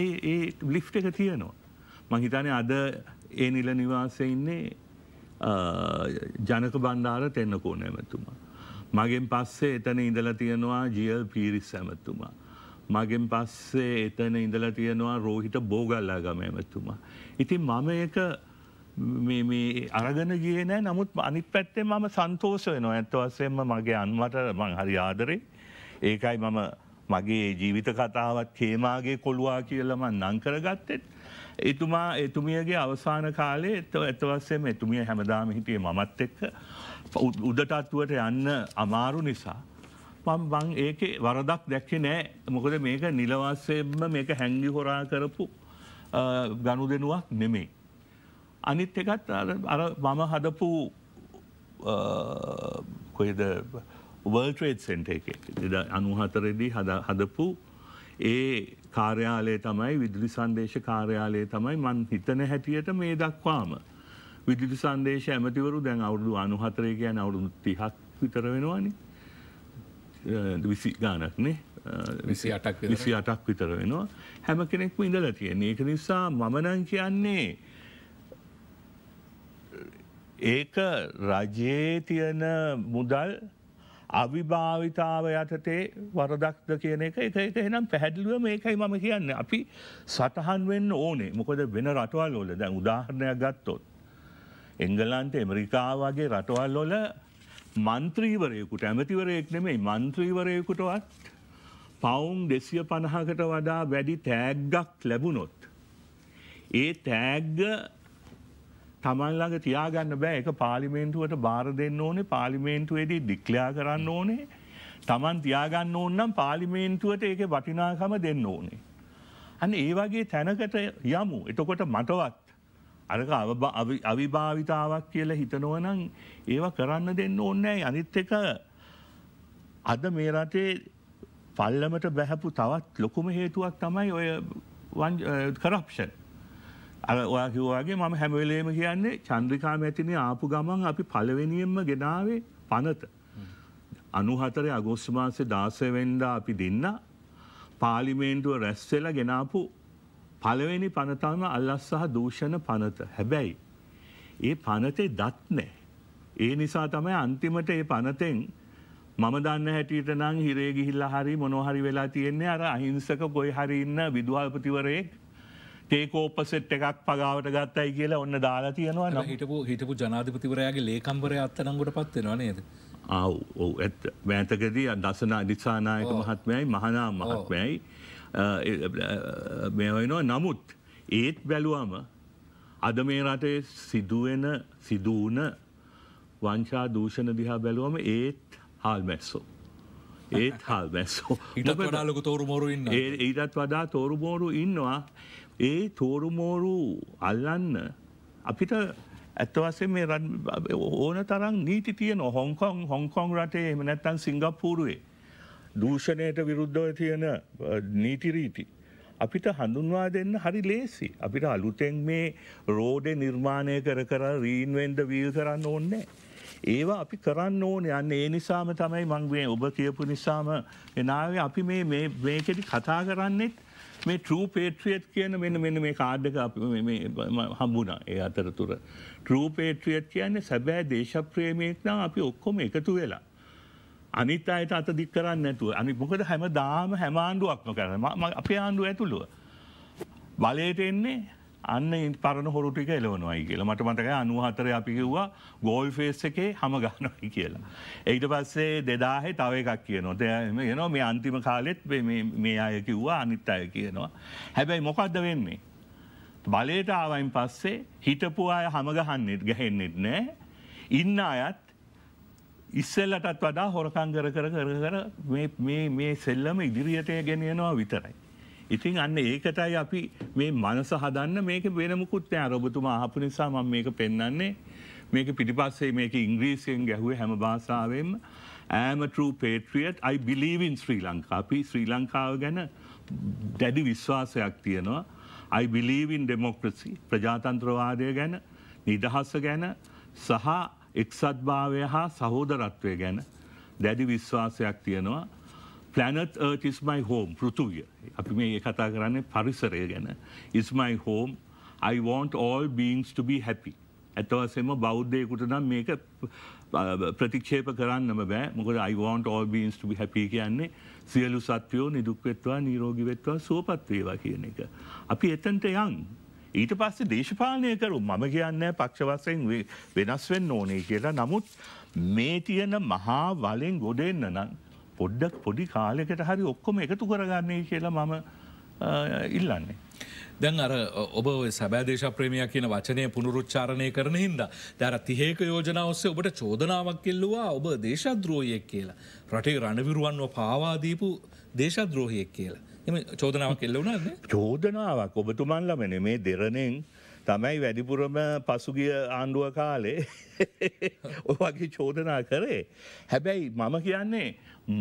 ඒ ඒ ලිෆ් එක තියෙනවා. මහිතනය අද ඒ නිල නිවාසය ඉන්නේ ජනක බන්ධාර තෙන්නකෝ නැමැතුමා. මගෙන් පස්සේ එතන ඉඳලා තියෙනවා ජියල් පිරිස් ඇමැතුමා. මගෙන් පස්සේ එතන ඉඳලා තියෙනවා රෝහිට බෝගල්ලා ගම ඇමතුමා. ඉතින් මම එක අරගෙන ගිය නෑ නමුත් අනිත් පැත්තේ මම සන්තෝෂය නො ඇත්තවස්සෙන්ම මගේ අන්මට මං හරි ආදරේ ඒකයි මම මගේ ජීවිත කතාවත් හේමාගේ කොළුවා කියලම නංකරගත්තෙත්. එතුමා එතුමියගේ අවසාන කාලේ එත ඇතවස්සෙම එතුමිය හැමදාම හිටිය මමත් එක්ක උදටත්තුවට යන්න අමාරු නිසා. මම වං ඒක වරදක් දැක්කේ නෑ මොකද මේක නිලවාසයෙන්ම මේක හැංගි හොරා කරපු ගණු දෙනුවක් නෙමේ. අනිත් එකත් අර මම හදපු කොයිද වර්ට්‍රේඩ් සෙන්ට එක අනුහතරෙදී හදපු ඒ කාර්යාලය තමයි විදුලි සංදේශ කාර්යාලය තමයි මන් හිතන හැටියට මේ දක්වාම. විදුලි සංදේශ ඇමතිවරු දැන් අවුරුදු අනුහතරය කියන අවුරුදු තිහක් විතර වෙනවානේ විසි ගානක්නේ විසි අටක් විතර වෙනවා හැම කෙනෙක්ම ඉඳල තියෙන්නේ ඒක නිසා මමනං කියන්නේ ඒක රජයේ තියන මුදල් අවිභාවිතාව යටතේ වරදක්ද කියන එක එක එක එනම් පැහැදිලුව මේකයි මම කියන්න අපි සටහන් වෙන්න ඕනේ මොකද වෙන රටවල් ඕල දැන් උදාහරණයක් ගත්තොත්. එංගලන්ට එමරිකාවගේ රටවල් ඔොල මන්ත්‍රීවරයකුට ඇමතිවරයෙක් නෙමෙයි මන්ත්‍රීවරයකුටවත් පවුන් දෙසිය පණහකට වඩා වැඩි තෑග්ගක් ලැබුණොත්. ඒ තෑග්ග තමන්ලඟ තියාගන්න බෑ එක පාලිමේන්තුවට බාර දෙන්න ඕනේ පාලිමේන්තුවේදී දික්ලයා කරන්න ඕනේ තමන් තියාගන්න ඕන්නම් පාලිමේන්තුවට ඒක වටිනාකම දෙන්න ඕනේ. අන්න ඒ වගේ තැනකට යමු එතකොට මටවත් අරක අවිභාවිතාවක් කියලා හිතනවනං ඒව කරන්න දෙන්න ඕන්නෑ අනිත් එක අද මේ රටේ පල්ලමට බැහැපු තවත් ලොකුම හේතුවක් තමයි ඔය කරප්ෂන්. අර ඔයා කිව්වාගේ මම හැමවෙලේම කියන්නේ චන්ද්‍රිකා මැතිනේ ආපු ගමන් අපි පලවෙනියෙන්ම ගෙනාවේ පනත. අනුහතරේ අගෝස්මාන්සේ දාසවෙන්ඩ අපි දෙන්න පාලිමේන්ටුව රැස්සෙල ගෙනාපු පළවෙනි පනතාම අල්ලස් සහ දූෂණ පනත. හැබැයි. ඒ පනතේ දත් නෑ. ඒ නිසා තමයි අන්තිමට ඒ පනතෙන් මම දන්න හැටියට නං හිරේ ගිහිල්ල හරි මොනොහරි වෙලා තියෙන්නේ අර අහිංසක ගොයි හරි ඉන්න විදවාල්පතිවරයෙක් ඒකෝපසෙට් එකක් පගාවට ගත්තයි කියලා ඔන්න දාලා තියෙනවා හිටපු හිටපු ජනාධපතිවරයාගේ ලේකම්බරය අත්තනංගොට පත්වෙනවා නේද. ආව් ඕ ඇත් මෑතකදී දසන අධිසානායක මහත්මයයි මහනා මහත්මයයි. මෙවනවා නමුත් ඒත් බැලුවම අද මේ රටේ සිදුවෙන සිදුවන වංචා දූෂණ දිහා බැලුවම ඒත් හාල් මැස්සෝ. ඒත් හාල් මැස්සෝ ඉටත් වඩාලක තෝරුමෝරු ඉන්න ඒ ඊටත් වඩා තෝරුමෝරු ඉන්නවා ඒ තෝරුමෝරු අල්ලන්න අපිට ඇත්තවසේ මේ ඕන තරම් නීති තියන හොංකොන් හොංකොන් රටේ එම නැත්තන් සිංගප්පූරුවේ දූෂණයට විරුද්ධව තියෙන නීතිරීති. අපිට හඳුන්වා දෙන්න හරි ලේසි. අපිට අලුතෙන් මේ රෝඩ නිර්මාණය කර කර රීන්වෙන්ඩ වීල් කරන්න ඕන්නේ. ඒවා අපි කරන්න ඕන යන්න ඒ නිසාම තමයි මංගේ ඔබ කියපු නිසාම එනාවේ අපි මේ මේකෙටි කතා කරන්නෙත් මේ ට්‍රූ පේට්‍රියට් කියන මෙන්න මෙන්න මේ කාඩ්ඩක හම්බුණා ඒ අතරතුර. ට්‍රූ පේට්‍රියට් කියන්නේ සැබෑ දේශප්‍රේමයෙක් නම් අපි ඔක්කොම එකතු වෙලා. අනිත් අයට අතදික් කරන්න නැතුව අනි මොකද හැම දාම හැම ආණ්ඩුවක්ම කරන අපේ ආණ්ඩුව ඇතුළුව. බලයට එන්නේ අන්න පරණ හොරුටික එලවනවායි කියලා මට මටක අනුහතර අපි කිව්වා ගෝල් ෆේස් එකේ හම ගනයි කියලා. එයිට පස්සේ දෙදාහෙ තව එකක් කියනවා දෙයම යන මේ අන්තිම කාලෙත් මේ අය කිව්වා අනිත් අය කියනවා. හැබැයි මොකක්ද වෙන්නේ. බලයට ආවයින් පස්සේ හිටපු අය හමගහන්නෙත් ගැහෙන්නෙත් නෑ. ඉන්න අයත් ඉස්සල්ලටත් වඩා හොරකං කර කර කර කර මේ සෙල්ලම ඉදිරියට ගෙනයනවා විතරයි. ඉතින් අන්න ඒකටයි අපි මේ මනස හදන්න මේක වෙනමුකුත් නෑ රොබතුමා ආපු නිසා මම මේක පෙන්න්නේ මේක පිටිපස්සේ මේක ඉංග්‍රීසියෙන් ගැහුව හැම භාසාාවෙන්ම ඇමටරූ පේට්‍රියට් අයි බිලීවන් ශ්‍රී ලංකා අපි ශ්‍රී ලංකාව ගැන දැඩි විශ්වාසයක් තියෙනවා. අයි බිලීවන් ඩෙමොක්‍රසි ප්‍රජාතන්ත්‍රවාදය ගැන නිදහස ගැන සහ එක්සත්භාවය හා සහෝදරත්වය ගැන දැඩි විශ්වාසයක් තියෙනවා. පලනත් ර්ටිස්මයි හෝම් පෘතුවිය අපි මේ ඒ කතා කරන්නේ පරිසරය ගැන is my home I want all beings to be happy. ඇතවසෙම බෞද්ධයකුට නම් මේක ප්‍රතික්ෂේප කරන්නම බෑ මොකද අයිවන්ට ඕබීන්ස්ටි හැපි කියන්නේ සියලු සත්වයෝ නිදුක්වෙත්වා නීරෝගිවෙත්වා සුවපත්වේවා කියන එක. අපි එතන්ට යන් ඊට පස්සේ දේශපාලනය කරු මම කියන්න පක්ෂවසයෙන් වෙනස්වෙන්න ඕනේ කියලා නමුත් මේ තියන මහා වලෙන් ගොඩෙන්න්න නම් පොඩ්ඩක් පොඩි කාලෙකට හරි ඔක්කොම එකතු කරගන්නේ කියලා මම ඉල්ලන්නේ. දැන් අර ඔබ සබෑදේශ ප්‍රේමය කියන වචනය පුනරුච්චාරණය කරන හින්ද. දැර තිහේක යෝජන ඔස්සේ ඔබට චෝදනාවක් කෙල්ලවා ඔබ දේශද්‍රෝයෙක් කියලා. රටේ රණවිරුවන්ව පාවාදීපු දේශද්‍රෝහයෙක් කියලා. එම චෝදනාවක් කෙල්ල වුණද චෝදනාවක් ඔබතුමන්ලමන මේ දෙරණෙන් තමයි වැඩිපුරම පසුගිය ආණ්ඩුව කාලේ ඔවගේ චෝදනා කරේ. හැබැයි මම කියන්නේ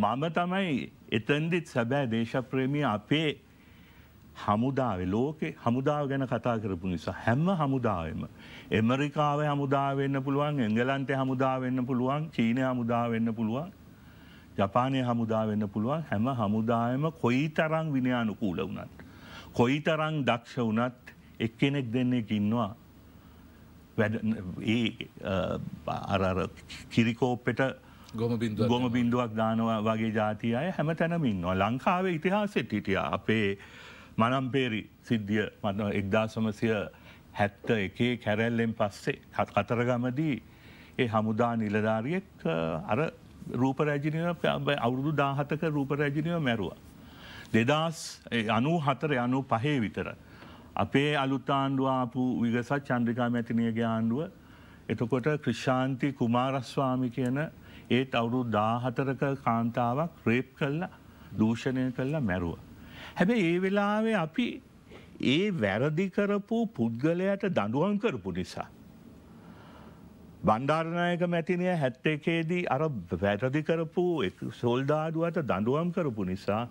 මම තමයි එතන්දිත් සැබෑ දේශප්‍රේමී අපේ හමුදාව ලෝකෙ හමුදාව ගැන කතා කරපු නිසා හැම හමුදාවම. එමරිකාව හමුදාවවෙන්න පුළුවන් එංගලන්තේ හමුදාවවෙන්න පුළුවන් චීනය හමුදාවවෙන්න පුළුවන් ජපානය හමුදා වෙන්න පුළුවන් හැම හමුදායම කොයි තරං විනයානුකූල වුණත්. කොයි තරං දක්ෂ වනත් එක්කෙනෙක් දෙන්නෙක් ඉන්නවා. ඒ අරර කිරිකෝප්පෙට ගොම බින්දුවක් දානවා වගේ ජාතිය අය හැම තැනමින්වා ලංකාවේ ඉතිහාසෙට හිටිය අපේ මනම්පේරි සිද්ධිය මන එක්දාසමසය හැත්ත එකේ කැරැල්ලෙන් පස්සේ කතරගමදී ඒ හමුදා නිලධාරියෙක් අර රූපරැජිනව අවුරුදු දාහතක රූපරැජිනව මැරුව. දෙදස් අනු හතර යනු පහේ විතර. අපේ අලුත්තාණ්ඩුව ආපු විගසත් චන්ද්‍රිකා මැතිනයගේ ආණ්ඩුව එතකොට ක්‍රෂාන්ති කුමාරස්වාමි කියන ඒත් අවුරු දාහතරක කාන්තාවක් රේප් කල්ලා දූෂණය කල්ලා මැරුව. හැබැ ඒ වෙලාවේ අපි ඒ වැරදිකරපු පුද්ගලයට දඩුවන් කරපු නිසා. බණ්ඩාරණයක මැතිනය හැත්තකේදී අර වැරදි කරපු සොල්දාඩුවට දඩුවම් කරපු නිසා.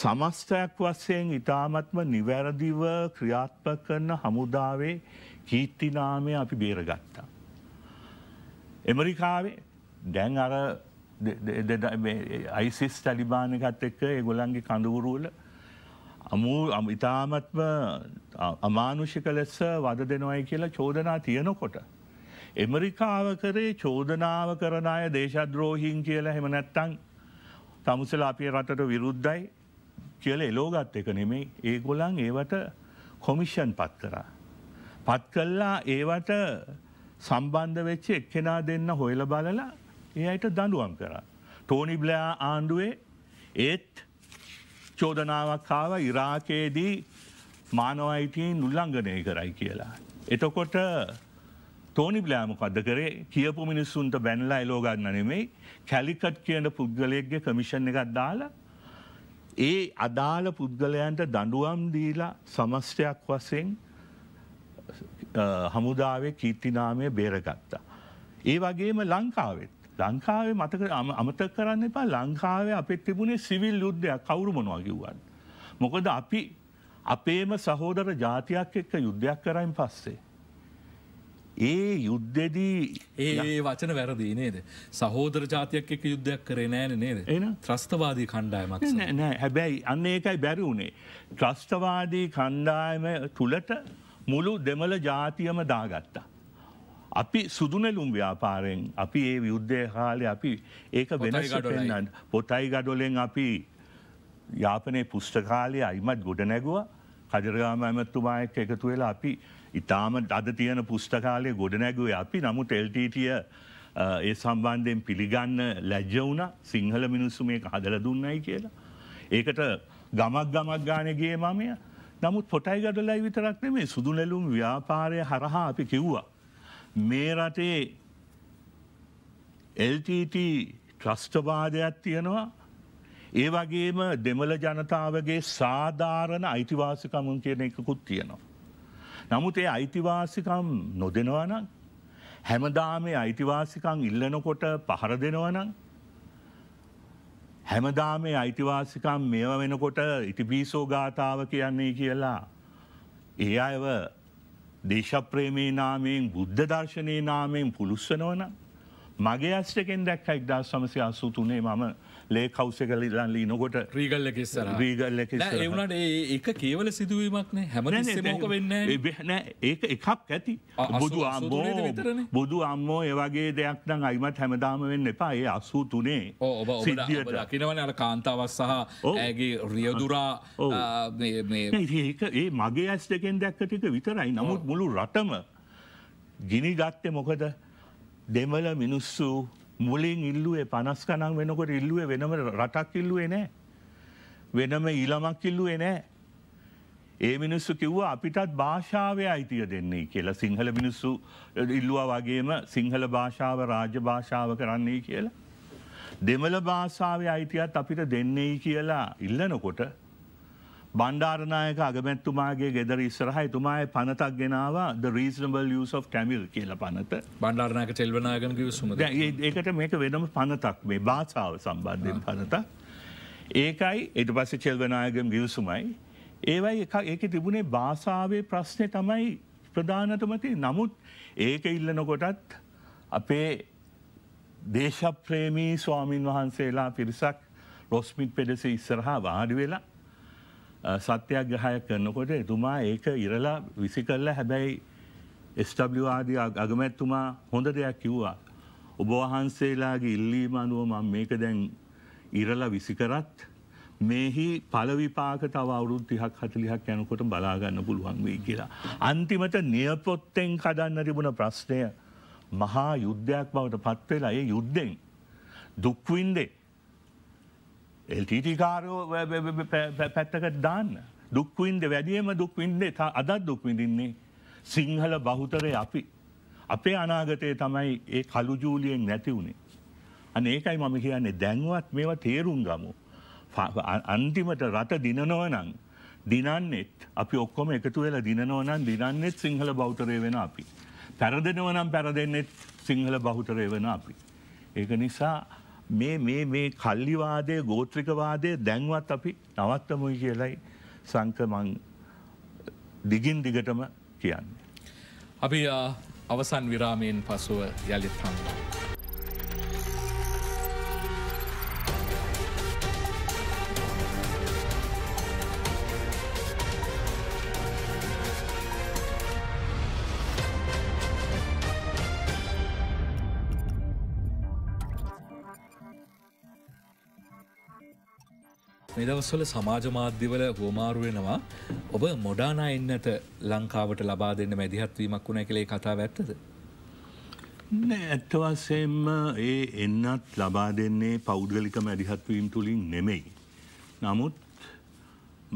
සමස්තයක් වස්සයෙන් ඉතාමත්ම නිවැරදිව ක්‍රියාත්ප කරන හමුදාවේ කීත්තිනාමය අපි බේරගත්තා. එමරිකාවේ දැන් අර අයිසිස් තලිබානකත් එක්ක ඒගොලන්ගේ කඳුවුරුවල අමූ ඉතාමත්ම අමානුෂික ලෙස්ස වද දෙනවයි කියලා චෝදනා තියනකොට. එමරිකාව කරේ චෝදනාව කරන අය දේශද්‍රෝහින් කියලා හෙම නැත්තං තමුසල අපේ රටට විරුද්ධයි කියල එලෝගත් එක නෙමේ ඒ ගොලන් ඒවට කොමිෂන් පත් කරා. පත් කල්ලා ඒවට සම්බන්ධ වෙච්ච එක්කෙනා දෙන්න හොයල බලලා ඒ අයට දඩුවම් කරා. ටෝනි බ්ලයා ආණ්ඩුවේ ඒත් චෝදනාවක්කාව ඉරාකයේදී මානවයිටීන් උල්ලංගනය කරයි කියලා. එතකොට තෝනි ප්ලෑමකක්ද කරේ කියපු මිනිස්සුන්ට බැනලා එලෝගන්න නෙමෙයි කැලිකට් කියන පුද්ගලයෙක්ගේ කමිෂණ එකක් දාලා ඒ අදාළ පුද්ගලයන්ට දඩුවම් දීලා සමස්ටයක් වසෙන් හමුදාවේ කීර්තිනාමය බේරගත්තා. ඒ වගේම ලංකාවෙත් ලංකාවේ මතක අමත කරන්න එපා ලංකාවේ අපත් තිබුණේ සිවිල් යුද්ධයක් කවුරුමනවාකිව්වන්. මොකද අපි අපේම සහෝදර ජාතියක් එක්ක යුද්ධයක් කරයින් පස්සේ. ඒ යුද්ධෙදී ඒ වචන වැරදි නේද සහෝදර ජාතියක් එක යුද්ධයක් කරේ නෑන නේද එන ත්‍රස්තවාදී කණ්ඩායමක් නෑ හැබැයි අන්න ඒකයි බැරි වුණේ ත්‍රස්තවාදී කණ්ඩායම තුළට මුළු දෙමළ ජාතියම දාගත්තා. අපි සුදුනෙලුම් ව්‍යාපාරයෙන් අපි ඒ යුද්ධය කාලය අපි ඒක වෙනස් පෙන්න්න පොතයි ගඩොලෙන් අපි යාපනේ පුෂ්ඨකාලය අයිමත් ගොඩනැගුව කජරගාම ඇමත්තුමායක එකතු වෙලා අපි ඉතාම අද තියෙන පුස්තකාලය ගොඩනැගුවේ අපි නමුත් එල්ටටිය ඒ සම්බන්ධයෙන් පිළිගන්න ලැජ්ජ වුණ සිංහල මිනිස්සු මේ හදල දුන්නයි කියලා. ඒකට ගමක් ගමක් ගානගේ මමය නමුත් පොටයි ගඩලයි විතරක්න මේ සුදුනැලුම් ව්‍යාපාරය හරහා අපි කිව්වා. මේ රටේ එල්ටට ට්‍රස්ටබාධයක් තියෙනවා ඒ වගේම දෙමළ ජනතාවගේ සාධාරණ අයිතිවාසිකමුන් කියන එකකුත් තියෙනවා. නමුත් ඒ අයිතිවාසිකම් නොදෙනවනම් හැමදාම අයිතිවාසිකං ඉල්ලනකොට පහර දෙනවනම් හැමදාම අයිතිවාසිකම් මේව වෙනකොට ඉටිබීසෝ ගාථාව කියන්නේ කියලා. ඒ අයව දේශප්‍රේමේ නාමයෙන් බුද්ධ දර්ශනය නාමයෙන් පුළුස්සනවන මගේ අස්ටකෙන් දැක්ක එක්දා සමසය අසුතුනේ මම ලේ කවසකල ලීනකොට රීගල්ල කෙස්සර රීගල්ල එවනට ඒක කේවල සිදුවීමක්න හැම මෝක වෙන්න වෙන ඒ එකක් ඇති බුදු අම්බෝ බුදු අම්මෝ ඒවගේ දෙයක් නම් අයිමත් හැමදාම වෙන්න එපා ඒ අස්සූ තුනේ සිද්ධියට කිනවන කාන්තාවස් සහ ඇගේ රියදුරා ඒ මගේ ඇස් දෙකෙන් දැක්කටික විතරයි නමුත් මුළු රටම ගිනි ගත්තේ මොකද දෙමල මිනිස්සු මුලින් ඉල්ලුවේ පනස් කනක් වෙනකොට ඉල්ලුවේ වෙනම රටක් ඉල්ලුවේ නෑ. වෙනම ඊළමක් ඉල්ලුවේ නෑ. ඒ මිනිස්සු කිව්ව අපිටත් භාෂාවය අයිතිය දෙන්නේ කියලා සිංහල මිනිස්සු ඉල්ලවා වගේම සිංහල භාෂාව රාජ භාෂාව කරන්නේ කියලා. දෙමළ භාෂාවය අයිතියත් අපිට දෙන්නේ කියලා ඉල්ලනකොට බණ්ඩාරණයක අගමැත්තුමාගේ ගෙදර ඉස්සරහයි තුමායි පනතක් ගෙනවා ද රීසනබල් ියස් of කැමිල් කියල පනත බණ්ඩාරණයක චෙල්වනාගන සුම ඒකට මේක වෙනම පනතක් මේ භාසාාව සම්බන්ධයෙන් පනත. ඒකයි එට පස්ස චෙල්වනායගම් ගියසුමයි. ඒවයි ඒක තිබුණේ භාසාාවේ ප්‍රශ්නය තමයි ප්‍රධානතමති නමුත් ඒක ඉල්ලනකොටත් අපේ දේශප්‍රේමී ස්වාමීන් වහන්සේලා පිරිසක් රොස්මිත් පෙඩෙස ඉස්සරහා වාඩි වෙලා සත්‍යග්‍රහය කරනකොට එතුමා ඒක ඉරලා විසි කරලා හැබැයි ස්ටබ්ලවාදී අගමැත්තුමා හොඳ දෙයක් කිව්වා. ඔබවහන්සේලාගේ ඉල්ලීම අනුව මං මේක දැන් ඉරලා විසිකරත් මෙහි පලවිපාක තව අවුරුත් තිහක් හතලිහක් යනකොට බලාගන්න පුළුවන් වී කියලා. අන්තිමට නියපොත්තෙන් කදන්න තිබුණ ප්‍රශ්නය මහා යුද්ධයක් බවට පත්වෙලා ඒ යුද්ධෙන් දුක්වින්දේ එල්ටීටකාරෝ පැත්තකට දාන්න. දුක්වින්ද වැඩියම දුක්වින්දේ තා අදත් දුක්විඳින්නේ. සිංහල බහුතරය අපි. අපේ අනාගතය තමයි ඒ කළුජූලියෙන් නැතිවුණේ. අන ඒකයි මම කියන්නේ දැන්වත් මේවා තේරුම් ගමු. අන්තිමට රට දිනනෝනං. දිනන්නෙත් අපි ඔක්කොම එකතු වෙලා දිනනෝනන් දිනන්නෙත් සිංහල බෞතරය වෙන අපි. පැරදෙනවනම් පැරදෙන්නෙත් සිංහල බහුතරය වෙන අපි. ඒක නිසා මේ මේ මේ කල්ලිවාදය ගෝත්‍රිකවාදය දැන්වත් අපි නවත්තමුයි කියලයි සංකමං දිගින් දිගටම කියන්නේ. අපි අවසන් විරාමයෙන් පසුව යළිත් හම්වා. මේ දවස්වල සමාජ මාධ්‍යවල හෝමාරුවෙනවා ඔබ මොඩානා එන්නට ලංකාවට ලබා දෙන්න මැදිහත්වීමක් වුණ කළේ කතා ඇත්තද. ඇත්තවසයෙන්ම ඒ එන්නත් ලබා දෙන්නේ පෞද්ගලික මැදිහත්වීම් තුළින් නෙමෙයි. නමුත්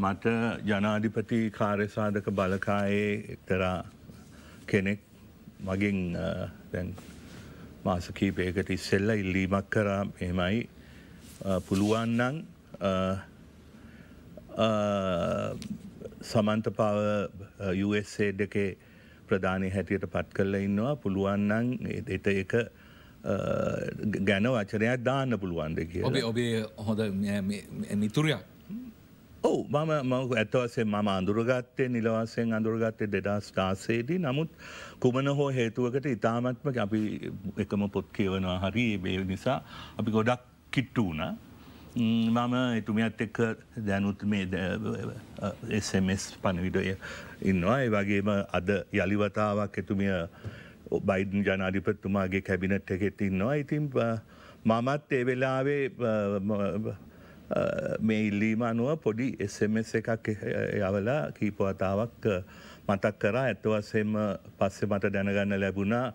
මට ජනාධිපති කාර්යසාධක බලකායේ එක්තරා කෙනෙක් මගින් දැන් මාසකීපයකට ඉස්සෙල්ල ඉල්ලීමක් කරා එහෙමයි පුළුවන්නන් සමන්තපාව USAඩ එකේ ප්‍රධානය හැටියට පත් කරලා ඉන්නවා පුළුවන්නන් එට එක ගැන වචනයක් දාන්න පුළුවන්ද කිය ඔබේ ඔබේ හොඳ මිතුරයක් ඔව මම මව ඇතවසේ මම අඳුරගත්තේ නිලවසයෙන් අඳුරගත්තේ දෙඩස් ටාසේදී නමුත් කුමන හෝ හේතුවකට ඉතාමත්ම අපි එකම පොත් කියවනවා හරි බේ නිසා අපි ගොඩක් කිට්ටු වනා මම එතුමියත් එක්ක දැනුත් මේ එSMස් පණවිඩය ඉන්නවා ඒ වගේම අද යළිවතාවක් එතුමිය බයිඩන් ජනාධිපත්තුමාගේ කැබිනට් එකෙත් ඉන්නවා ඉතින් මමත් ඒ වෙලාවේ මේ ඉල්ලීම අනුව පොඩි එSMස් එකක් යවලා කීපවතාවක් මතක් කරා ඇත්තවස්සෙම පස්සෙ මට දැනගන්න ලැබුණා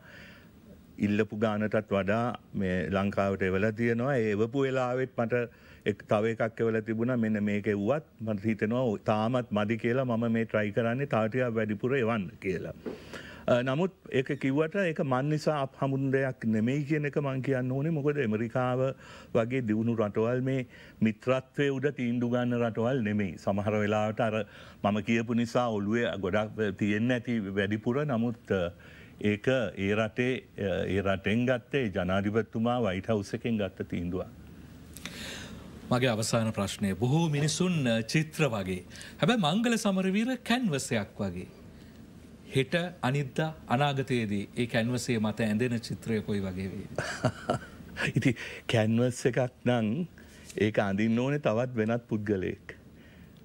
ඉල්ලපු ගානටත් වඩා මේ ලංකාවට එවල තියෙනවා ඒවපු වෙලාවෙත් මට තව එකක් එවල තිබුණ මෙන්න මේක වුවත් මට හිතනවා තාමත් මදි කියලා මම මේ ට්‍රයි කරන්නේ තාටියක් වැඩිපුර එවන්න කියලා. නමුත් ඒ කිව්වට ඒ මන් නිසා අප හමුන් දෙයක් නෙමෙයි කියන එක මං කියන්න ඕනේ මොකද එමරිකාව වගේ දියුණු රටවල් මේ මිත්‍රත්වය උඩ තීන්දු ගන්න රටවල් නෙමෙයි සමහර වෙලාවට අර මම කියපු නිසා ඔළුවේ ගොඩක් තියෙන්න ඇති වැඩිපුර නමුත් ඒක ඒ රටේ ඒ රටෙන් ගත්තේ ජනාධිපත්තුමා වයිට හවසකෙන් ගත්ත තීන්දුවක්. මගේ අවසාන ප්‍රශ්නය බොහෝ මිනිසුන් චිත්‍ර වගේ. හැබැ මංගල සමරවීර කැන්වසයක් වගේ. හෙට අනිද්දා අනාගතයේදී ඒ කැන්වසේ මත ඇඳෙන චිත්‍රය කොයි වගේ වේ. ඉති කැන්වස් එකක් නං ඒක අඳින්න ඕනේ තවත් වෙනත් පුද්ගලයෙක්.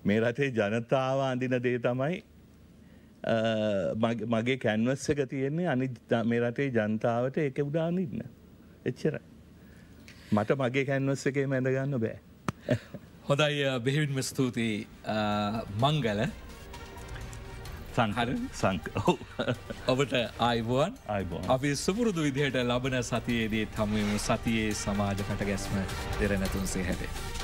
මේ රටේ ජනතාව අඳින දේ තමයි මගේ කැන්වස් එක තියෙන්නේ අනි මේ රටේ ජනතාවට එක උඩානින්න. එච්චරයි. මට මගේ කැන්වස් එකේ මැඳගන්න බෑ. හොඳයි බෙහිවින්ම ස්තුතියි මංගල සංහර සංක ඔබට අයිබුවන් අපි සුපුරුදු විදිහට ලබන සතියේදී තමුම සතියේ සමාජ කටගැස්ම දෙරනැතුන්සේ හැටේ.